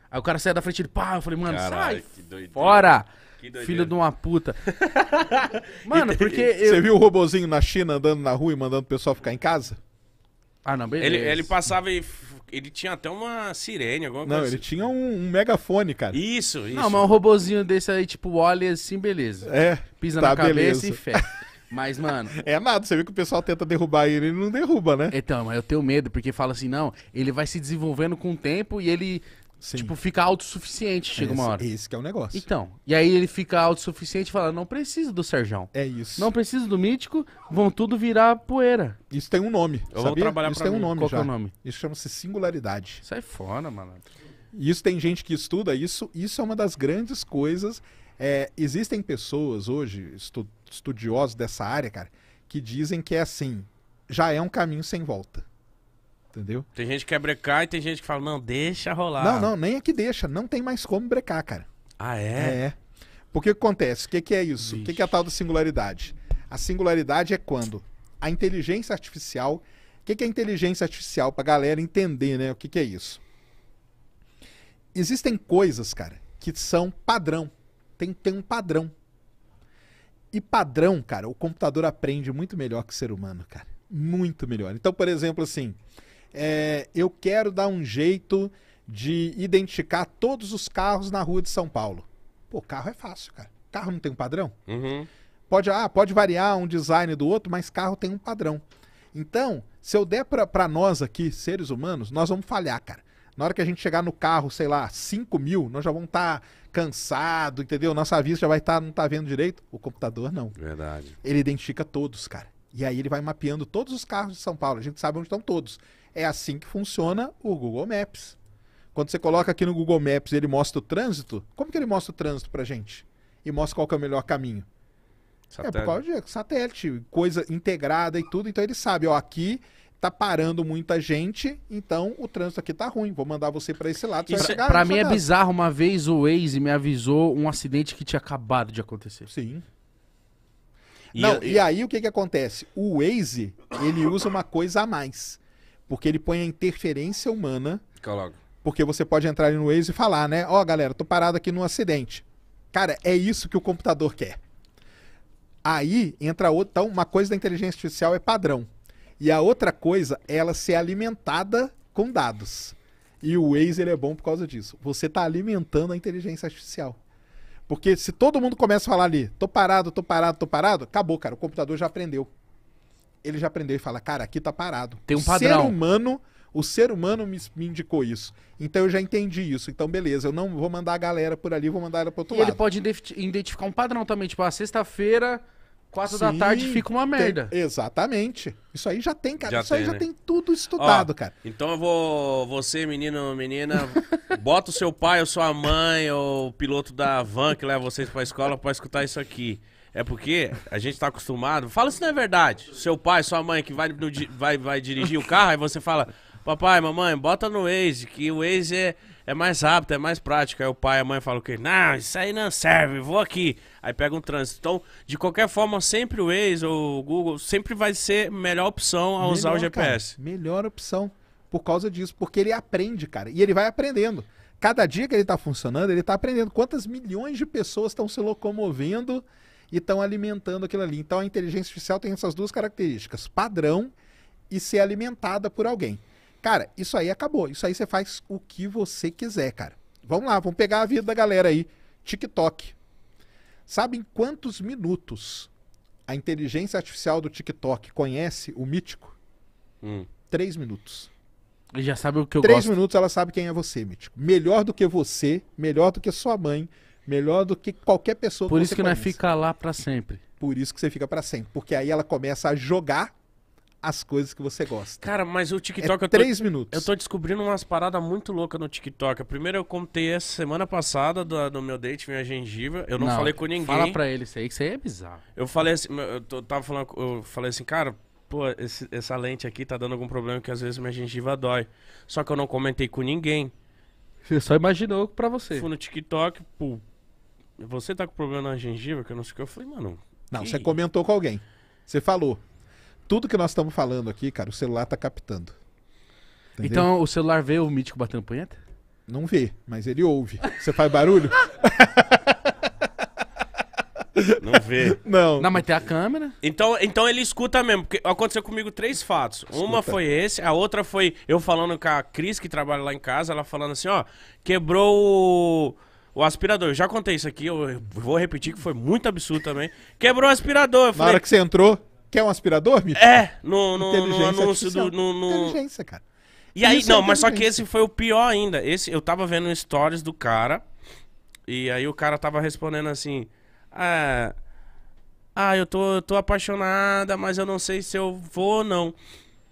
Aí o cara saia da frente, ele, pá, eu falei, mano, Caralho, sai que fora! Que filho de uma puta. mano, porque... Eu... Você viu o robozinho na China andando na rua e mandando o pessoal ficar em casa? Ah, não, beleza. Ele, ele passava e ele tinha até uma sirene, alguma Não, coisa. ele assim. tinha um, um megafone, cara. Isso, isso. Não, mas um robozinho desse aí, tipo Wally, assim, beleza. É. Pisa tá, na cabeça beleza. e fé. Mas, mano. É nada, você vê que o pessoal tenta derrubar ele, ele não derruba, né? Então, mas eu tenho medo, porque fala assim, não, ele vai se desenvolvendo com o tempo e ele Sim. Tipo, fica autossuficiente, chega esse, uma hora. Esse que é o negócio. Então, e aí ele fica autossuficiente e fala, não preciso do Serjão. É isso. Não preciso do Mítico, vão tudo virar poeira. Isso tem um nome, Eu sabia? vou trabalhar Isso pra tem mim. um nome Qual é já. é o nome? Isso chama-se singularidade. Sai é fora, mano. Isso tem gente que estuda isso, isso é uma das grandes coisas. É, existem pessoas hoje, estu, estudiosos dessa área, cara, que dizem que é assim, já é um caminho sem volta. Entendeu? Tem gente que quer brecar e tem gente que fala, não, deixa rolar. Não, não, nem é que deixa. Não tem mais como brecar, cara. Ah, é? É. Porque o que acontece? O que, que é isso? O que, que é a tal da singularidade? A singularidade é quando a inteligência artificial. O que, que é inteligência artificial para a galera entender, né? O que, que é isso? Existem coisas, cara, que são padrão. Tem, ter um padrão. E padrão, cara, o computador aprende muito melhor que o ser humano, cara. Muito melhor. Então, por exemplo, assim, é, eu quero dar um jeito de identificar todos os carros na rua de São Paulo. Pô, carro é fácil, cara. Carro não tem um padrão? Uhum. Pode, ah, pode variar um design do outro, mas carro tem um padrão. Então, se eu der para nós aqui, seres humanos, nós vamos falhar, cara. Na hora que a gente chegar no carro, sei lá, 5 mil, nós já vamos estar tá cansado, entendeu? Nossa vista já vai estar, tá, não tá vendo direito. O computador não. Verdade. Ele identifica todos, cara. E aí ele vai mapeando todos os carros de São Paulo. A gente sabe onde estão todos. É assim que funciona o Google Maps. Quando você coloca aqui no Google Maps, ele mostra o trânsito. Como que ele mostra o trânsito pra gente? E mostra qual é o melhor caminho. Satélite. É por causa de satélite, coisa integrada e tudo. Então ele sabe, ó, aqui tá parando muita gente, então o trânsito aqui tá ruim. Vou mandar você para esse lado. Isso, chegar, pra mim é bizarro. Uma vez o Waze me avisou um acidente que tinha acabado de acontecer. Sim. E, Não, eu, eu... e aí o que que acontece? O Waze, ele usa uma coisa a mais. Porque ele põe a interferência humana. logo. Porque você pode entrar ali no Waze e falar, né? Ó, oh, galera, tô parado aqui num acidente. Cara, é isso que o computador quer. Aí entra outra. Então, uma coisa da inteligência artificial é padrão. E a outra coisa é ela ser alimentada com dados. E o Waze ele é bom por causa disso. Você está alimentando a inteligência artificial. Porque se todo mundo começa a falar ali, tô parado, tô parado, tô parado, acabou, cara. O computador já aprendeu ele já aprendeu e fala, cara, aqui tá parado. Tem um o padrão. Ser humano, o ser humano me, me, indicou isso. Então eu já entendi isso. Então beleza, eu não vou mandar a galera por ali, vou mandar ela pro outro e lado. ele pode identificar um padrão também, tipo, a ah, sexta-feira, quatro Sim, da tarde, fica uma merda. Tem, exatamente. Isso aí já tem, cara. Já isso tem, aí né? já tem tudo estudado, Ó, cara. Então eu vou. Você, menino, menina, bota o seu pai ou sua mãe ou o piloto da van que leva vocês pra escola pra escutar isso aqui. É porque a gente tá acostumado. Fala se não é verdade. Seu pai, sua mãe que vai, no, vai, vai dirigir o carro, aí você fala: Papai, mamãe, bota no Waze, que o Waze é, é mais rápido, é mais prático. Aí o pai e a mãe falam o quê? Não, isso aí não serve, vou aqui. Aí pega um trânsito. Então, de qualquer forma, sempre o Waze ou o Google sempre vai ser melhor opção a melhor, usar o GPS. Cara, melhor opção por causa disso, porque ele aprende, cara, e ele vai aprendendo. Cada dia que ele está funcionando, ele está aprendendo quantas milhões de pessoas estão se locomovendo e estão alimentando aquilo ali. Então a inteligência artificial tem essas duas características: padrão e ser alimentada por alguém. Cara, isso aí acabou. Isso aí você faz o que você quiser, cara. Vamos lá, vamos pegar a vida da galera aí. TikTok. Sabe em quantos minutos a inteligência artificial do TikTok conhece o mítico? Hum. Três minutos. E já sabe o que eu Três gosto. minutos ela sabe quem é você, mítico. Melhor do que você, melhor do que sua mãe, Melhor do que qualquer pessoa Por que isso que conhece. não é ficar lá para sempre. Por isso que você fica para sempre. Porque aí ela começa a jogar as coisas que você gosta. Cara, mas o TikTok. É três tô, minutos. Eu tô descobrindo umas paradas muito loucas no TikTok. A primeira eu contei essa semana passada do, do meu date, minha gengiva. Eu não, não, falei com ninguém. Fala pra ele isso aí, que isso aí é bizarro. Eu falei assim, eu, tô, tava falando, eu falei assim, cara, pô, esse, essa lente aqui tá dando algum problema que às vezes minha gengiva dói. Só que eu não comentei com ninguém. Você só imaginou pra você. Fui no TikTok, pô, você tá com problema na gengiva, que eu não sei o que. Eu falei, mano. Não, você comentou com alguém. Você falou. Tudo que nós estamos falando aqui, cara, o celular tá captando. Entendeu? Então o celular vê o mítico batendo punheta? Não vê, mas ele ouve. Você faz barulho? Não vê. Não. Não, mas tem a câmera. Então, então ele escuta mesmo, porque aconteceu comigo três fatos. Escuta. Uma foi esse, a outra foi eu falando com a Cris, que trabalha lá em casa, ela falando assim, ó, quebrou o o aspirador, eu já contei isso aqui, eu vou repetir que foi muito absurdo também. Quebrou o aspirador. Eu falei, Na hora que você entrou, quer um aspirador, Mito? É, no, no, no anúncio do. No, no... Inteligência, cara. E aí, isso é não, é mas só que esse foi o pior ainda. Esse, eu tava vendo stories do cara, e aí o cara tava respondendo assim. Ah, ah eu tô, eu tô apaixonada, mas eu não sei se eu vou ou não.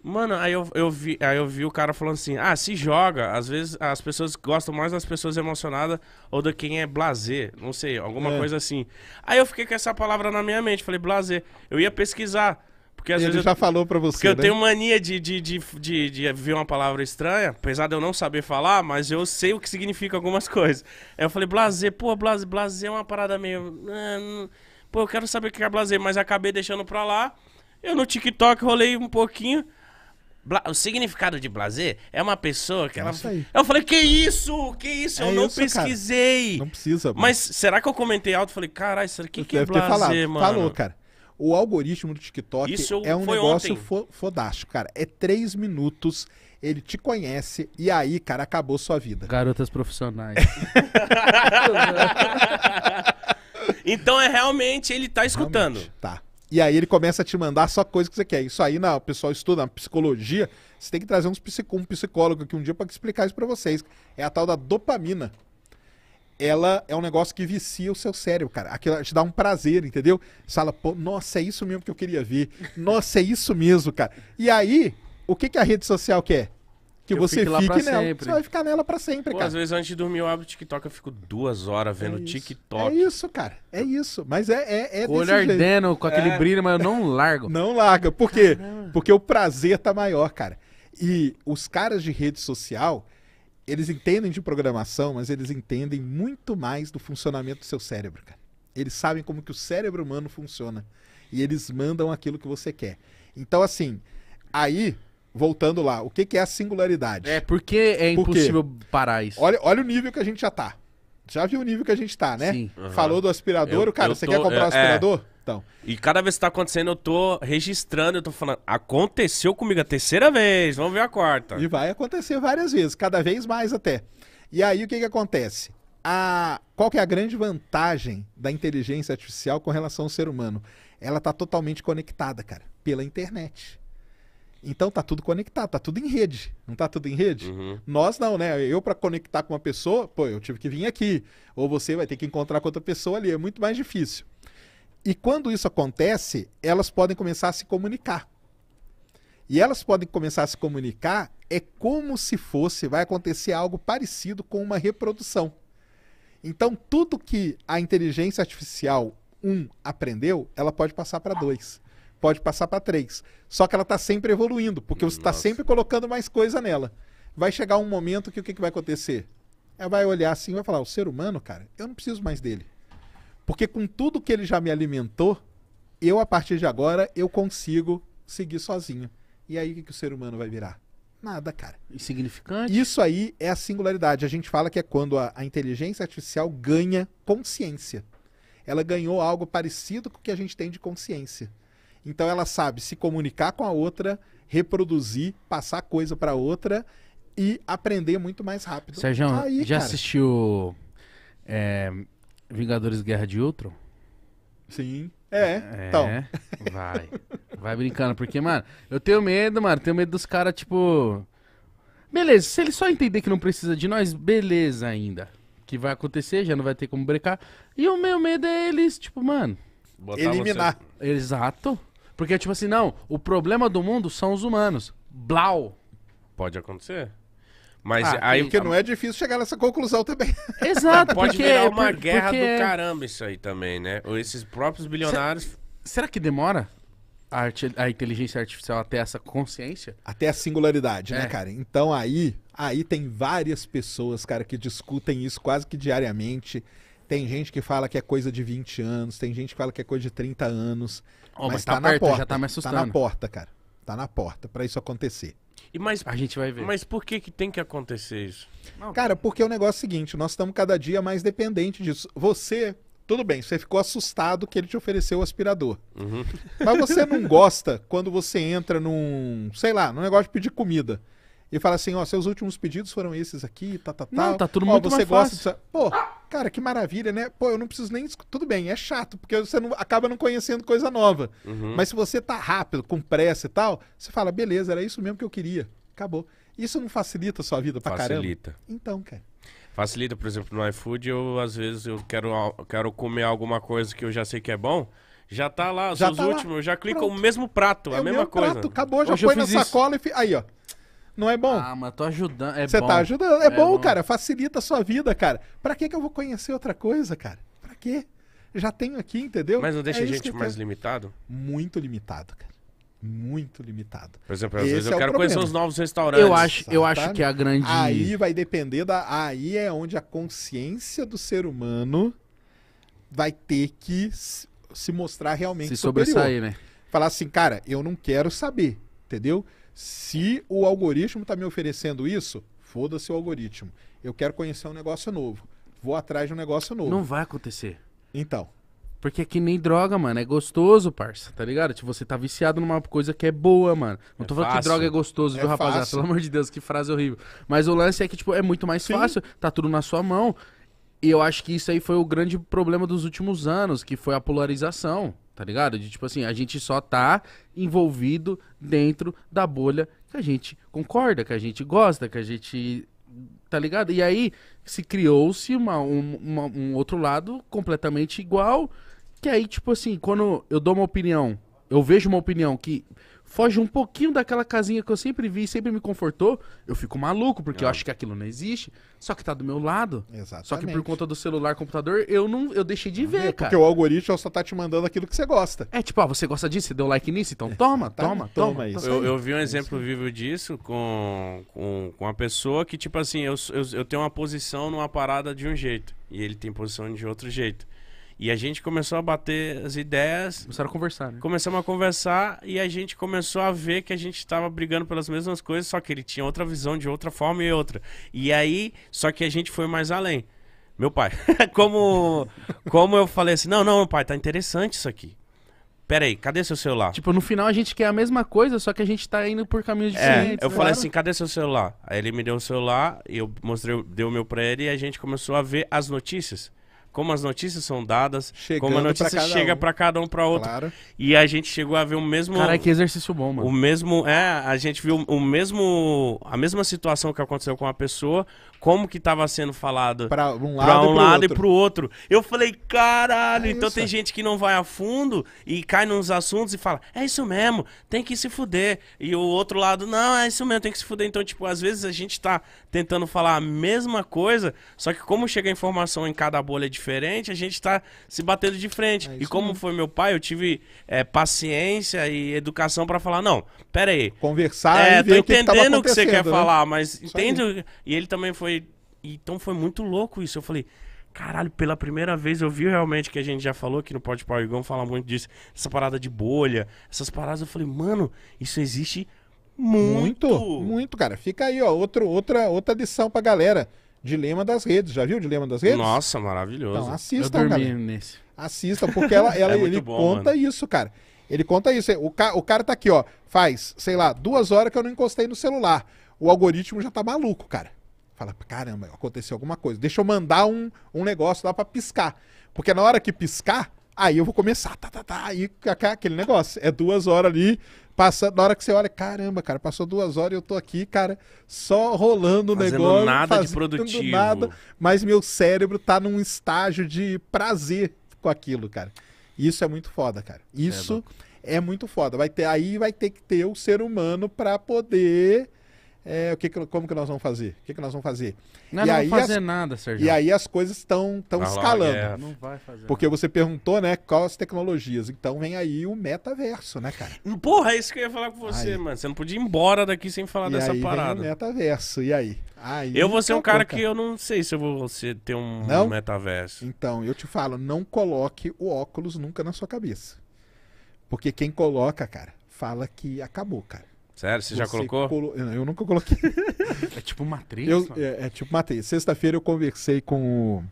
Mano, aí eu, eu, vi, aí eu vi o cara falando assim: ah, se joga. Às vezes as pessoas gostam mais das pessoas emocionadas ou de quem é blazer, não sei, alguma é. coisa assim. Aí eu fiquei com essa palavra na minha mente, falei, blazer. Eu ia pesquisar. Porque às Ele vezes já eu, falou pra você. Porque né? eu tenho mania de, de, de, de, de ver uma palavra estranha, apesar de eu não saber falar, mas eu sei o que significa algumas coisas. Aí eu falei, blazer, pô, blazer, blazer é uma parada meio. É, pô, eu quero saber o que é blazer, mas acabei deixando pra lá. Eu no TikTok rolei um pouquinho. Bla... O significado de blazer é uma pessoa que é ela. Aí. Eu falei, que isso? Que isso? É eu não isso, pesquisei. Cara. Não precisa. Mano. Mas será que eu comentei alto? Falei, caralho, isso aqui que é blazer, falado. mano? Falou, cara. O algoritmo do TikTok isso é um negócio fo fodástico, cara. É três minutos, ele te conhece e aí, cara, acabou sua vida. Garotas profissionais. então é realmente, ele tá escutando. Realmente, tá. E aí ele começa a te mandar só coisa que você quer. Isso aí, não, o pessoal estuda na psicologia, você tem que trazer uns um psicólogo aqui um dia para explicar isso para vocês. É a tal da dopamina. Ela é um negócio que vicia o seu cérebro, cara. Aquilo te dá um prazer, entendeu? Você fala, pô, nossa, é isso mesmo que eu queria ver. Nossa, é isso mesmo, cara. E aí, o que, que a rede social quer? que, você fique, fique nela. Sempre. Você vai ficar nela pra sempre, Pô, cara. Às vezes antes de dormir eu abro o TikTok, eu fico duas horas vendo é TikTok. É isso, cara. É isso. Mas é. é, é o olho ardendo com aquele é. brilho, mas eu não largo. Não larga. Por quê? Caramba. Porque o prazer tá maior, cara. E os caras de rede social, eles entendem de programação, mas eles entendem muito mais do funcionamento do seu cérebro, cara. Eles sabem como que o cérebro humano funciona. E eles mandam aquilo que você quer. Então, assim, aí voltando lá, o que, que é a singularidade? É, porque é Por impossível quê? parar isso. Olha, olha o nível que a gente já tá. Já viu o nível que a gente tá, né? Sim. Uhum. Falou do aspirador, eu, cara, você tô, quer comprar o um é, aspirador? É. Então. E cada vez que tá acontecendo, eu tô registrando, eu tô falando, aconteceu comigo a terceira vez, vamos ver a quarta. E vai acontecer várias vezes, cada vez mais até. E aí o que que acontece? A, qual que é a grande vantagem da inteligência artificial com relação ao ser humano? Ela tá totalmente conectada, cara, pela internet. Então tá tudo conectado, tá tudo em rede. Não tá tudo em rede? Uhum. Nós não, né? Eu para conectar com uma pessoa, pô, eu tive que vir aqui. Ou você vai ter que encontrar com outra pessoa ali, é muito mais difícil. E quando isso acontece, elas podem começar a se comunicar. E elas podem começar a se comunicar é como se fosse, vai acontecer algo parecido com uma reprodução. Então, tudo que a inteligência artificial 1 um, aprendeu, ela pode passar para dois pode passar para três, Só que ela está sempre evoluindo, porque você está sempre colocando mais coisa nela. Vai chegar um momento que o que, que vai acontecer? Ela vai olhar assim e vai falar: o ser humano, cara, eu não preciso mais dele. Porque com tudo que ele já me alimentou, eu, a partir de agora, eu consigo seguir sozinho. E aí o que, que o ser humano vai virar? Nada, cara. Insignificante? Isso aí é a singularidade. A gente fala que é quando a, a inteligência artificial ganha consciência. Ela ganhou algo parecido com o que a gente tem de consciência. Então ela sabe se comunicar com a outra, reproduzir, passar coisa para outra e aprender muito mais rápido. Sérgio, Aí, já cara. assistiu é, Vingadores Guerra de Outro? Sim. É, é, então. Vai. Vai brincando, porque, mano, eu tenho medo, mano. Tenho medo dos caras, tipo. Beleza, se ele só entender que não precisa de nós, beleza ainda. Que vai acontecer, já não vai ter como brecar. E o meu medo é eles, tipo, mano. Eliminar. Você... Exato. Porque, tipo assim, não, o problema do mundo são os humanos. Blau. Pode acontecer. Mas Ah, aí. Porque não é difícil chegar nessa conclusão também. Exato, Pode porque, virar é uma por- guerra porque- do caramba isso aí também, né? Ou esses próprios bilionários. Será que demora a, arti- a inteligência artificial até essa consciência? Até a singularidade, né, É. né, cara? Então aí, aí tem várias pessoas, cara, que discutem isso quase que diariamente. Tem gente que fala que é coisa de 20 anos, tem gente que fala que é coisa de 30 anos. Oh, mas, mas tá, tá perto, na porta. Já tá me assustando. Tá na porta, cara. Tá na porta para isso acontecer. E mas a gente vai ver. Mas por que que tem que acontecer isso? Cara, porque o negócio é o seguinte, nós estamos cada dia mais dependente disso. Você, tudo bem, você ficou assustado que ele te ofereceu o aspirador. Uhum. Mas você não gosta quando você entra num, sei lá, num negócio de pedir comida e fala assim, ó, seus últimos pedidos foram esses aqui, tá, tá, tá. Não, tá tudo ó, muito você mais gosta fácil. De... Pô, Cara, que maravilha, né? Pô, eu não preciso nem. Tudo bem, é chato, porque você não, acaba não conhecendo coisa nova. Uhum. Mas se você tá rápido, com pressa e tal, você fala, beleza, era isso mesmo que eu queria. Acabou. Isso não facilita a sua vida pra facilita. caramba? Facilita. Então, cara. Facilita, por exemplo, no iFood, eu às vezes eu quero, quero comer alguma coisa que eu já sei que é bom. Já tá lá, já os tá últimos, lá. já clica Pronto. o mesmo prato, é a mesma coisa. Prato, acabou, já Hoje põe na isso. sacola e. Aí, ó. Não é bom? Ah, mas tô ajudando. É Você tá ajudando. É, é bom, bom, cara. Facilita a sua vida, cara. Pra que que eu vou conhecer outra coisa, cara? Pra quê? Já tenho aqui, entendeu? Mas não deixa é a gente mais limitado? Muito limitado, cara. Muito limitado. Por exemplo, às Esse vezes eu é quero conhecer os novos restaurantes. Eu acho, eu acho que a grande. Aí vai depender da. Aí é onde a consciência do ser humano vai ter que se mostrar realmente se superior. sobressair, né? Falar assim, cara, eu não quero saber, entendeu? Se o algoritmo está me oferecendo isso, foda-se o algoritmo. Eu quero conhecer um negócio novo. Vou atrás de um negócio novo. Não vai acontecer. Então. Porque é que nem droga, mano. É gostoso, parça, tá ligado? Tipo, você tá viciado numa coisa que é boa, mano. Não é tô falando fácil. que droga é gostoso, viu, é rapaziada? Pelo amor de Deus, que frase horrível. Mas o lance é que, tipo, é muito mais Sim. fácil. Tá tudo na sua mão. E eu acho que isso aí foi o grande problema dos últimos anos, que foi a polarização tá ligado? De tipo assim, a gente só tá envolvido dentro da bolha que a gente concorda, que a gente gosta, que a gente. Tá ligado? E aí se criou-se uma, uma, um outro lado completamente igual. Que aí, tipo assim, quando eu dou uma opinião, eu vejo uma opinião que foge um pouquinho daquela casinha que eu sempre vi, sempre me confortou, eu fico maluco, porque eu acho que aquilo não existe. Só que tá do meu lado. Exatamente. Só que por conta do celular, computador, eu não, eu deixei de ver, é, porque cara. Porque o algoritmo só tá te mandando aquilo que você gosta. É tipo, ah, você gosta disso, você deu like nisso, então toma, tá, toma, toma, toma. isso. Eu, eu vi um exemplo vivo disso com, com, com uma pessoa que, tipo assim, eu, eu, eu tenho uma posição numa parada de um jeito, e ele tem posição de outro jeito. E a gente começou a bater as ideias. Começaram a conversar, né? Começamos a conversar e a gente começou a ver que a gente estava brigando pelas mesmas coisas, só que ele tinha outra visão de outra forma e outra. E aí, só que a gente foi mais além. Meu pai, como, como eu falei assim, não, não, meu pai, tá interessante isso aqui. Pera aí, cadê seu celular? Tipo, no final a gente quer a mesma coisa, só que a gente tá indo por caminhos é, diferentes. É, eu né? falei assim, cadê seu celular? Aí ele me deu o celular, e eu mostrei, deu o meu pra ele e a gente começou a ver as notícias como as notícias são dadas, Chegando como a notícia pra chega um. para cada um para outro. Claro. E a gente chegou a ver o mesmo Cara, que exercício bom, mano. O mesmo, é, a gente viu o mesmo a mesma situação que aconteceu com uma pessoa, como que tava sendo falado para um lado, pra um e, pro lado outro. e pro outro. Eu falei, caralho, é então isso. tem gente que não vai a fundo e cai nos assuntos e fala, é isso mesmo, tem que se fuder. E o outro lado, não, é isso mesmo, tem que se fuder. Então, tipo, às vezes a gente tá tentando falar a mesma coisa, só que como chega a informação em cada bolha diferente, a gente tá se batendo de frente. É e como foi meu pai, eu tive é, paciência e educação para falar, não, pera aí. Conversar é, e ver tô entendendo o que, que, que você quer né? falar, mas entendo E ele também foi então foi muito louco isso. Eu falei, caralho, pela primeira vez eu vi realmente que a gente já falou aqui no Pode Power Igão falar muito disso, essa parada de bolha, essas paradas. Eu falei, mano, isso existe muito. Muito, muito cara. Fica aí, ó, outro, outra, outra lição pra galera. Dilema das redes. Já viu o Dilema das redes? Nossa, maravilhoso. Então, assista, eu nesse. porque ela, ela é ele bom, conta mano. isso, cara. Ele conta isso. O, ca o cara tá aqui, ó. Faz, sei lá, duas horas que eu não encostei no celular. O algoritmo já tá maluco, cara. Fala, caramba, aconteceu alguma coisa. Deixa eu mandar um, um negócio lá para piscar. Porque na hora que piscar, aí eu vou começar, tá, tá, tá, aí aquele negócio. É duas horas ali, passa, na hora que você olha, caramba, cara, passou duas horas e eu tô aqui, cara, só rolando o negócio. nada fazendo de produtivo. Nada, mas meu cérebro tá num estágio de prazer com aquilo, cara. Isso é muito foda, cara. É Isso é, é muito foda. Vai ter, aí vai ter que ter o um ser humano para poder é, o que, que, como que nós vamos fazer? O que, que nós vamos fazer? Não, e não aí fazer as, nada, Sérgio. E aí as coisas estão tão, escalando. não vai fazer. Porque nada. você perguntou, né, quais tecnologias. Então vem aí o metaverso, né, cara? Porra, é isso que eu ia falar com você, aí. mano. Você não podia ir embora daqui sem falar e dessa aí parada. Vem o metaverso, e aí? aí eu vou ser um cara que eu não sei se eu vou ter um, não? um metaverso. Então, eu te falo, não coloque o óculos nunca na sua cabeça. Porque quem coloca, cara, fala que acabou, cara. Sério? Você, você já colocou? Colo... eu nunca coloquei. é tipo matriz? Eu, é, é, tipo matriz. Sexta-feira eu conversei com o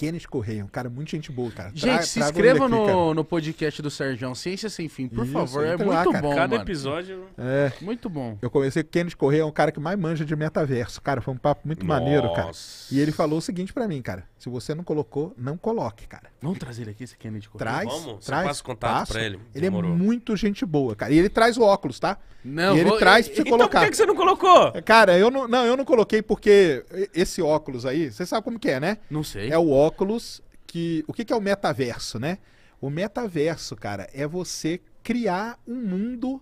Kenneth Correia, um cara muito gente boa, cara. Gente, Tra se inscreva aqui, no, cara. no podcast do Sérgio Ciência Sem Fim, por Isso, favor. É muito lá, bom. Cada mano. episódio. É. Muito bom. Eu comecei com o Kenneth Correia, é um cara que mais manja de metaverso. Cara, foi um papo muito Nossa. maneiro, cara. E ele falou o seguinte para mim, cara. Se você não colocou, não coloque, cara. Vamos trazer ele aqui, esse Kennedy Correia. Traz, Vamos, traz. Passa contato passo. pra ele. Ele é muito gente boa, cara. E ele traz o óculos, tá? Não, e ele vou... traz pra você então, colocar. Por que, que você não colocou? Cara, eu não, não, eu não coloquei porque esse óculos aí, você sabe como que é, né? Não sei. É o óculos óculos que. O que, que é o metaverso, né? O metaverso, cara, é você criar um mundo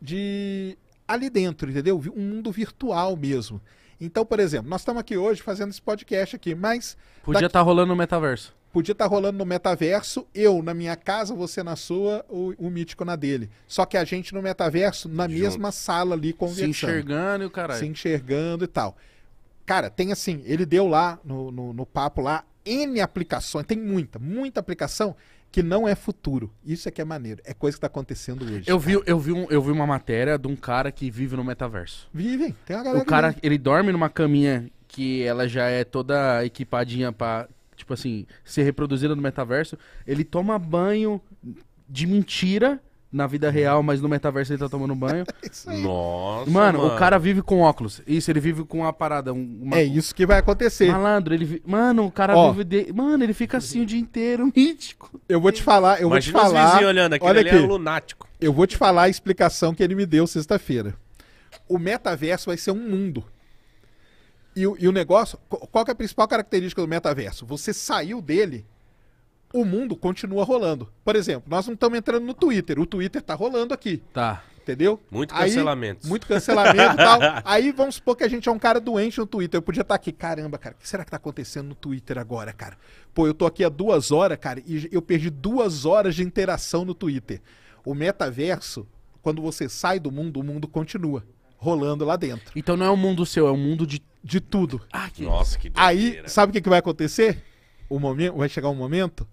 de ali dentro, entendeu? Um mundo virtual mesmo. Então, por exemplo, nós estamos aqui hoje fazendo esse podcast aqui, mas podia estar tá rolando no metaverso. Podia estar tá rolando no metaverso, eu na minha casa, você na sua, o, o mítico na dele. Só que a gente no metaverso, na mesma sala ali conversando. Se enxergando e o caralho. Se enxergando e tal. Cara, tem assim, ele deu lá no, no, no papo lá N aplicações, tem muita, muita aplicação que não é futuro. Isso é que é maneiro. É coisa que tá acontecendo hoje. Eu vi, eu, vi um, eu vi uma matéria de um cara que vive no metaverso. vive tem uma galera. O cara, vive. ele dorme numa caminha que ela já é toda equipadinha para tipo assim, ser reproduzida no metaverso. Ele toma banho de mentira na vida uhum. real, mas no metaverso ele tá tomando banho. Nossa. Mano, mano, o cara vive com óculos. Isso, ele vive com uma parada. Uma... É isso que vai acontecer. Malandro, ele. Vi... Mano, o cara Ó. vive. De... Mano, ele fica assim o dia inteiro, mítico. Eu vou te falar, eu Imagina vou te falar. olhando aqui, Olha ele é aqui. é lunático. Eu vou te falar a explicação que ele me deu sexta-feira. O metaverso vai ser um mundo. E, e o negócio. Qual é a principal característica do metaverso? Você saiu dele o mundo continua rolando. Por exemplo, nós não estamos entrando no Twitter. O Twitter está rolando aqui. Tá. Entendeu? Muito cancelamento. Muito cancelamento e tal. Aí vamos supor que a gente é um cara doente no Twitter. Eu podia estar tá aqui, caramba, cara, o que será que está acontecendo no Twitter agora, cara? Pô, eu tô aqui há duas horas, cara, e eu perdi duas horas de interação no Twitter. O metaverso, quando você sai do mundo, o mundo continua rolando lá dentro. Então não é um mundo seu, é um mundo de, de tudo. Ah, que... Nossa, que doideira. Aí, sabe o que, que vai acontecer? O momento, vai chegar um momento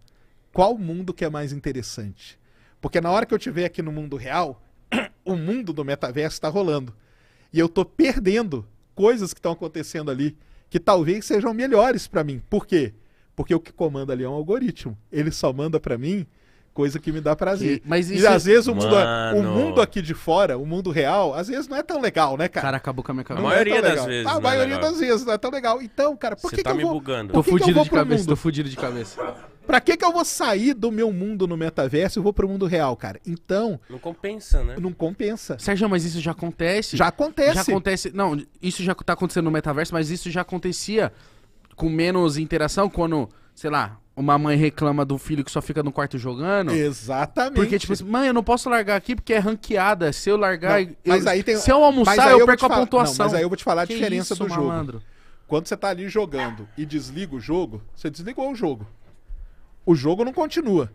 qual mundo que é mais interessante. Porque na hora que eu estiver aqui no mundo real, o mundo do metaverso está rolando. E eu estou perdendo coisas que estão acontecendo ali que talvez sejam melhores para mim. Por quê? Porque o que comanda ali é um algoritmo. Ele só manda para mim coisa que me dá prazer. Que... mas isso... E é- às vezes o mundo, o mundo, aqui de fora, o mundo real, às vezes não é tão legal, né, cara? Cara, acabou com a minha cabeça. É a maioria é das vezes. a é maioria é das vezes não é tão legal. Então, cara, por Cê que, tá que eu me vou... bugando. Tô fudido de cabeça, tô fudido de cabeça. Pra que que eu vou sair do meu mundo no metaverso e vou pro mundo real, cara? Então... Não compensa, né? Não compensa. Sérgio, mas isso já acontece. Já acontece. Já acontece. Não, isso já tá acontecendo no metaverso, mas isso já acontecia com menos interação quando, sei lá, uma mãe reclama do filho que só fica no quarto jogando. Exatamente. Porque, tipo assim, mãe, eu não posso largar aqui porque é ranqueada. Se eu largar. Não, mas eu, aí tem, se eu almoçar, eu, eu perco a pontuação. Não, mas aí eu vou te falar a que diferença isso, do malandro? jogo. Quando você tá ali jogando e desliga o jogo, você desligou o jogo o jogo não continua.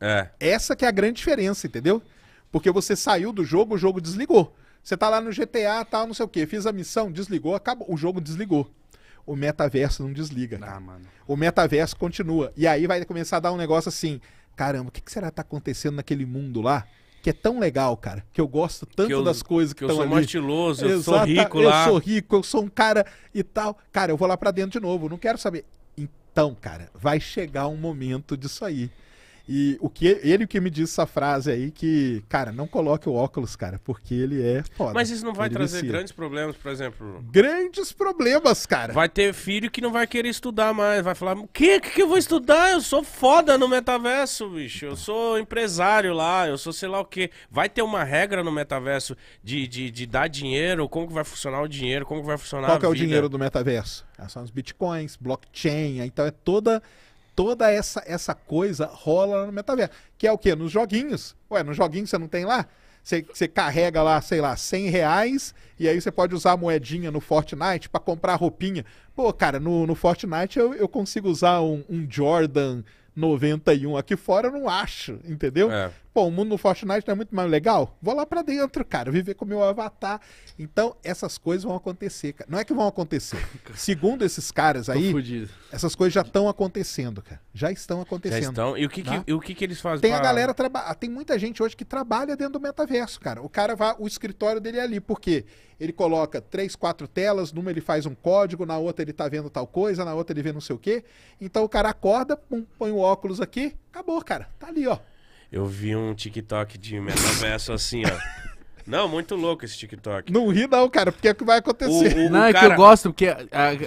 É. Essa que é a grande diferença, entendeu? Porque você saiu do jogo, o jogo desligou. Você tá lá no GTA, tal, não sei o quê, fiz a missão, desligou, acabou, o jogo desligou. O metaverso não desliga. Ah, mano. O metaverso continua. E aí vai começar a dar um negócio assim: caramba, o que, que será que tá acontecendo naquele mundo lá? que é tão legal, cara, que eu gosto tanto eu, das coisas que, estão ali. Eu sou estiloso, eu sou rico lá. Eu sou rico, eu sou um cara e tal. Cara, eu vou lá para dentro de novo, não quero saber. Então, cara, vai chegar um momento disso aí. E o que ele que me disse essa frase aí que, cara, não coloque o óculos, cara, porque ele é foda. Mas isso não vai ele trazer vicia. grandes problemas, por exemplo. Grandes problemas, cara. Vai ter filho que não vai querer estudar mais, vai falar: "O que que eu vou estudar? Eu sou foda no metaverso, bicho. Eu sou empresário lá, eu sou sei lá o quê". Vai ter uma regra no metaverso de, de, de dar dinheiro, como que vai funcionar o dinheiro, como que vai funcionar Qual é o dinheiro do metaverso? Ah, são os bitcoins, blockchain, então é toda toda essa, essa coisa rola no metaverso. Que é o quê? Nos joguinhos. Ué, nos joguinhos você não tem lá? Você, você carrega lá, sei lá, 100 reais e aí você pode usar a moedinha no Fortnite para comprar roupinha. Pô, cara, no, no Fortnite eu, eu consigo usar um, um Jordan 91 aqui fora, eu não acho, entendeu? É. Pô, o mundo no Fortnite não é muito mais legal? Vou lá para dentro, cara, viver com o meu avatar. Então, essas coisas vão acontecer, cara. Não é que vão acontecer. Segundo esses caras aí, essas coisas já estão acontecendo, cara. Já estão acontecendo. Já estão. E o que, tá? que, o que, que eles fazem? Tem pra... a galera trabalha. Ah, tem muita gente hoje que trabalha dentro do metaverso, cara. O cara vai, o escritório dele é ali, porque ele coloca três, quatro telas, numa ele faz um código, na outra ele tá vendo tal coisa, na outra ele vê não sei o quê. Então o cara acorda, pum, põe o óculos aqui, acabou, cara. Tá ali, ó. Eu vi um TikTok de metaverso assim, ó. Não, muito louco esse TikTok. Não ri não, cara, porque é o que vai acontecer. O, o, não, o é cara... que eu gosto, porque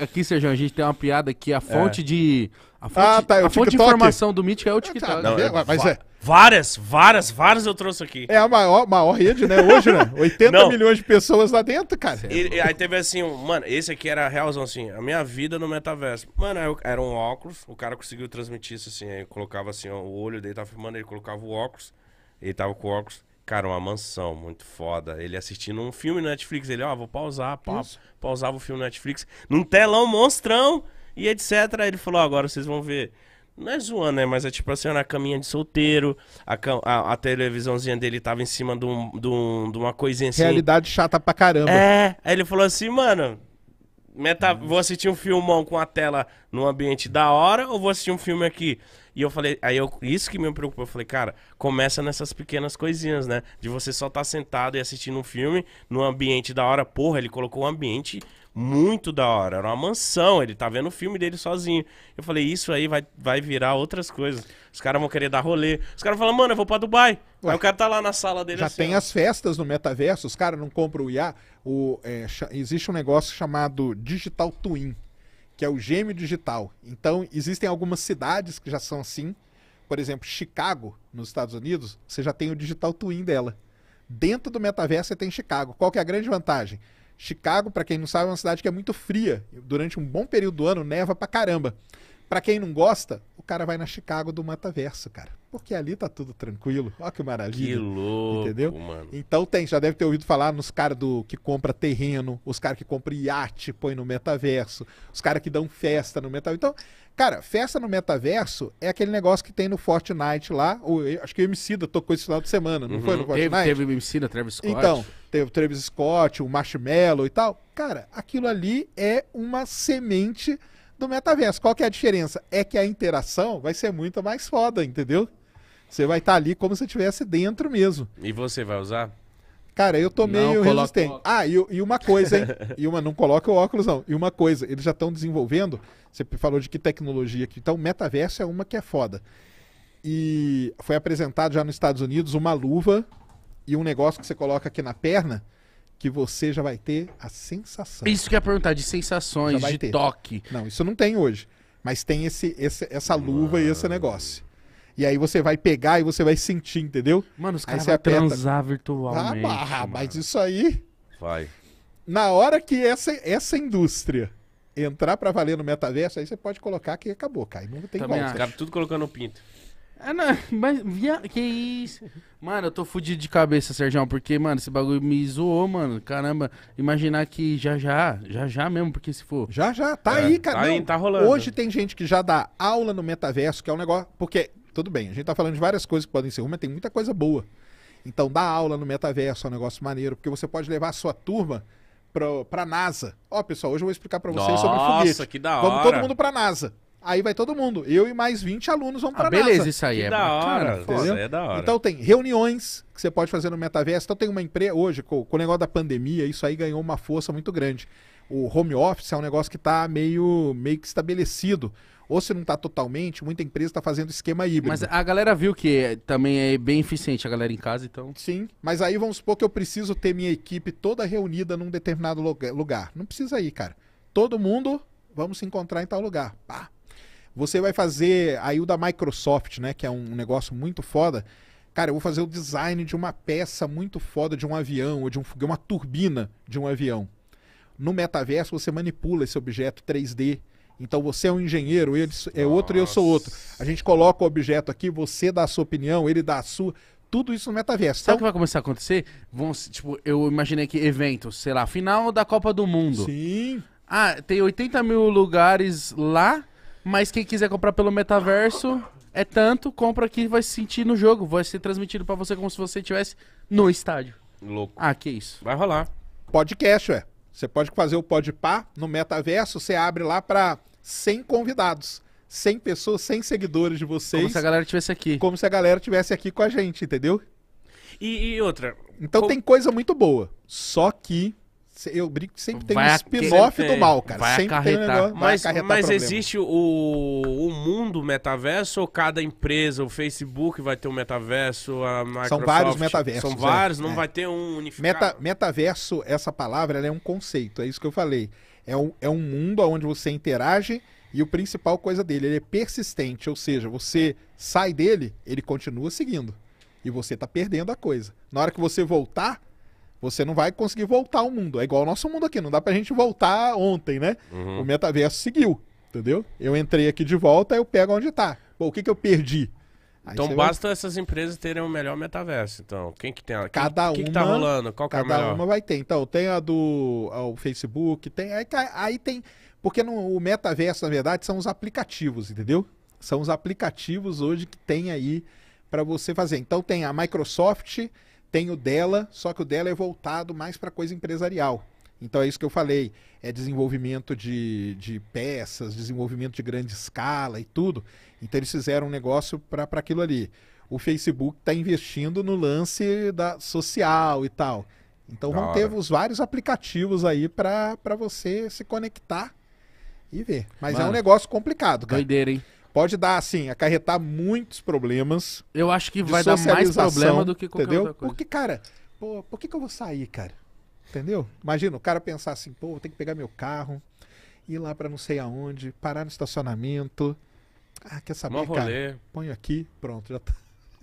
aqui, Sérgio, a gente tem uma piada que a fonte é. de... A ah, fonte, ah, tá, a fonte de informação do Mítico é o ah, TikTok. Não, é, mas é... Várias, várias, várias eu trouxe aqui. É a maior, maior rede, né? Hoje, né? 80 não. milhões de pessoas lá dentro, cara. E, aí teve assim, um, mano, esse aqui era realzão assim, a minha vida no metaverso. Mano, eu, era um óculos, o cara conseguiu transmitir isso assim, aí colocava assim, ó, o olho dele tava filmando, ele colocava o óculos, ele tava com o óculos. Cara, uma mansão muito foda. Ele assistindo um filme no Netflix. Ele, ó, oh, vou pausar, pa Isso. pausava o filme no Netflix. Num telão monstrão e etc. Ele falou, oh, agora vocês vão ver. Não é zoando, né? Mas é tipo assim, na caminha de solteiro. A, a, a, televisãozinha dele tava em cima de, um, de, um, de uma coisinha assim. Realidade chata pra caramba. É. Aí ele falou assim, mano. Meta, vou assistir um filmão com a tela num ambiente da hora ou vou assistir um filme aqui e eu falei, aí eu, isso que me preocupou. Eu falei, cara, começa nessas pequenas coisinhas, né? De você só estar tá sentado e assistindo um filme num ambiente da hora. Porra, ele colocou um ambiente muito da hora. Era uma mansão, ele tá vendo o filme dele sozinho. Eu falei, isso aí vai, vai virar outras coisas. Os caras vão querer dar rolê. Os caras falam, mano, eu vou pra Dubai. Ué, aí o cara tá lá na sala dele Já assim, tem ó. as festas no metaverso, os caras não compram o IA. O, é, existe um negócio chamado Digital Twin que é o gêmeo digital. Então, existem algumas cidades que já são assim. Por exemplo, Chicago, nos Estados Unidos, você já tem o digital twin dela. Dentro do metaverso você tem Chicago. Qual que é a grande vantagem? Chicago, para quem não sabe, é uma cidade que é muito fria. Durante um bom período do ano neva pra caramba. Para quem não gosta, o cara vai na Chicago do Mataverso, cara. Porque ali tá tudo tranquilo. Olha que maravilha. Que louco, entendeu? Mano. Então tem, já deve ter ouvido falar nos caras do que compra terreno, os caras que compram iate, põe no metaverso, os caras que dão festa no metaverso. Então, cara, festa no metaverso é aquele negócio que tem no Fortnite lá, ou, acho que o da tocou esse final de semana, não uhum. foi no uhum. Fortnite? Teve, teve o Travis Scott. Então, teve o Travis Scott, o Marshmallow e tal. Cara, aquilo ali é uma semente do metaverso. Qual que é a diferença? É que a interação vai ser muito mais foda, entendeu? Você vai estar tá ali como se estivesse dentro mesmo. E você vai usar? Cara, eu tô meio resistente. Ah, e, e, uma coisa, hein? e uma, não coloca o óculos, não. E uma coisa, eles já estão desenvolvendo. Você falou de que tecnologia aqui. Então, o metaverso é uma que é foda. E foi apresentado já nos Estados Unidos uma luva e um negócio que você coloca aqui na perna que você já vai ter a sensação. Isso que é perguntar, de sensações, de ter. toque. Não, isso não tem hoje. Mas tem esse, esse essa luva Mano. e esse negócio. E aí você vai pegar e você vai sentir, entendeu? Mano, os caras vão transar ah, virtualmente. Ah, mas, mas isso aí... Vai. Na hora que essa, essa indústria entrar para valer no metaverso, aí você pode colocar que acabou, cara. Não tem Também volta. Acaba tudo colocando o pinto. É, não, mas, via... que isso? Mano, eu tô fudido de cabeça, Sérgio, porque, mano, esse bagulho me zoou, mano. Caramba, imaginar que já já, já já mesmo, porque se for. Já já, tá é, aí, cara. Tá, aí, tá rolando. Hoje tem gente que já dá aula no metaverso, que é um negócio. Porque, tudo bem, a gente tá falando de várias coisas que podem ser uma tem muita coisa boa. Então, dar aula no metaverso é um negócio maneiro, porque você pode levar a sua turma pra, pra NASA. Ó, pessoal, hoje eu vou explicar pra vocês Nossa, sobre foguete. Nossa, que da hora. Vamos todo mundo pra NASA. Aí vai todo mundo. Eu e mais 20 alunos vão ah, pra ah, beleza, NASA. isso aí. Que é da hora, é da hora. Então tem reuniões que você pode fazer no metaverso. Então tem uma empresa, hoje, com, com o negócio da pandemia, isso aí ganhou uma força muito grande. O home office é um negócio que está meio, meio que estabelecido ou se não está totalmente, muita empresa está fazendo esquema híbrido. Mas a galera viu que é, também é bem eficiente a galera em casa, então. Sim, mas aí vamos supor que eu preciso ter minha equipe toda reunida num determinado lugar. Não precisa ir, cara. Todo mundo, vamos se encontrar em tal lugar. Pá. Você vai fazer aí o da Microsoft, né? Que é um negócio muito foda. Cara, eu vou fazer o design de uma peça muito foda de um avião ou de um uma turbina de um avião. No metaverso você manipula esse objeto 3D. Então você é um engenheiro, ele é outro Nossa. e eu sou outro. A gente coloca o objeto aqui, você dá a sua opinião, ele dá a sua tudo isso no metaverso. Sabe o então, que vai começar a acontecer? Vão, tipo, eu imaginei que eventos, sei lá, final da Copa do Mundo. Sim. Ah, tem 80 mil lugares lá mas quem quiser comprar pelo metaverso, é tanto, compra aqui vai se sentir no jogo. Vai ser transmitido para você como se você estivesse no estádio. Louco. Ah, que isso. Vai rolar. Podcast, ué. Você pode fazer o pá no metaverso, você abre lá para 100 convidados. 100 pessoas, 100 seguidores de vocês. Como se a galera tivesse aqui. Como se a galera tivesse aqui com a gente, entendeu? E, e outra. Então co... tem coisa muito boa. Só que eu brinco que sempre tem vai um spin-off do mal, cara. Vai sempre acarretar. Um negócio, mas vai mas existe o, o mundo metaverso ou cada empresa, o Facebook vai ter um metaverso, a Microsoft... São vários metaversos. São é. vários, é, não é. vai ter um unificado. Meta, metaverso, essa palavra, é um conceito, é isso que eu falei. É um, é um mundo onde você interage e o principal coisa dele, ele é persistente, ou seja, você sai dele, ele continua seguindo. E você tá perdendo a coisa. Na hora que você voltar, você não vai conseguir voltar ao mundo. É igual o nosso mundo aqui, não dá pra gente voltar ontem, né? Uhum. O metaverso seguiu, entendeu? Eu entrei aqui de volta, eu pego onde tá. Pô, o que que eu perdi? Aí então basta vai... essas empresas terem o melhor metaverso. Então, quem que tem? cada quem uma. Que tá rolando? Qual que é cada é uma vai ter. Então, tem a do o Facebook, tem aí, aí tem porque no, o metaverso na verdade são os aplicativos, entendeu? São os aplicativos hoje que tem aí para você fazer. Então tem a Microsoft tem o dela, só que o dela é voltado mais para coisa empresarial. Então é isso que eu falei, é desenvolvimento de, de peças, desenvolvimento de grande escala e tudo. Então eles fizeram um negócio para aquilo ali. O Facebook está investindo no lance da social e tal. Então da vão hora. ter os vários aplicativos aí para você se conectar e ver. Mas Mano, é um negócio complicado, cara. Doideira, hein? Pode dar, assim, acarretar muitos problemas. Eu acho que vai dar mais problema do que qualquer entendeu? outra coisa. Porque, cara, pô, por que, que eu vou sair, cara? Entendeu? Imagina o cara pensar assim, pô, tem que pegar meu carro, ir lá para não sei aonde, parar no estacionamento. Ah, quer saber, Mó cara? Ponho aqui, pronto, já tá.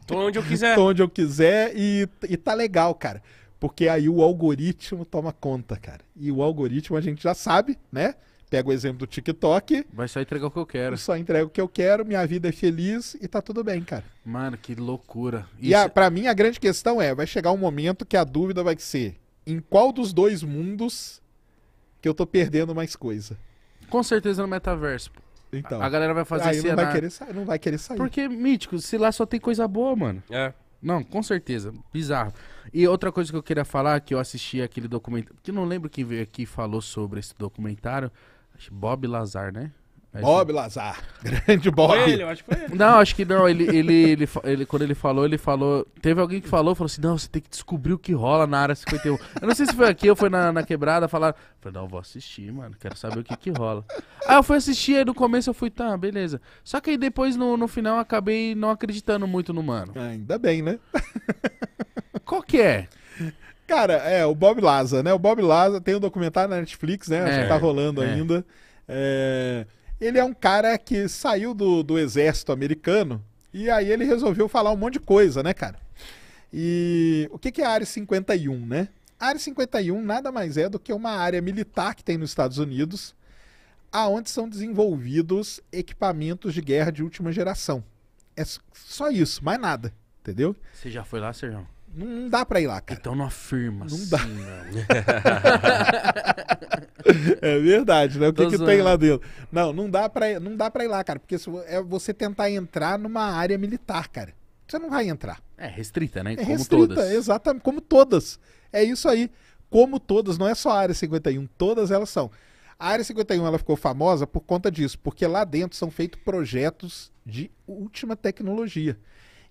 Tô onde eu quiser. Tô onde eu quiser e, e tá legal, cara. Porque aí o algoritmo toma conta, cara. E o algoritmo a gente já sabe, né? pega o exemplo do TikTok. Vai só entregar o que eu quero. só entrego o que eu quero, minha vida é feliz e tá tudo bem, cara. Mano, que loucura. Isso... E a, pra mim a grande questão é: vai chegar um momento que a dúvida vai ser em qual dos dois mundos que eu tô perdendo mais coisa? Com certeza no metaverso. Então. A, a galera vai fazer aí não vai, querer sair, não vai querer sair. Porque, mítico, se lá só tem coisa boa, mano. É. Não, com certeza. Bizarro. E outra coisa que eu queria falar, que eu assisti aquele documentário. Que eu não lembro quem veio aqui e falou sobre esse documentário. Bob Lazar, né? Bob é- Lazar. Grande Bob. Foi ele, eu acho que foi ele. Não, acho que não. Ele, ele, ele, ele, quando ele falou, ele falou. Teve alguém que falou, falou assim: não, você tem que descobrir o que rola na área 51. Eu não sei se foi aqui ou foi na, na quebrada. Falaram. Falei, não, vou assistir, mano. Quero saber o que que rola. Aí eu fui assistir, aí no começo eu fui, tá, beleza. Só que aí depois, no, no final, eu acabei não acreditando muito no mano. Ah, ainda bem, né? Qual que é? Cara, é, o Bob Laza, né? O Bob Laza tem um documentário na Netflix, né? Acho que é, tá rolando é. ainda. É... Ele é um cara que saiu do, do exército americano e aí ele resolveu falar um monte de coisa, né, cara? E o que, que é a Área 51, né? A Área 51 nada mais é do que uma área militar que tem nos Estados Unidos, aonde são desenvolvidos equipamentos de guerra de última geração. É só isso, mais nada, entendeu? Você já foi lá, Sérgio? Não, não dá pra ir lá, cara. Então não afirma não assim, dá. não. é verdade, né? O que, que, tem lá dentro? Não, não dá, pra, não dá pra ir lá, cara. Porque se, é você tentar entrar numa área militar, cara. Você não vai entrar. É restrita, né? É como restrita, todas. exatamente. Como todas. É isso aí. Como todas, não é só a Área 51, todas elas são. A Área 51 ela ficou famosa por conta disso, porque lá dentro são feitos projetos de última tecnologia.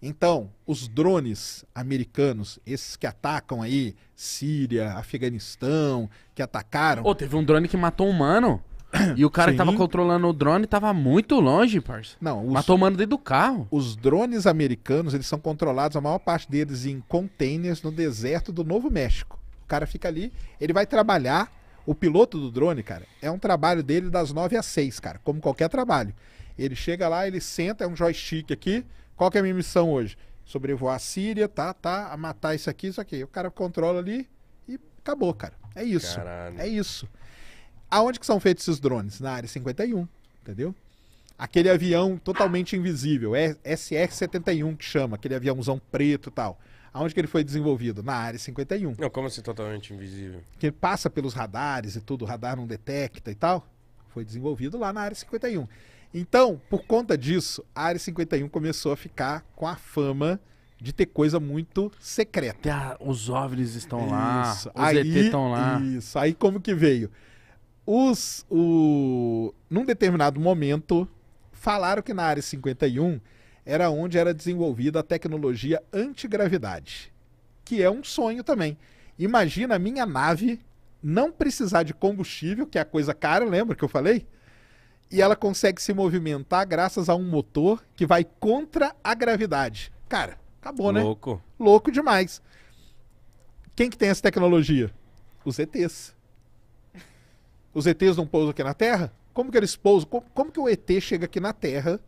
Então, os drones americanos, esses que atacam aí Síria, Afeganistão, que atacaram. Ô, oh, teve um drone que matou um humano. E o cara Sim. que tava controlando o drone tava muito longe, parça. Não, os, Matou o mano dentro do carro. Os drones americanos, eles são controlados, a maior parte deles, em containers no deserto do Novo México. O cara fica ali, ele vai trabalhar. O piloto do drone, cara, é um trabalho dele das 9 às 6, cara, como qualquer trabalho. Ele chega lá, ele senta, é um joystick aqui, qual que é a minha missão hoje? Sobrevoar a Síria, tá, tá, a matar isso aqui, isso aqui. O cara controla ali e acabou, cara. É isso. Caralho. É isso. Aonde que são feitos esses drones? Na área 51, entendeu? Aquele avião totalmente invisível, é SR-71 que chama, aquele aviãozão preto e tal. Aonde que ele foi desenvolvido? Na área 51. Não, como assim totalmente invisível? Que ele passa pelos radares e tudo, o radar não detecta e tal. Foi desenvolvido lá na área 51. Então, por conta disso, a Área 51 começou a ficar com a fama de ter coisa muito secreta. Ah, os OVNIs estão lá, os aí, ET estão lá. Isso, aí como que veio? Os, o... Num determinado momento, falaram que na Área 51 era onde era desenvolvida a tecnologia antigravidade, que é um sonho também. Imagina a minha nave não precisar de combustível, que é a coisa cara, lembra que eu falei? e ela consegue se movimentar graças a um motor que vai contra a gravidade. Cara, acabou, né? Louco. Louco demais. Quem que tem essa tecnologia? Os ETs. Os ETs não pousam aqui na Terra? Como que eles pousam? Como, como que o ET chega aqui na Terra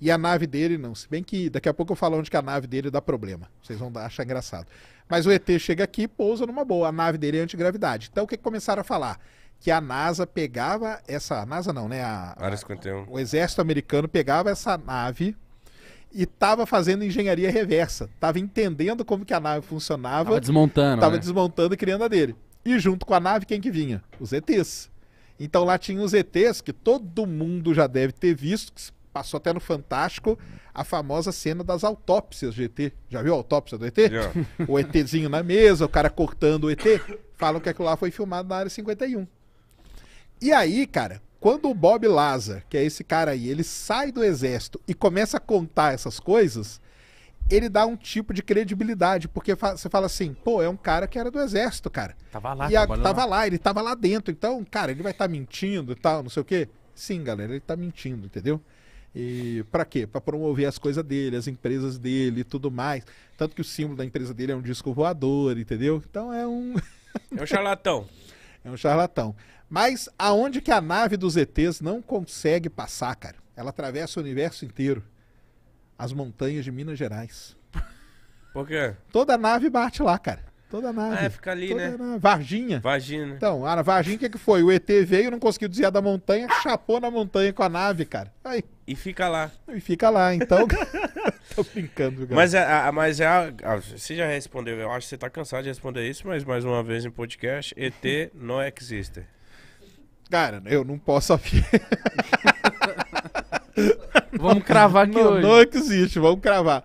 e a nave dele não? Se bem que daqui a pouco eu falo onde que a nave dele dá problema. Vocês vão achar engraçado. Mas o ET chega aqui, e pousa numa boa. A nave dele é antigravidade. Então o que, que começaram a falar? que a NASA pegava essa. A NASA não, né? A, Área 51. o exército americano pegava essa nave e estava fazendo engenharia reversa. Estava entendendo como que a nave funcionava. Estava desmontando. Estava né? desmontando e criando a dele. E junto com a nave, quem que vinha? Os ETs. Então lá tinha os ETs, que todo mundo já deve ter visto, que passou até no Fantástico, a famosa cena das autópsias de ET. Já viu a autópsia do ET? Yeah. O ETzinho na mesa, o cara cortando o ET. Falam que aquilo lá foi filmado na Área 51. E aí, cara, quando o Bob Laza, que é esse cara aí, ele sai do exército e começa a contar essas coisas, ele dá um tipo de credibilidade, porque fa você fala assim, pô, é um cara que era do exército, cara. Tava lá, e a, tava lá, ele tava lá dentro. Então, cara, ele vai estar tá mentindo e tal, não sei o quê. Sim, galera, ele tá mentindo, entendeu? E para quê? Para promover as coisas dele, as empresas dele e tudo mais. Tanto que o símbolo da empresa dele é um disco voador, entendeu? Então é um. é um charlatão. É um charlatão. Mas aonde que a nave dos ETs não consegue passar, cara? Ela atravessa o universo inteiro. As montanhas de Minas Gerais. Por quê? Toda nave bate lá, cara. Toda ah, nave. Ah, é, fica ali, né? Varginha. Varginha. Né? Então, a Varginha, o que, que foi? O ET veio, não conseguiu desviar da montanha, chapou na montanha com a nave, cara. Aí. E fica lá. E fica lá, então. Tô brincando, cara. Mas, é, a mas é a, a, você já respondeu, eu acho que você tá cansado de responder isso, mas mais uma vez em podcast, ET não existe. Cara, eu não posso afirmar. vamos cravar aqui não, hoje. Não existe, vamos cravar.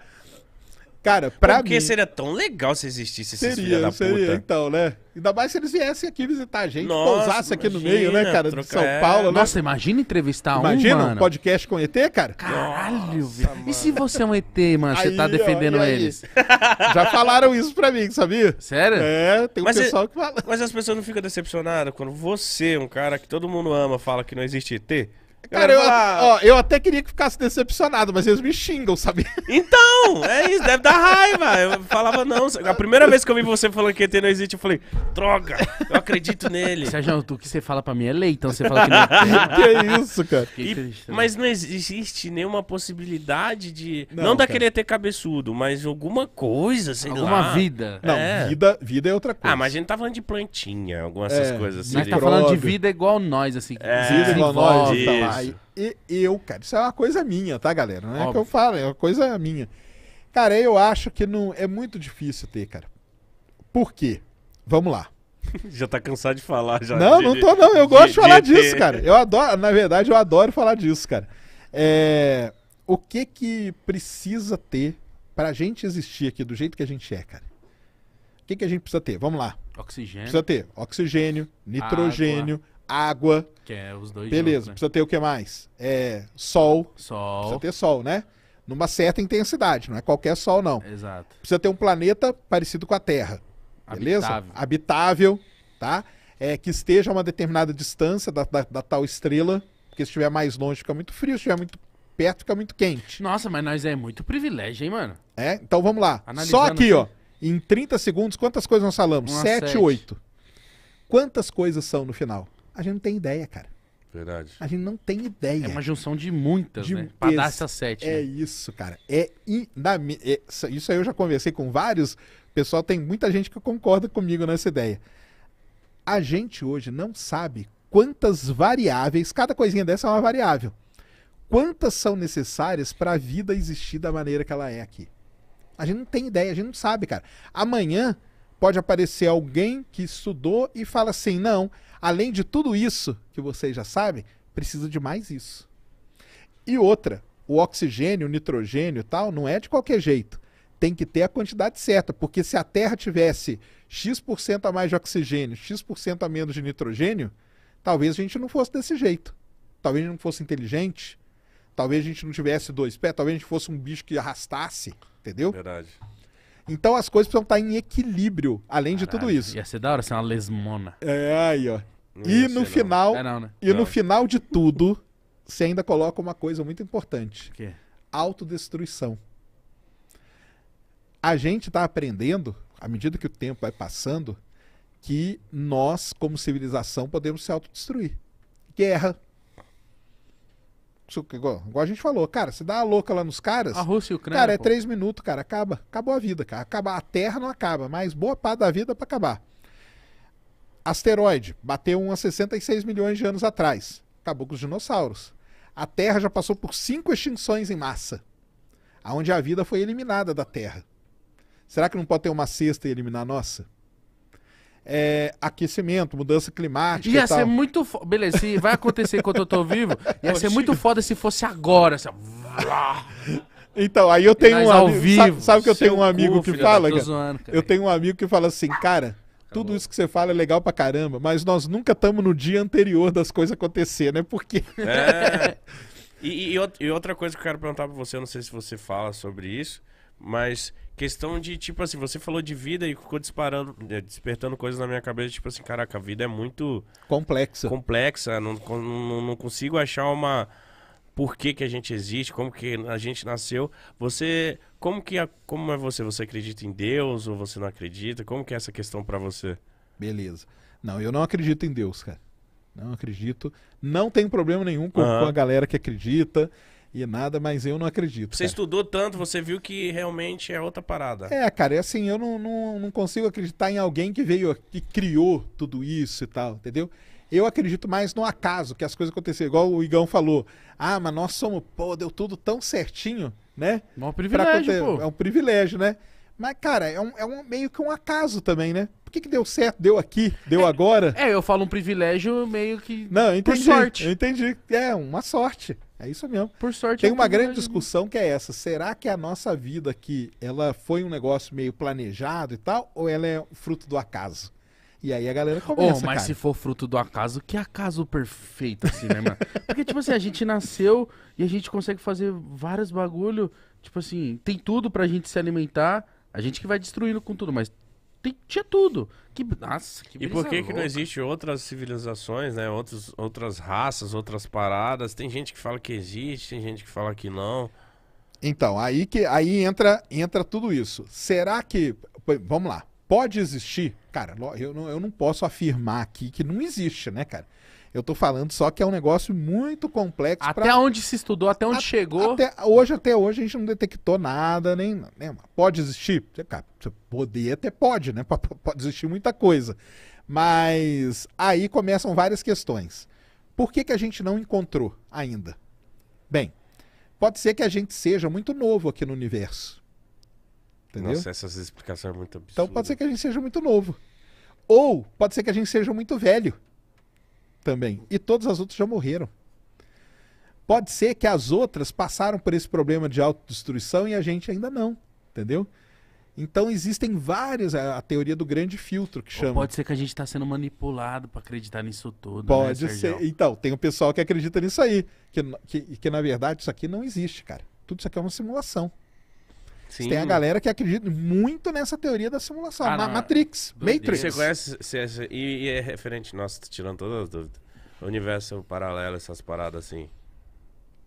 Cara, pra Porque mim... seria tão legal se existisse esse filho da seria, puta. então, né? Ainda mais se eles viessem aqui visitar a gente, Nossa, pousasse aqui no meio, né, cara? De São é. Paulo, né? Nossa, imagina entrevistar imagina um, Imagina um podcast com ET, cara? Caralho, velho. E se você é um ET, mano, aí, você tá defendendo ó, eles? Já falaram isso pra mim, sabia? Sério? É, tem um mas pessoal é, que fala. Mas as pessoas não ficam decepcionadas quando você, um cara que todo mundo ama, fala que não existe ET? Cara, eu, ó, eu até queria que ficasse decepcionado, mas eles me xingam, sabe? Então, é isso, deve dar raiva. Eu falava, não. A primeira vez que eu vi você falando que ET não existe, eu falei, droga, eu acredito nele. Sérgio, o que você fala pra mim é lei, então você fala que não é Que isso, cara. E, né? mas não existe nenhuma possibilidade de. Não, não daquele ET cabeçudo, mas alguma coisa, sei alguma lá. Alguma vida. Não, é. vida, vida é outra ah, coisa. Ah, mas a gente tá falando de plantinha, algumas é, essas coisas assim. Mas tá falando de vida igual nós, assim. É, vida igual nós. Tá lá. Aí, e, eu, cara, isso é uma coisa minha, tá, galera? Não é Óbvio. que eu falo, é uma coisa minha. Cara, eu acho que não é muito difícil ter, cara. Por quê? Vamos lá. já tá cansado de falar já. Não, de, não tô não, eu de, gosto de, de falar disso, cara. Eu adoro, na verdade, eu adoro falar disso, cara. É, o que que precisa ter pra gente existir aqui do jeito que a gente é, cara? O que que a gente precisa ter? Vamos lá. Oxigênio. Precisa ter oxigênio, nitrogênio, água, água que é os dois Beleza, juntos, né? precisa ter o que mais? É, sol. Sol. Precisa ter sol, né? Numa certa intensidade, não é qualquer sol, não. Exato. Precisa ter um planeta parecido com a Terra. Beleza? Habitável. Habitável, tá? É, que esteja a uma determinada distância da, da, da tal estrela, porque se estiver mais longe fica muito frio, se estiver muito perto fica muito quente. Nossa, mas nós é muito privilégio, hein, mano? É, então vamos lá. Analisando Só aqui, assim. ó. Em 30 segundos, quantas coisas nós falamos? 7, 8. Quantas coisas são no final? a gente não tem ideia, cara. Verdade. A gente não tem ideia. É uma junção de muitas, de, né? Pra esse, dar essa sete. É né? isso, cara. É, in, na, é, Isso aí eu já conversei com vários. Pessoal, tem muita gente que concorda comigo nessa ideia. A gente hoje não sabe quantas variáveis, cada coisinha dessa é uma variável. Quantas são necessárias para a vida existir da maneira que ela é aqui? A gente não tem ideia, a gente não sabe, cara. Amanhã pode aparecer alguém que estudou e fala assim: não, Além de tudo isso que vocês já sabem, precisa de mais isso. E outra, o oxigênio, o nitrogênio e tal, não é de qualquer jeito. Tem que ter a quantidade certa, porque se a Terra tivesse X% a mais de oxigênio, X% a menos de nitrogênio, talvez a gente não fosse desse jeito. Talvez a gente não fosse inteligente, talvez a gente não tivesse dois pés, talvez a gente fosse um bicho que arrastasse, entendeu? Verdade. Então as coisas precisam estar em equilíbrio, além Caralho, de tudo isso. Ia ser da hora ser uma lesmona. É, aí, ó. E no final, é, não, né? e não. no final de tudo, você ainda coloca uma coisa muito importante. O quê? Autodestruição. A gente está aprendendo, à medida que o tempo vai passando, que nós, como civilização, podemos se autodestruir. Guerra. Igual, a gente falou, cara, você dá a louca lá nos caras. A Rússia e a Ucrânia. Cara, é pô. três minutos, cara, acaba. Acabou a vida, cara. Acaba. A terra não acaba, mas boa parte da vida é acabar. Asteroide bateu 1 66 milhões de anos atrás. Acabou com os dinossauros. A Terra já passou por cinco extinções em massa, aonde a vida foi eliminada da Terra. Será que não pode ter uma sexta e eliminar a nossa? É, aquecimento, mudança climática. Ia ser muito foda. Beleza, se vai acontecer enquanto eu tô vivo, ia ser muito foda se fosse agora. Assim, então, aí eu tenho um amigo. sabe, sabe que eu tenho um amigo cu, que fala? Cara? Zoando, cara? Eu tenho um amigo que fala assim, cara, então, Tudo isso que você fala é legal pra caramba, mas nós nunca estamos no dia anterior das coisas acontecer, né? Porque. É. E, e, e, outra coisa que eu quero perguntar pra você, eu não sei se você fala sobre isso, mas questão de, tipo assim, você falou de vida e ficou disparando, é, despertando coisas na minha cabeça, tipo assim, caraca, a vida é muito. Complexa. Complexa, não, não, não consigo achar uma por que, que a gente existe, como que a gente nasceu. Você, como que a, como é você? Você acredita em Deus ou você não acredita? Como que é essa questão para você? Beleza. Não, eu não acredito em Deus, cara. Não acredito. Não tem problema nenhum com, uhum. com a galera que acredita e nada, mas eu não acredito. Você cara. estudou tanto, você viu que realmente é outra parada. É, cara, é assim, eu não, não, não consigo acreditar em alguém que veio, que criou tudo isso e tal, entendeu? Eu acredito mais no acaso, que as coisas aconteceram. Igual o Igão falou. Ah, mas nós somos, pô, deu tudo tão certinho, né? É um privilégio, pô. É um privilégio, né? Mas, cara, é, um, é um, meio que um acaso também, né? Por que, que deu certo? Deu aqui? Deu é, agora? É, eu falo um privilégio meio que. Não, eu entendi. Por sorte. Eu entendi. É, uma sorte. É isso mesmo. Por sorte. Tem é uma grande discussão que é essa. Será que a nossa vida aqui, ela foi um negócio meio planejado e tal? Ou ela é fruto do acaso? E aí a galera começa, oh, mas cara. se for fruto do acaso, que acaso perfeito, assim, né, mano? Porque, tipo assim, a gente nasceu e a gente consegue fazer vários bagulho. Tipo assim, tem tudo pra gente se alimentar. A gente que vai destruindo com tudo, mas tem, tinha tudo. Que, nossa, que E por que, que não existe outras civilizações, né? Outros, outras raças, outras paradas? Tem gente que fala que existe, tem gente que fala que não. Então, aí que aí entra, entra tudo isso. Será que. Vamos lá. Pode existir Cara, eu não, eu não posso afirmar aqui que não existe, né, cara? Eu tô falando só que é um negócio muito complexo. Até pra... onde se estudou, até onde a, chegou. Até hoje, até hoje, a gente não detectou nada, nem. nem pode existir? Cara, poder até pode, né? Pode existir muita coisa. Mas aí começam várias questões. Por que, que a gente não encontrou ainda? Bem, pode ser que a gente seja muito novo aqui no universo. Entendeu? Nossa, essas explicações são é muito absurdas. Então pode ser que a gente seja muito novo. Ou pode ser que a gente seja muito velho também. E todas as outras já morreram. Pode ser que as outras passaram por esse problema de autodestruição e a gente ainda não, entendeu? Então existem várias, a, teoria do grande filtro que chama. Ou pode ser que a gente está sendo manipulado para acreditar nisso tudo. Né, pode né, ser. Então, tem o um pessoal que acredita nisso aí. Que, que, que na verdade isso aqui não existe, cara. Tudo isso aqui é uma simulação. Sim. Tem a galera que acredita muito nessa teoria da simulação. Ah, Ma não. Matrix, Matrix. Você conhece, você, e, e, é referente, nossa, tirando todas as dúvidas. Universo paralelo, essas paradas assim.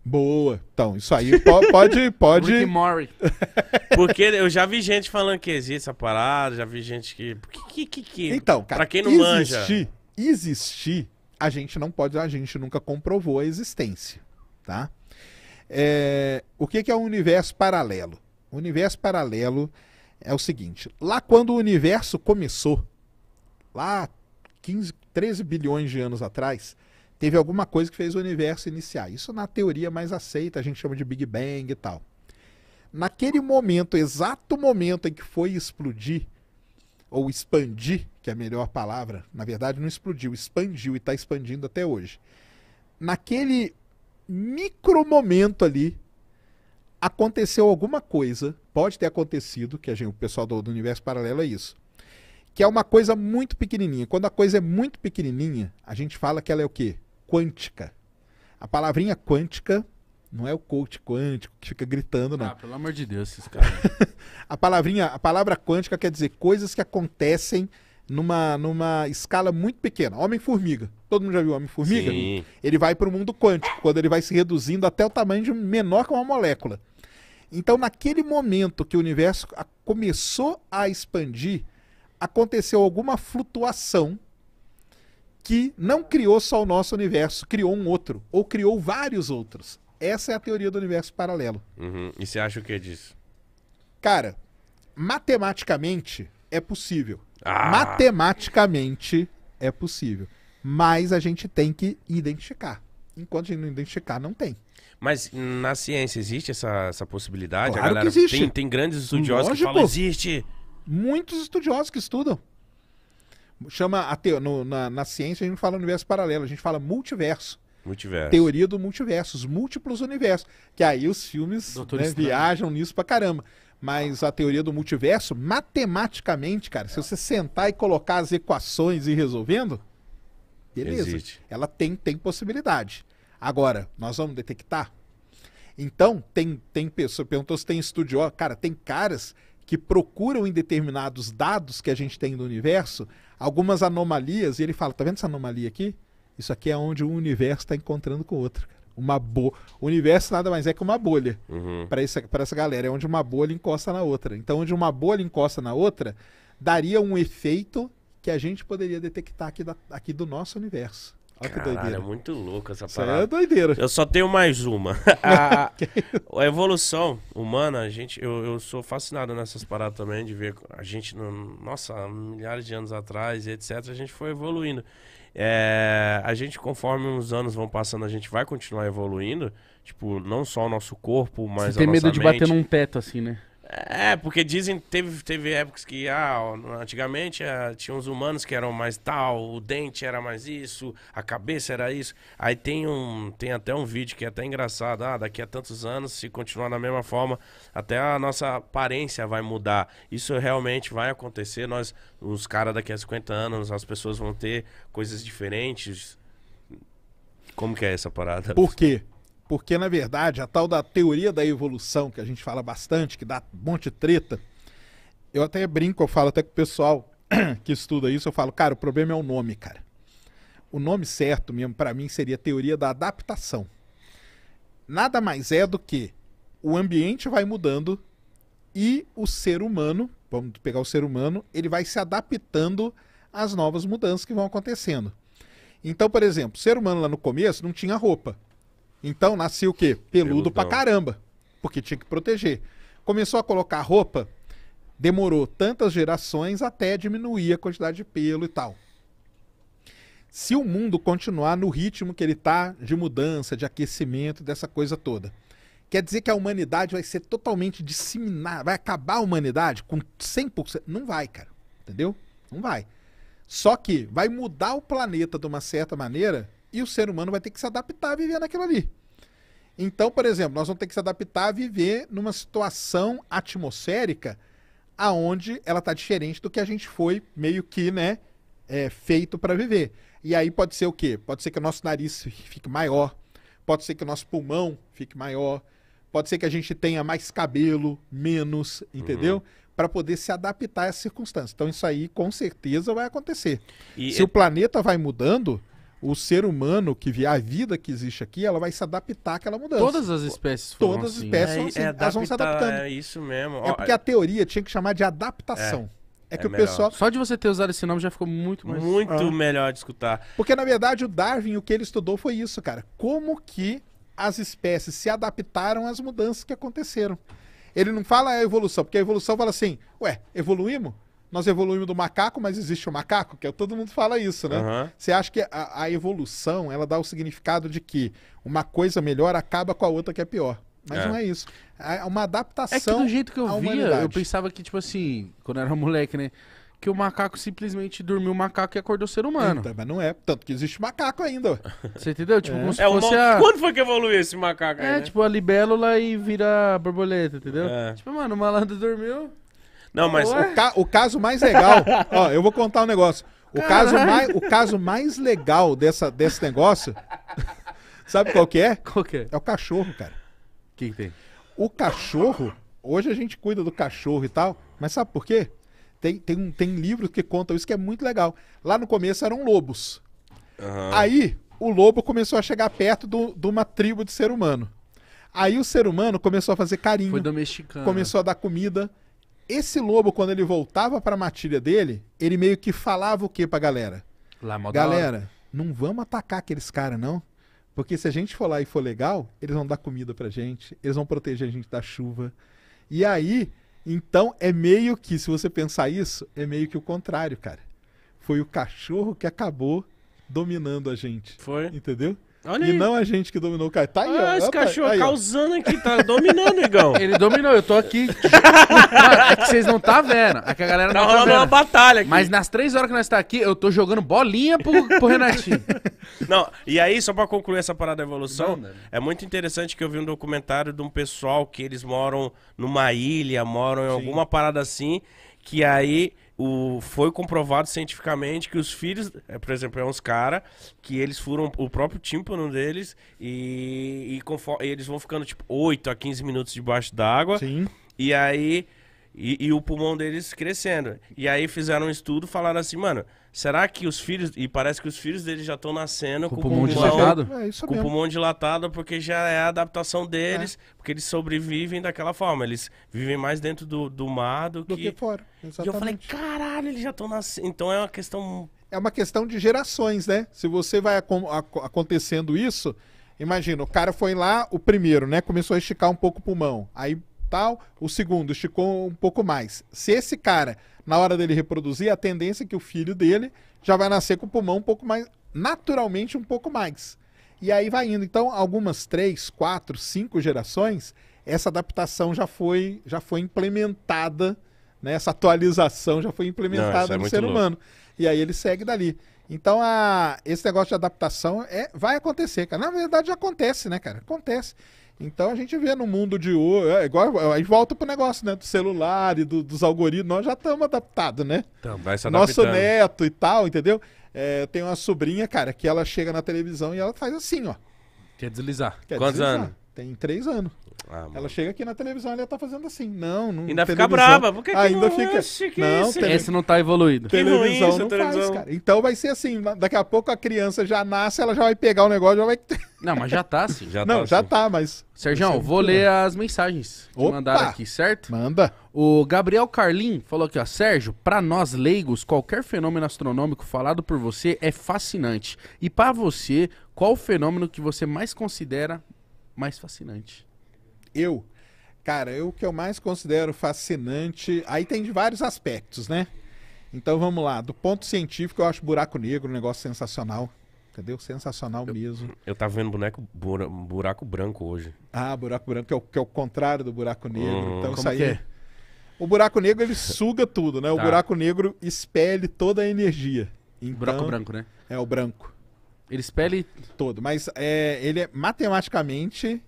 Boa. Então, isso aí pode. pode, pode... Rick Porque eu já vi gente falando que existe essa parada, já vi gente que. que, que, que... Então, cara, pra quem não existir, manja. Existir, a gente não pode. A gente nunca comprovou a existência. Tá? É, o que, que é um universo paralelo? O universo paralelo é o seguinte: lá quando o universo começou, lá 15, 13 bilhões de anos atrás, teve alguma coisa que fez o universo iniciar. Isso na teoria mais aceita, a gente chama de Big Bang e tal. Naquele momento, exato momento em que foi explodir, ou expandir, que é a melhor palavra, na verdade não explodiu, expandiu e está expandindo até hoje. Naquele micro momento ali, aconteceu alguma coisa, pode ter acontecido, que a gente, o pessoal do, do universo paralelo é isso, que é uma coisa muito pequenininha. Quando a coisa é muito pequenininha, a gente fala que ela é o quê? Quântica. A palavrinha quântica não é o coach quântico que fica gritando, não. Ah, pelo amor de Deus, esses caras. a palavrinha, a palavra quântica quer dizer coisas que acontecem numa, numa escala muito pequena. Homem-Formiga. Todo mundo já viu Homem-Formiga? Ele vai para o mundo quântico, quando ele vai se reduzindo até o tamanho de menor que uma molécula. Então, naquele momento que o universo começou a expandir, aconteceu alguma flutuação que não criou só o nosso universo, criou um outro, ou criou vários outros. Essa é a teoria do universo paralelo. Uhum. E você acha o que é disso? Cara, matematicamente é possível. Ah. Matematicamente é possível. Mas a gente tem que identificar. Enquanto a gente não identificar, não tem. Mas na ciência existe essa, essa possibilidade? Claro a galera, que existe. Tem, tem grandes estudiosos Lógico, que falam, existe. Muitos estudiosos que estudam. Chama, te, no, na, na ciência a gente fala universo paralelo, a gente fala multiverso. Multiverso. Teoria do multiverso, os múltiplos universos. Que aí os filmes né, viajam nisso pra caramba mas a teoria do multiverso, matematicamente, cara, se você sentar e colocar as equações e ir resolvendo, beleza. Existe. Ela tem, tem possibilidade. Agora, nós vamos detectar? Então, tem, tem pessoa, perguntou se tem estudioso. Cara, tem caras que procuram em determinados dados que a gente tem do universo algumas anomalias e ele fala: tá vendo essa anomalia aqui? Isso aqui é onde um universo está encontrando com o outro uma boa O universo nada mais é que uma bolha. Uhum. Para essa, essa galera, é onde uma bolha encosta na outra. Então, onde uma bolha encosta na outra, daria um efeito que a gente poderia detectar aqui, da, aqui do nosso universo. Olha Caralho, que é doideira. é muito louco essa Isso é parada. é doideira. Eu só tenho mais uma. a, a, evolução humana, a gente, eu, eu sou fascinado nessas paradas também, de ver a gente, no, nossa, milhares de anos atrás, etc., a gente foi evoluindo. É, a gente, conforme os anos vão passando, a gente vai continuar evoluindo. Tipo, não só o nosso corpo, mas Você tem medo de bater num teto, assim, né? É, porque dizem teve teve épocas que ah, antigamente ah, tinha uns humanos que eram mais tal, o dente era mais isso, a cabeça era isso. Aí tem um tem até um vídeo que é até engraçado, ah, daqui a tantos anos se continuar da mesma forma, até a nossa aparência vai mudar. Isso realmente vai acontecer. Nós os caras daqui a 50 anos, as pessoas vão ter coisas diferentes. Como que é essa parada? Por quê? porque na verdade a tal da teoria da evolução, que a gente fala bastante, que dá um monte de treta, eu até brinco, eu falo até com o pessoal que estuda isso, eu falo, cara, o problema é o nome, cara. O nome certo mesmo para mim seria a teoria da adaptação. Nada mais é do que o ambiente vai mudando e o ser humano, vamos pegar o ser humano, ele vai se adaptando às novas mudanças que vão acontecendo. Então, por exemplo, o ser humano lá no começo não tinha roupa. Então nascia o quê? Peludo Peludão. pra caramba, porque tinha que proteger. Começou a colocar roupa, demorou tantas gerações até diminuir a quantidade de pelo e tal. Se o mundo continuar no ritmo que ele tá de mudança, de aquecimento, dessa coisa toda, quer dizer que a humanidade vai ser totalmente disseminada, vai acabar a humanidade com 100%? Não vai, cara. Entendeu? Não vai. Só que vai mudar o planeta de uma certa maneira e o ser humano vai ter que se adaptar a viver naquilo ali. Então, por exemplo, nós vamos ter que se adaptar a viver numa situação atmosférica aonde ela está diferente do que a gente foi meio que, né, é, feito para viver. E aí pode ser o quê? Pode ser que o nosso nariz fique maior, pode ser que o nosso pulmão fique maior, pode ser que a gente tenha mais cabelo, menos, entendeu? Uhum. Para poder se adaptar às circunstâncias. Então, isso aí com certeza vai acontecer. E se é... o planeta vai mudando, o ser humano que via a vida que existe aqui, ela vai se adaptar àquela mudança. Todas as espécies foram Todas as assim, né? espécies né? assim, é, vão se adaptando. É isso mesmo. É porque a teoria tinha que chamar de adaptação. É, é que é o pessoal. Só de você ter usado esse nome já ficou muito mais. Muito ah. melhor de escutar. Porque, na verdade, o Darwin, o que ele estudou foi isso, cara. Como que as espécies se adaptaram às mudanças que aconteceram. Ele não fala a evolução, porque a evolução fala assim: ué, evoluímos? nós evoluímos do macaco, mas existe o macaco, que é, todo mundo fala isso, né? Uhum. Você acha que a, a, evolução, ela dá o significado de que uma coisa melhor acaba com a outra que é pior. Mas é. não é isso. É, é uma adaptação. É que do jeito que eu via, eu pensava que, tipo assim, quando eu era moleque, né? que o macaco simplesmente dormiu macaco e acordou ser humano. Então, mas não é, tanto que existe macaco ainda. Você entendeu? Tipo, é. como se é, a... Quando foi que evoluiu esse macaco aí, É, né? tipo, a libélula e vira borboleta, entendeu? É. Tipo, mano, o malandro dormiu, não, mas. O, ca o caso mais legal. ó, eu vou contar um negócio. O caso, mais, o caso mais legal dessa, desse negócio. sabe qual que é? Qual que é? É o cachorro, cara. O que, tem? O cachorro. Hoje a gente cuida do cachorro e tal. Mas sabe por quê? Tem, tem, um, tem livros que contam isso que é muito legal. Lá no começo eram lobos. Uhum. Aí o lobo começou a chegar perto do, de uma tribo de ser humano. Aí o ser humano começou a fazer carinho. Foi domesticando. Começou a dar comida. Esse lobo, quando ele voltava para a matilha dele, ele meio que falava o que pra galera? Lá, galera, não vamos atacar aqueles caras, não. Porque se a gente for lá e for legal, eles vão dar comida pra gente, eles vão proteger a gente da chuva. E aí, então, é meio que, se você pensar isso, é meio que o contrário, cara. Foi o cachorro que acabou dominando a gente. Foi. Entendeu? Olha e aí. não a gente que dominou o Caio. Tá aí, ah, ó. esse tá cachorro aí, causando ó. aqui, tá dominando, Igão. Ele dominou, eu tô aqui. é que vocês não tá vendo. É que a galera tá não tá rolando vendo. uma batalha aqui. Mas nas três horas que nós tá aqui, eu tô jogando bolinha pro, pro Renatinho. Não, e aí, só pra concluir essa parada da evolução, né? é muito interessante que eu vi um documentário de um pessoal que eles moram numa ilha, moram em Sim. alguma parada assim, que aí o, foi comprovado cientificamente que os filhos, é, por exemplo, é uns cara que eles furam o próprio tímpano deles e, e conforme, eles vão ficando tipo 8 a 15 minutos debaixo d'água. Sim. E aí e, e, o pulmão deles crescendo. E aí fizeram um estudo, falaram assim, mano, será que os filhos. E parece que os filhos deles já estão nascendo com, com o pulmão, pulmão dilatado? É, com o pulmão dilatado, porque já é a adaptação deles, é. porque eles sobrevivem daquela forma. Eles vivem mais dentro do, do mar do, do que... que fora. Exatamente. E eu falei, caralho, eles já estão nascendo. Então é uma questão. É uma questão de gerações, né? Se você vai ac ac acontecendo isso. Imagina, o cara foi lá, o primeiro, né? Começou a esticar um pouco o pulmão. Aí tal, o segundo esticou um pouco mais. Se esse cara, na hora dele reproduzir, a tendência é que o filho dele já vai nascer com o pulmão um pouco mais, naturalmente um pouco mais. E aí vai indo. Então, algumas três, quatro, cinco gerações, essa adaptação já foi, já foi implementada, né? essa atualização já foi implementada Não, é no é ser humano. E aí ele segue dali. Então, a, esse negócio de adaptação é, vai acontecer, cara. Na verdade, já acontece, né, cara? Acontece. Então a gente vê no mundo de hoje, é, igual, aí volta pro negócio, né, do celular e do, dos algoritmos, nós já estamos adaptados, né? Então, vai se Nosso neto e tal, entendeu? É, tem uma sobrinha, cara, que ela chega na televisão e ela faz assim, ó. Quer deslizar. Quer Quantos deslizar. anos? Tem três anos. Ah, ela chega aqui na televisão e ela tá fazendo assim. Não, não. Ainda televisão. fica brava. Por que, que ainda não fica. Que não, Esse não tá evoluído. Que televisão isso, não televisão. faz, cara. Então vai ser assim. Daqui a pouco a criança já nasce, ela já vai pegar o negócio, já vai. Não, mas já tá sim, Já não, tá, já sim. tá, mas. Sérgio, vou ler as mensagens que Opa, mandaram aqui, certo? Manda. O Gabriel Carlin falou aqui, ó. Sérgio, para nós leigos, qualquer fenômeno astronômico falado por você é fascinante. E para você, qual o fenômeno que você mais considera mais fascinante? Eu, cara, eu que eu mais considero fascinante, aí tem de vários aspectos, né? Então vamos lá, do ponto científico eu acho buraco negro um negócio sensacional. Entendeu? Sensacional eu, mesmo. Eu tava vendo boneco, bura, buraco branco hoje. Ah, buraco branco, que é o, que é o contrário do buraco negro. Hum, então isso aí. É? O buraco negro ele suga tudo, né? Tá. O buraco negro expele toda a energia. Então, buraco branco, né? É o branco. Ele espelha todo, mas é, ele é matematicamente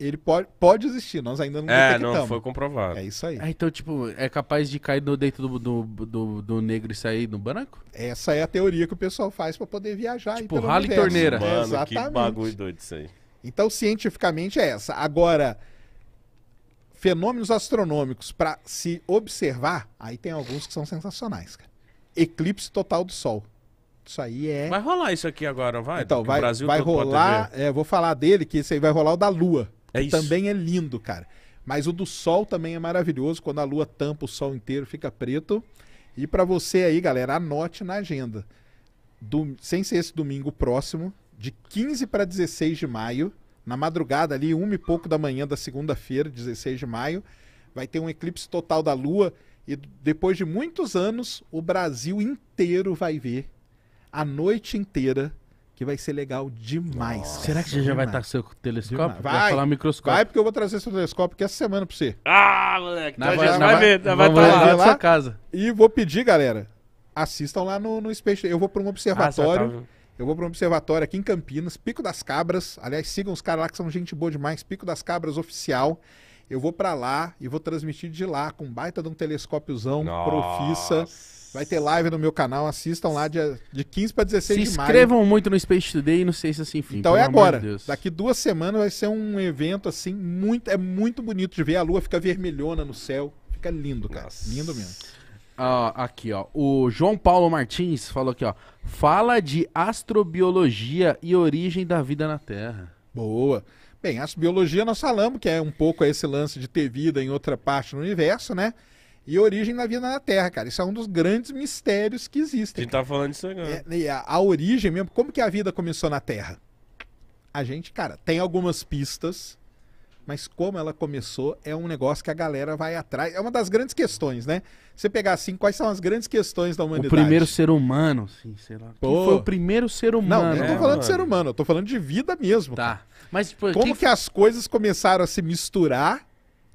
ele pode, pode existir, nós ainda não É, não foi comprovado. É isso aí. É, então, tipo, é capaz de cair no dentro do, do, do, do negro e sair no branco? Essa é a teoria que o pessoal faz para poder viajar. Tipo, rala e torneira. Mano, Exatamente. que bagulho doido isso aí. Então, cientificamente é essa. Agora, fenômenos astronômicos para se observar, aí tem alguns que são sensacionais, cara. Eclipse total do Sol. Isso aí é. Vai rolar isso aqui agora, vai? Então, vai, Brasil vai rolar. É, vou falar dele, que isso aí vai rolar o da Lua. É isso. Também é lindo, cara. Mas o do Sol também é maravilhoso. Quando a Lua tampa o Sol inteiro, fica preto. E para você aí, galera, anote na agenda. Do, sem ser esse domingo próximo, de 15 para 16 de maio, na madrugada ali, uma e pouco da manhã da segunda-feira, 16 de maio, vai ter um eclipse total da Lua. E depois de muitos anos, o Brasil inteiro vai ver a noite inteira, que vai ser legal demais. Nossa, Será que você já vai estar com seu telescópio? Vai, vai falar microscópio. Vai, porque eu vou trazer seu telescópio que é essa semana pra você. Ah, moleque. Tá vai, já, vai ver, vai, tá vai, estar lá na sua casa. E vou pedir, galera, assistam lá no, no Space. Eu vou para um observatório. Ah, tá eu vou para um observatório aqui em Campinas, Pico das Cabras. Aliás, sigam os caras lá que são gente boa demais. Pico das Cabras oficial. Eu vou para lá e vou transmitir de lá com baita de um telescópiozão, Nossa. profissa. Vai ter live no meu canal, assistam lá dia, de 15 para 16 se de maio. Se inscrevam muito no Space Today e sei se assim. fica. Então é agora. De Daqui duas semanas vai ser um evento assim, muito, é muito bonito de ver. A lua fica vermelhona no céu. Fica lindo, cara. Nossa. Lindo mesmo. aqui, ó. O João Paulo Martins falou aqui, ó. Fala de astrobiologia e origem da vida na Terra. Boa. Bem, astrobiologia nós falamos que é um pouco esse lance de ter vida em outra parte do universo, né? E origem da vida na Terra, cara. Isso é um dos grandes mistérios que existem. A gente cara. tá falando disso agora. É, a, a, origem mesmo, como que a vida começou na Terra? A gente, cara, tem algumas pistas, mas como ela começou é um negócio que a galera vai atrás. É uma das grandes questões, né? Você pegar assim, quais são as grandes questões da humanidade? O primeiro ser humano, sim, sei lá. Pô. Quem foi o primeiro ser humano? Não, eu não tô é, falando mano. de ser humano, eu tô falando de vida mesmo. Tá. Mas, tipo, como que as coisas começaram a se misturar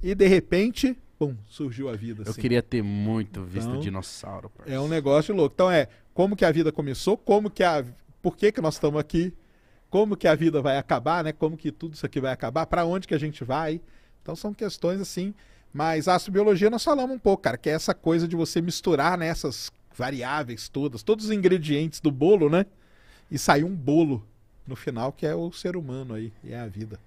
e de repente pum, surgiu a vida. Eu assim. queria ter muito visto então, dinossauro. Parceiro. É um negócio louco. Então é, como que a vida começou, como que a... Por que que nós estamos aqui? Como que a vida vai acabar, né? Como que tudo isso aqui vai acabar? Para onde que a gente vai? Então são questões assim... Mas a astrobiologia nós falamos um pouco, cara, que é essa coisa de você misturar nessas né, variáveis todas, todos os ingredientes do bolo, né? E sair um bolo no final que é o ser humano aí, é a vida.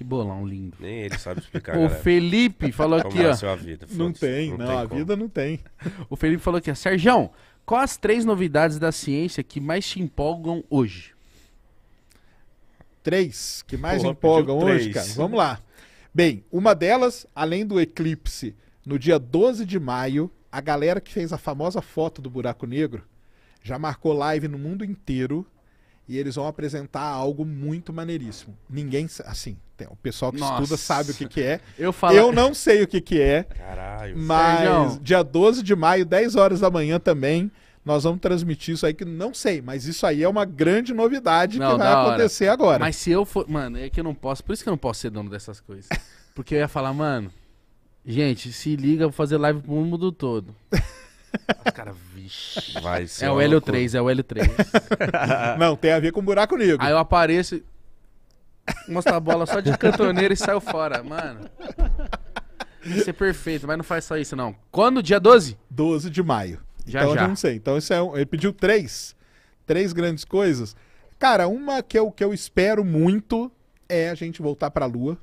Que bolão lindo. Nem ele sabe explicar. o Felipe falou aqui, é ó. vida, não tem, não, não tem a como. vida não tem. O Felipe falou aqui, ó. Serjão, qual as três novidades da ciência que mais te empolgam hoje? Três que mais Porra, empolgam hoje, cara? Vamos lá. Bem, uma delas, além do eclipse, no dia 12 de maio, a galera que fez a famosa foto do buraco negro já marcou live no mundo inteiro e eles vão apresentar algo muito maneiríssimo. Ninguém, assim, tem, o pessoal que Nossa. estuda sabe o que, que é. Eu, falo... eu não sei o que, que é. Caralho. Mas dia 12 de maio, 10 horas da manhã também, nós vamos transmitir isso aí que não sei, mas isso aí é uma grande novidade não, que vai acontecer hora. agora. Mas se eu for, mano, é que eu não posso, por isso que eu não posso ser dono dessas coisas. Porque eu ia falar, mano, gente, se liga, vou fazer live pro mundo todo. Os caras vai ser é o Hélio 3, é o Hélio 3. Não, tem a ver com buraco negro. Aí eu apareço, mostro a bola só de cantoneiro e saio fora, mano. Isso é perfeito, mas não faz só isso, não. Quando? Dia 12? 12 de maio. Já, então, já. não sei. Então, isso é um, ele pediu três. Três grandes coisas. Cara, uma que eu, que eu espero muito é a gente voltar pra Lua.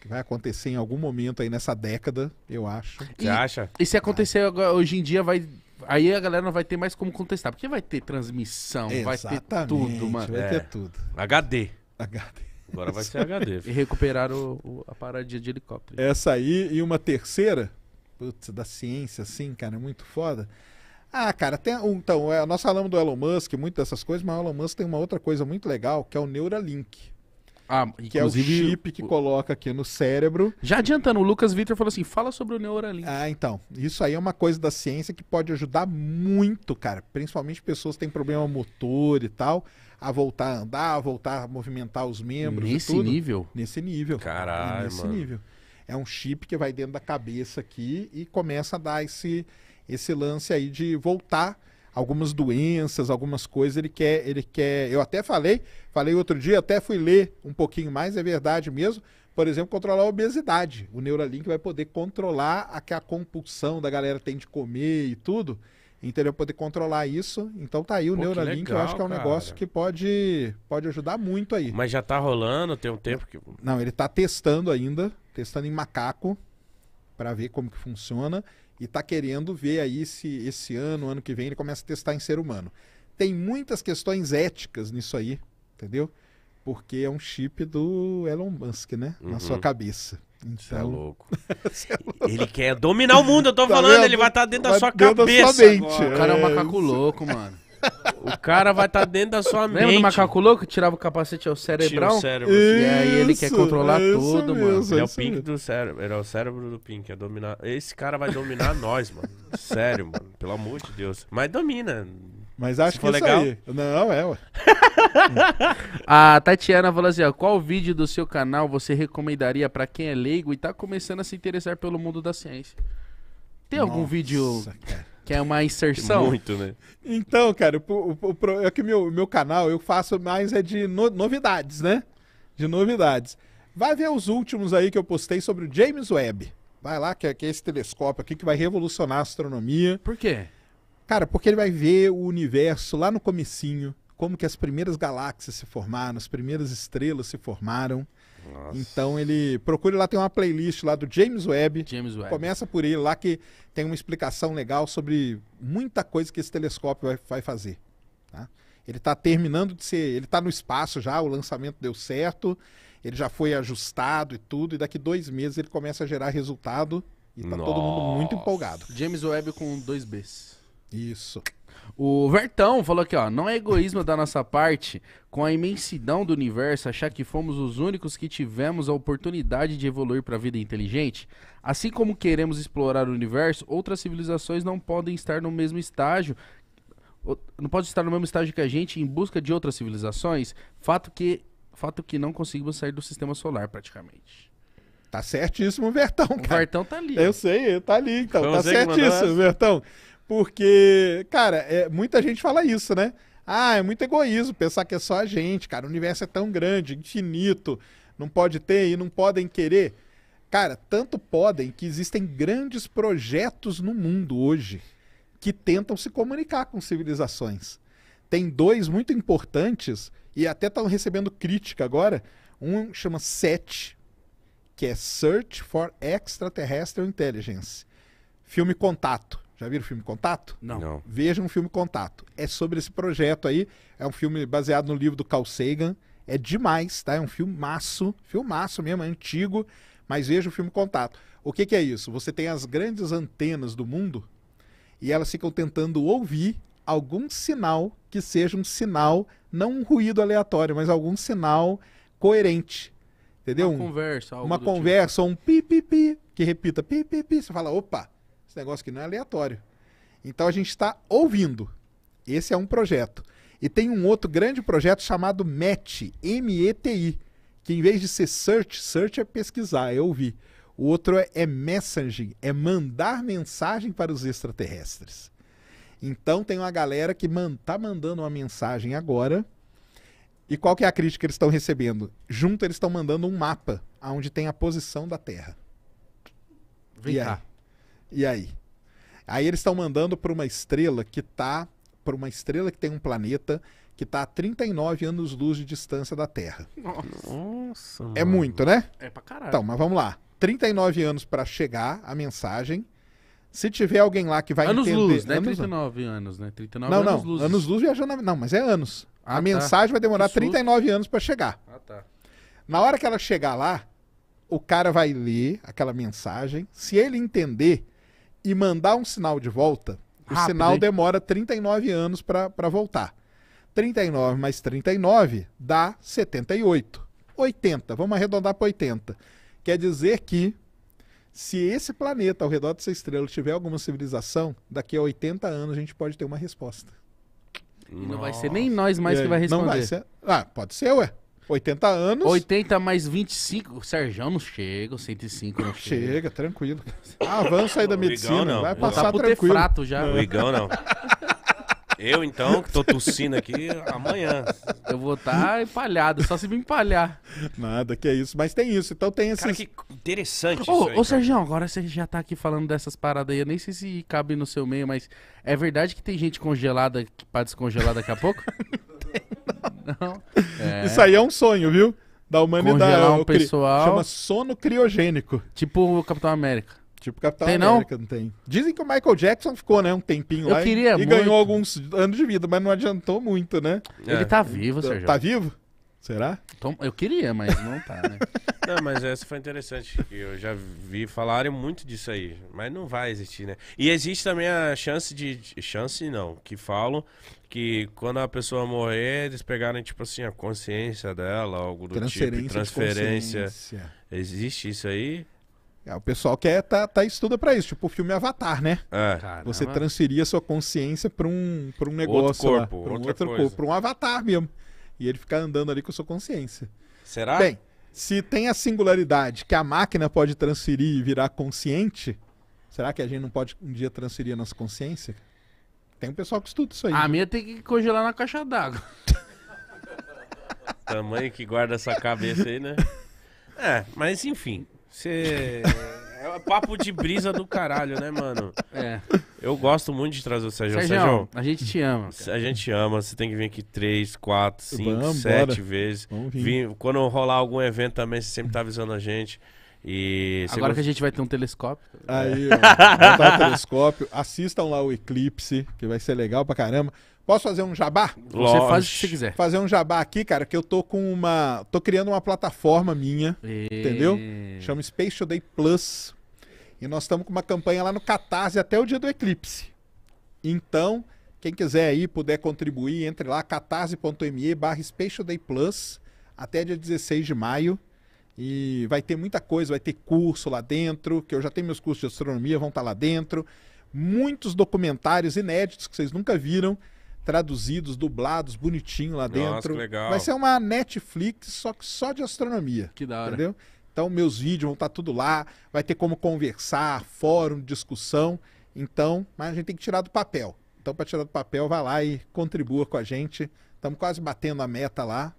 Que vai acontecer em algum momento aí nessa década, eu acho. Você acha? E se acontecer ah. hoje em dia, vai aí a galera não vai ter mais como contestar, porque vai ter transmissão, Exatamente, vai ter tudo, mano. Vai ter é. tudo. HD. HD. Agora vai ser HD. E recuperar o, o, a paradinha de helicóptero. Essa aí e uma terceira, putz, da ciência, assim, cara, é muito foda. Ah, cara, tem um, então, é, nós falamos do Elon Musk, muito dessas coisas, mas o Elon Musk tem uma outra coisa muito legal, que é o Neuralink. Ah, que é o chip que coloca aqui no cérebro. Já adiantando, o Lucas Vitor falou assim: fala sobre o Neuralink. Ah, então. Isso aí é uma coisa da ciência que pode ajudar muito, cara. Principalmente pessoas que têm problema motor e tal, a voltar a andar, a voltar a movimentar os membros. Nesse nível? Nesse nível. Caralho. É nesse mano. nível. É um chip que vai dentro da cabeça aqui e começa a dar esse, esse lance aí de voltar algumas doenças, algumas coisas, ele quer, ele quer. Eu até falei, falei outro dia, até fui ler um pouquinho mais, é verdade mesmo. Por exemplo, controlar a obesidade. O Neuralink vai poder controlar a, a compulsão da galera tem de comer e tudo. Então ele vai poder controlar isso. Então tá aí o Pô, Neuralink, legal, eu acho que é um cara. negócio que pode, pode ajudar muito aí. Mas já tá rolando, tem um tempo que. Não, ele tá testando ainda, testando em macaco para ver como que funciona e está querendo ver aí se esse ano, ano que vem, ele começa a testar em ser humano. Tem muitas questões éticas nisso aí, entendeu? Porque é um chip do Elon Musk, né? Uhum. Na sua cabeça. É então... Você é louco. é louco. Ele quer dominar o mundo, eu tô tá falando. Vendo? Ele vai estar tá dentro vai tá da sua dentro cabeça. Da sua mente. Agora. O cara é um é, macaco louco, mano. O cara vai estar tá dentro da sua mente. Lembra do macaco louco? Tirava o capacete, ao é Tira o cérebro. É e aí ele quer controlar é tudo, mesmo, mano. Ele é o Pink do cérebro. Ele é o cérebro do Pink. É dominar... Esse cara vai dominar nós, mano. Sério, mano. Pelo amor de Deus. Mas domina. Mas acho que foi legal. Aí. Não, é, ué. a Tatiana falou assim, ó, qual vídeo do seu canal você recomendaria para quem é leigo e tá começando a se interessar pelo mundo da ciência? Tem Nossa, algum vídeo... Cara. Que é uma inserção. Muito, né? Então, cara, o, o, o, é que meu, meu canal eu faço mais é de no, novidades, né? De novidades. Vai ver os últimos aí que eu postei sobre o James Webb. Vai lá, que é, que é esse telescópio aqui que vai revolucionar a astronomia. Por quê? Cara, porque ele vai ver o universo lá no comecinho, como que as primeiras galáxias se formaram, as primeiras estrelas se formaram. Então ele procure lá, tem uma playlist lá do James Webb. James Webb. Começa por ele lá que tem uma explicação legal sobre muita coisa que esse telescópio vai, vai fazer. Tá? Ele está terminando de ser. Ele está no espaço já, o lançamento deu certo, ele já foi ajustado e tudo, e daqui dois meses ele começa a gerar resultado e tá Nossa. todo mundo muito empolgado. James Webb com dois Bs. Isso. O Vertão falou aqui, ó. Não é egoísmo da nossa parte, com a imensidão do universo, achar que fomos os únicos que tivemos a oportunidade de evoluir para a vida inteligente? Assim como queremos explorar o universo, outras civilizações não podem estar no mesmo estágio. Não pode estar no mesmo estágio que a gente em busca de outras civilizações? Fato que, fato que não conseguimos sair do sistema solar, praticamente. Tá certíssimo, Vertão. Cara. O Vertão tá ali. Eu sei, tá ali, então. Vamos tá certíssimo, Vertão. Porque, cara, é, muita gente fala isso, né? Ah, é muito egoísmo pensar que é só a gente, cara. O universo é tão grande, infinito, não pode ter e não podem querer. Cara, tanto podem que existem grandes projetos no mundo hoje que tentam se comunicar com civilizações. Tem dois muito importantes e até estão recebendo crítica agora. Um chama SET, que é Search for Extraterrestrial Intelligence. Filme Contato. Já viram o filme Contato? Não. Não. Vejam o filme Contato. É sobre esse projeto aí. É um filme baseado no livro do Carl Sagan. É demais, tá? É um filme filme filmaço mesmo, é antigo, mas veja o filme Contato. O que, que é isso? Você tem as grandes antenas do mundo e elas ficam tentando ouvir algum sinal que seja um sinal, não um ruído aleatório, mas algum sinal coerente. Entendeu? Uma conversa, algo Uma tipo. conversa, tipo. um pi, pi, pi, que repita pi, pi, pi. Você fala, opa, esse negócio aqui não é aleatório. Então a gente está ouvindo. Esse é um projeto. E tem um outro grande projeto chamado MET, M-E-T-I, que em vez de ser search, search é pesquisar, é ouvir. O outro é, é messaging, é mandar mensagem para os extraterrestres. Então tem uma galera que man, tá mandando uma mensagem agora. E qual que é a crítica que eles estão recebendo? Junto eles estão mandando um mapa aonde tem a posição da Terra. Vem e cá. E aí? Aí eles estão mandando para uma estrela que tá para uma estrela que tem um planeta que está a 39 anos-luz de distância da Terra. Nossa. É mano. muito, né? É pra caralho. Então, mas vamos lá. 39 anos para chegar a mensagem. Se tiver alguém lá que vai anos entender... Luz, né? Anos 39 anos, né? 39 não, anos não. luz. Anos luz viajando... Na... Não, mas é anos. Ah, a tá. mensagem vai demorar 39 anos para chegar. Ah, tá. Na hora que ela chegar lá, o cara vai ler aquela mensagem. Se ele entender, e mandar um sinal de volta, Rápido, o sinal hein? demora 39 anos para voltar. 39 mais 39 dá 78. 80, vamos arredondar para 80. Quer dizer que se esse planeta ao redor dessa estrela tiver alguma civilização, daqui a 80 anos a gente pode ter uma resposta. E não Nossa. vai ser nem nós mais que vai responder. Não vai ser. Ah, pode ser, ué. 80 anos. 80 mais 25. O Sérgio não chega, 105 não chega. Chega, tranquilo. Avança aí da medicina. não. Vai passar tá tranquilo. frato já. O Igão não. Eu, então, que tô tossindo aqui amanhã. Eu vou estar tá empalhado, só se me empalhar. Nada, que é isso. Mas tem isso, então tem esses... Cara, que interessante ô, isso Ô, Sérgio, agora você já tá aqui falando dessas paradas aí. Eu nem sei se cabe no seu meio, mas é verdade que tem gente congelada pra descongelar daqui a pouco? É. Isso aí é um sonho, viu? Da humanidade. Congelar um é cri... pessoal. Chama sono criogênico. Tipo o Capitão América. Tipo Capitão tem, América, não? não tem. Dizem que o Michael Jackson ficou, né, um tempinho Eu lá queria e, muito. ganhou alguns anos de vida, mas não adiantou muito, né? Ele tá é. vivo, tá Sérgio. Tá vivo? Será? Eu queria, mas não tá, né? não, mas essa foi interessante. Eu já vi falarem muito disso aí. Mas não vai existir, né? E existe também a chance de. Chance não, que falam que quando a pessoa morrer, eles pegarem, tipo assim, a consciência dela, algo do transferência tipo. Transferência. Existe isso aí? É, o pessoal quer tá, tá estuda para isso, tipo o filme Avatar, né? É. Você transferir a sua consciência para um para um negócio, outro corpo, lá, um outro coisa. corpo, para um avatar mesmo. E ele ficar andando ali com a sua consciência. Será? Bem, se tem a singularidade que a máquina pode transferir e virar consciente, será que a gente não pode um dia transferir a nossa consciência? Tem um pessoal que estuda isso aí. A minha tem que congelar na caixa d'água. Tamanho que guarda essa cabeça aí, né? É, mas enfim. Você. É papo de brisa do caralho, né, mano? É. Eu gosto muito de trazer o Sérgio. Sérgio, a gente te ama. Cara. A gente ama. Você tem que vir aqui três, quatro, cinco, Vamos sete vezes. Vamos vir. quando rolar algum evento também, você sempre tá avisando a gente. E Agora gost... que a gente vai ter um telescópio. Tá aí, ó, um telescópio. Assistam lá o Eclipse, que vai ser legal pra caramba. Posso fazer um jabá? Lógico. Você faz o que você quiser. Fazer um jabá aqui, cara, que eu tô com uma. tô criando uma plataforma minha. E... Entendeu? Chama Space Today Plus. E nós estamos com uma campanha lá no Catarse até o dia do eclipse. Então, quem quiser aí, puder contribuir, entre lá, catarse.me barra Space Day Plus até dia 16 de maio. E vai ter muita coisa, vai ter curso lá dentro, que eu já tenho meus cursos de astronomia, vão estar tá lá dentro. Muitos documentários inéditos que vocês nunca viram, traduzidos, dublados, bonitinho lá dentro. Nossa, que legal. Vai ser uma Netflix, só que só de astronomia. Que da hora. Entendeu? Então, meus vídeos vão estar tá tudo lá, vai ter como conversar, fórum, discussão. Então, mas a gente tem que tirar do papel. Então, para tirar do papel, vai lá e contribua com a gente. Estamos quase batendo a meta lá.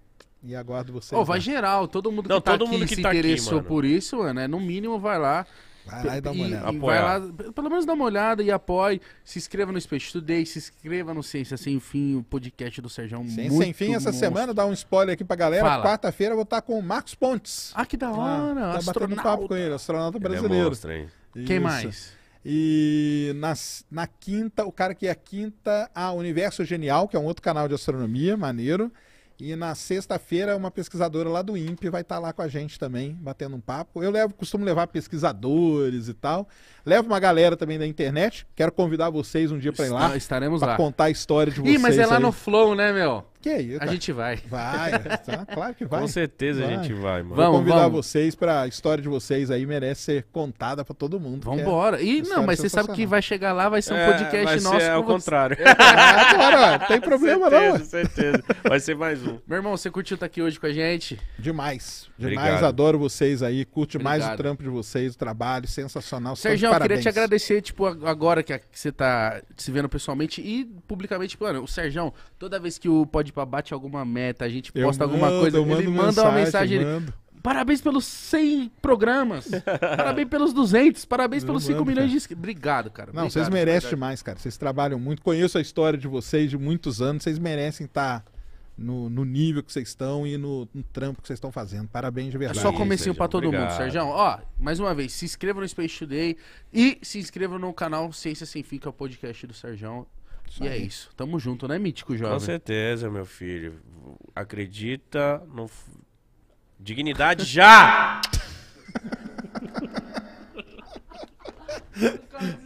E aguardo você. Oh, vai né? geral, todo mundo que Não, tá todo aqui mundo que se tá interessou por isso, mano, é, no mínimo vai lá. Vai lá e dá uma olhada. E, vai lá, pelo menos dá uma olhada e apoie. Se inscreva no Space Today, se inscreva no Ciência Sem Fim, o podcast do Sérgio. Sim, é Sem Fim, essa monstro. semana, dá um spoiler aqui pra galera. Quarta-feira eu vou estar tá com o Marcos Pontes. Ah, que da ah, hora! Ah, tá batendo um papo com ele, astronauta é brasileiro. É monstro, Quem mais? E na, na quinta, o cara que é a quinta, a Universo Genial, que é um outro canal de astronomia, maneiro. E na sexta-feira, uma pesquisadora lá do INPE vai estar tá lá com a gente também, batendo um papo. Eu levo, costumo levar pesquisadores e tal. Levo uma galera também da internet. Quero convidar vocês um dia para ir lá. Estaremos pra lá. contar a história de vocês. Ih, mas é lá aí. no Flow, né, meu? Que aí, é, tá? A gente vai. Vai, tá? claro que vai. Com certeza vai. a gente vai, mano. Vou vamos, convidar vamos. vocês para história de vocês aí merece ser contada para todo mundo. É Vambora. embora. É e não, mas você sabe que vai chegar lá, vai ser um é, podcast nosso. É, ao contrário. Ah, claro, não tem problema certeza, não. Com certeza. Vai ser mais um. Meu irmão, você curtiu estar tá aqui hoje com a gente? Demais. Demais, Obrigado. adoro vocês aí, curte Obrigado. mais o trampo de vocês, o trabalho, sensacional. Sérgio, eu queria te agradecer, tipo, agora que você tá se vendo pessoalmente e publicamente, mano, o Sérgio, toda vez que o podcast tipo, abate alguma meta, a gente posta alguma coisa, ele manda mensagem, uma mensagem. parabéns pelos 100 programas, parabéns pelos 200, parabéns eu pelos mando, 5 milhões cara. de inscritos. Obrigado, cara. Não, vocês merecem demais, cara. Vocês trabalham muito. Conheço a história de vocês de muitos anos. Vocês merecem estar. Tá... No, no, nível que vocês estão e no, no trampo que vocês estão fazendo. Parabéns de verdade. É só comecinho para todo obrigado. mundo, Sérgio. Ó, mais uma vez, se inscreva no Space Today e se inscreva no canal Ciência Sem Fim, que é o podcast do Sérgio. É isso e aí. é isso. Tamo junto, né, Mítico Jovem? Com certeza, meu filho. Acredita no. Dignidade já!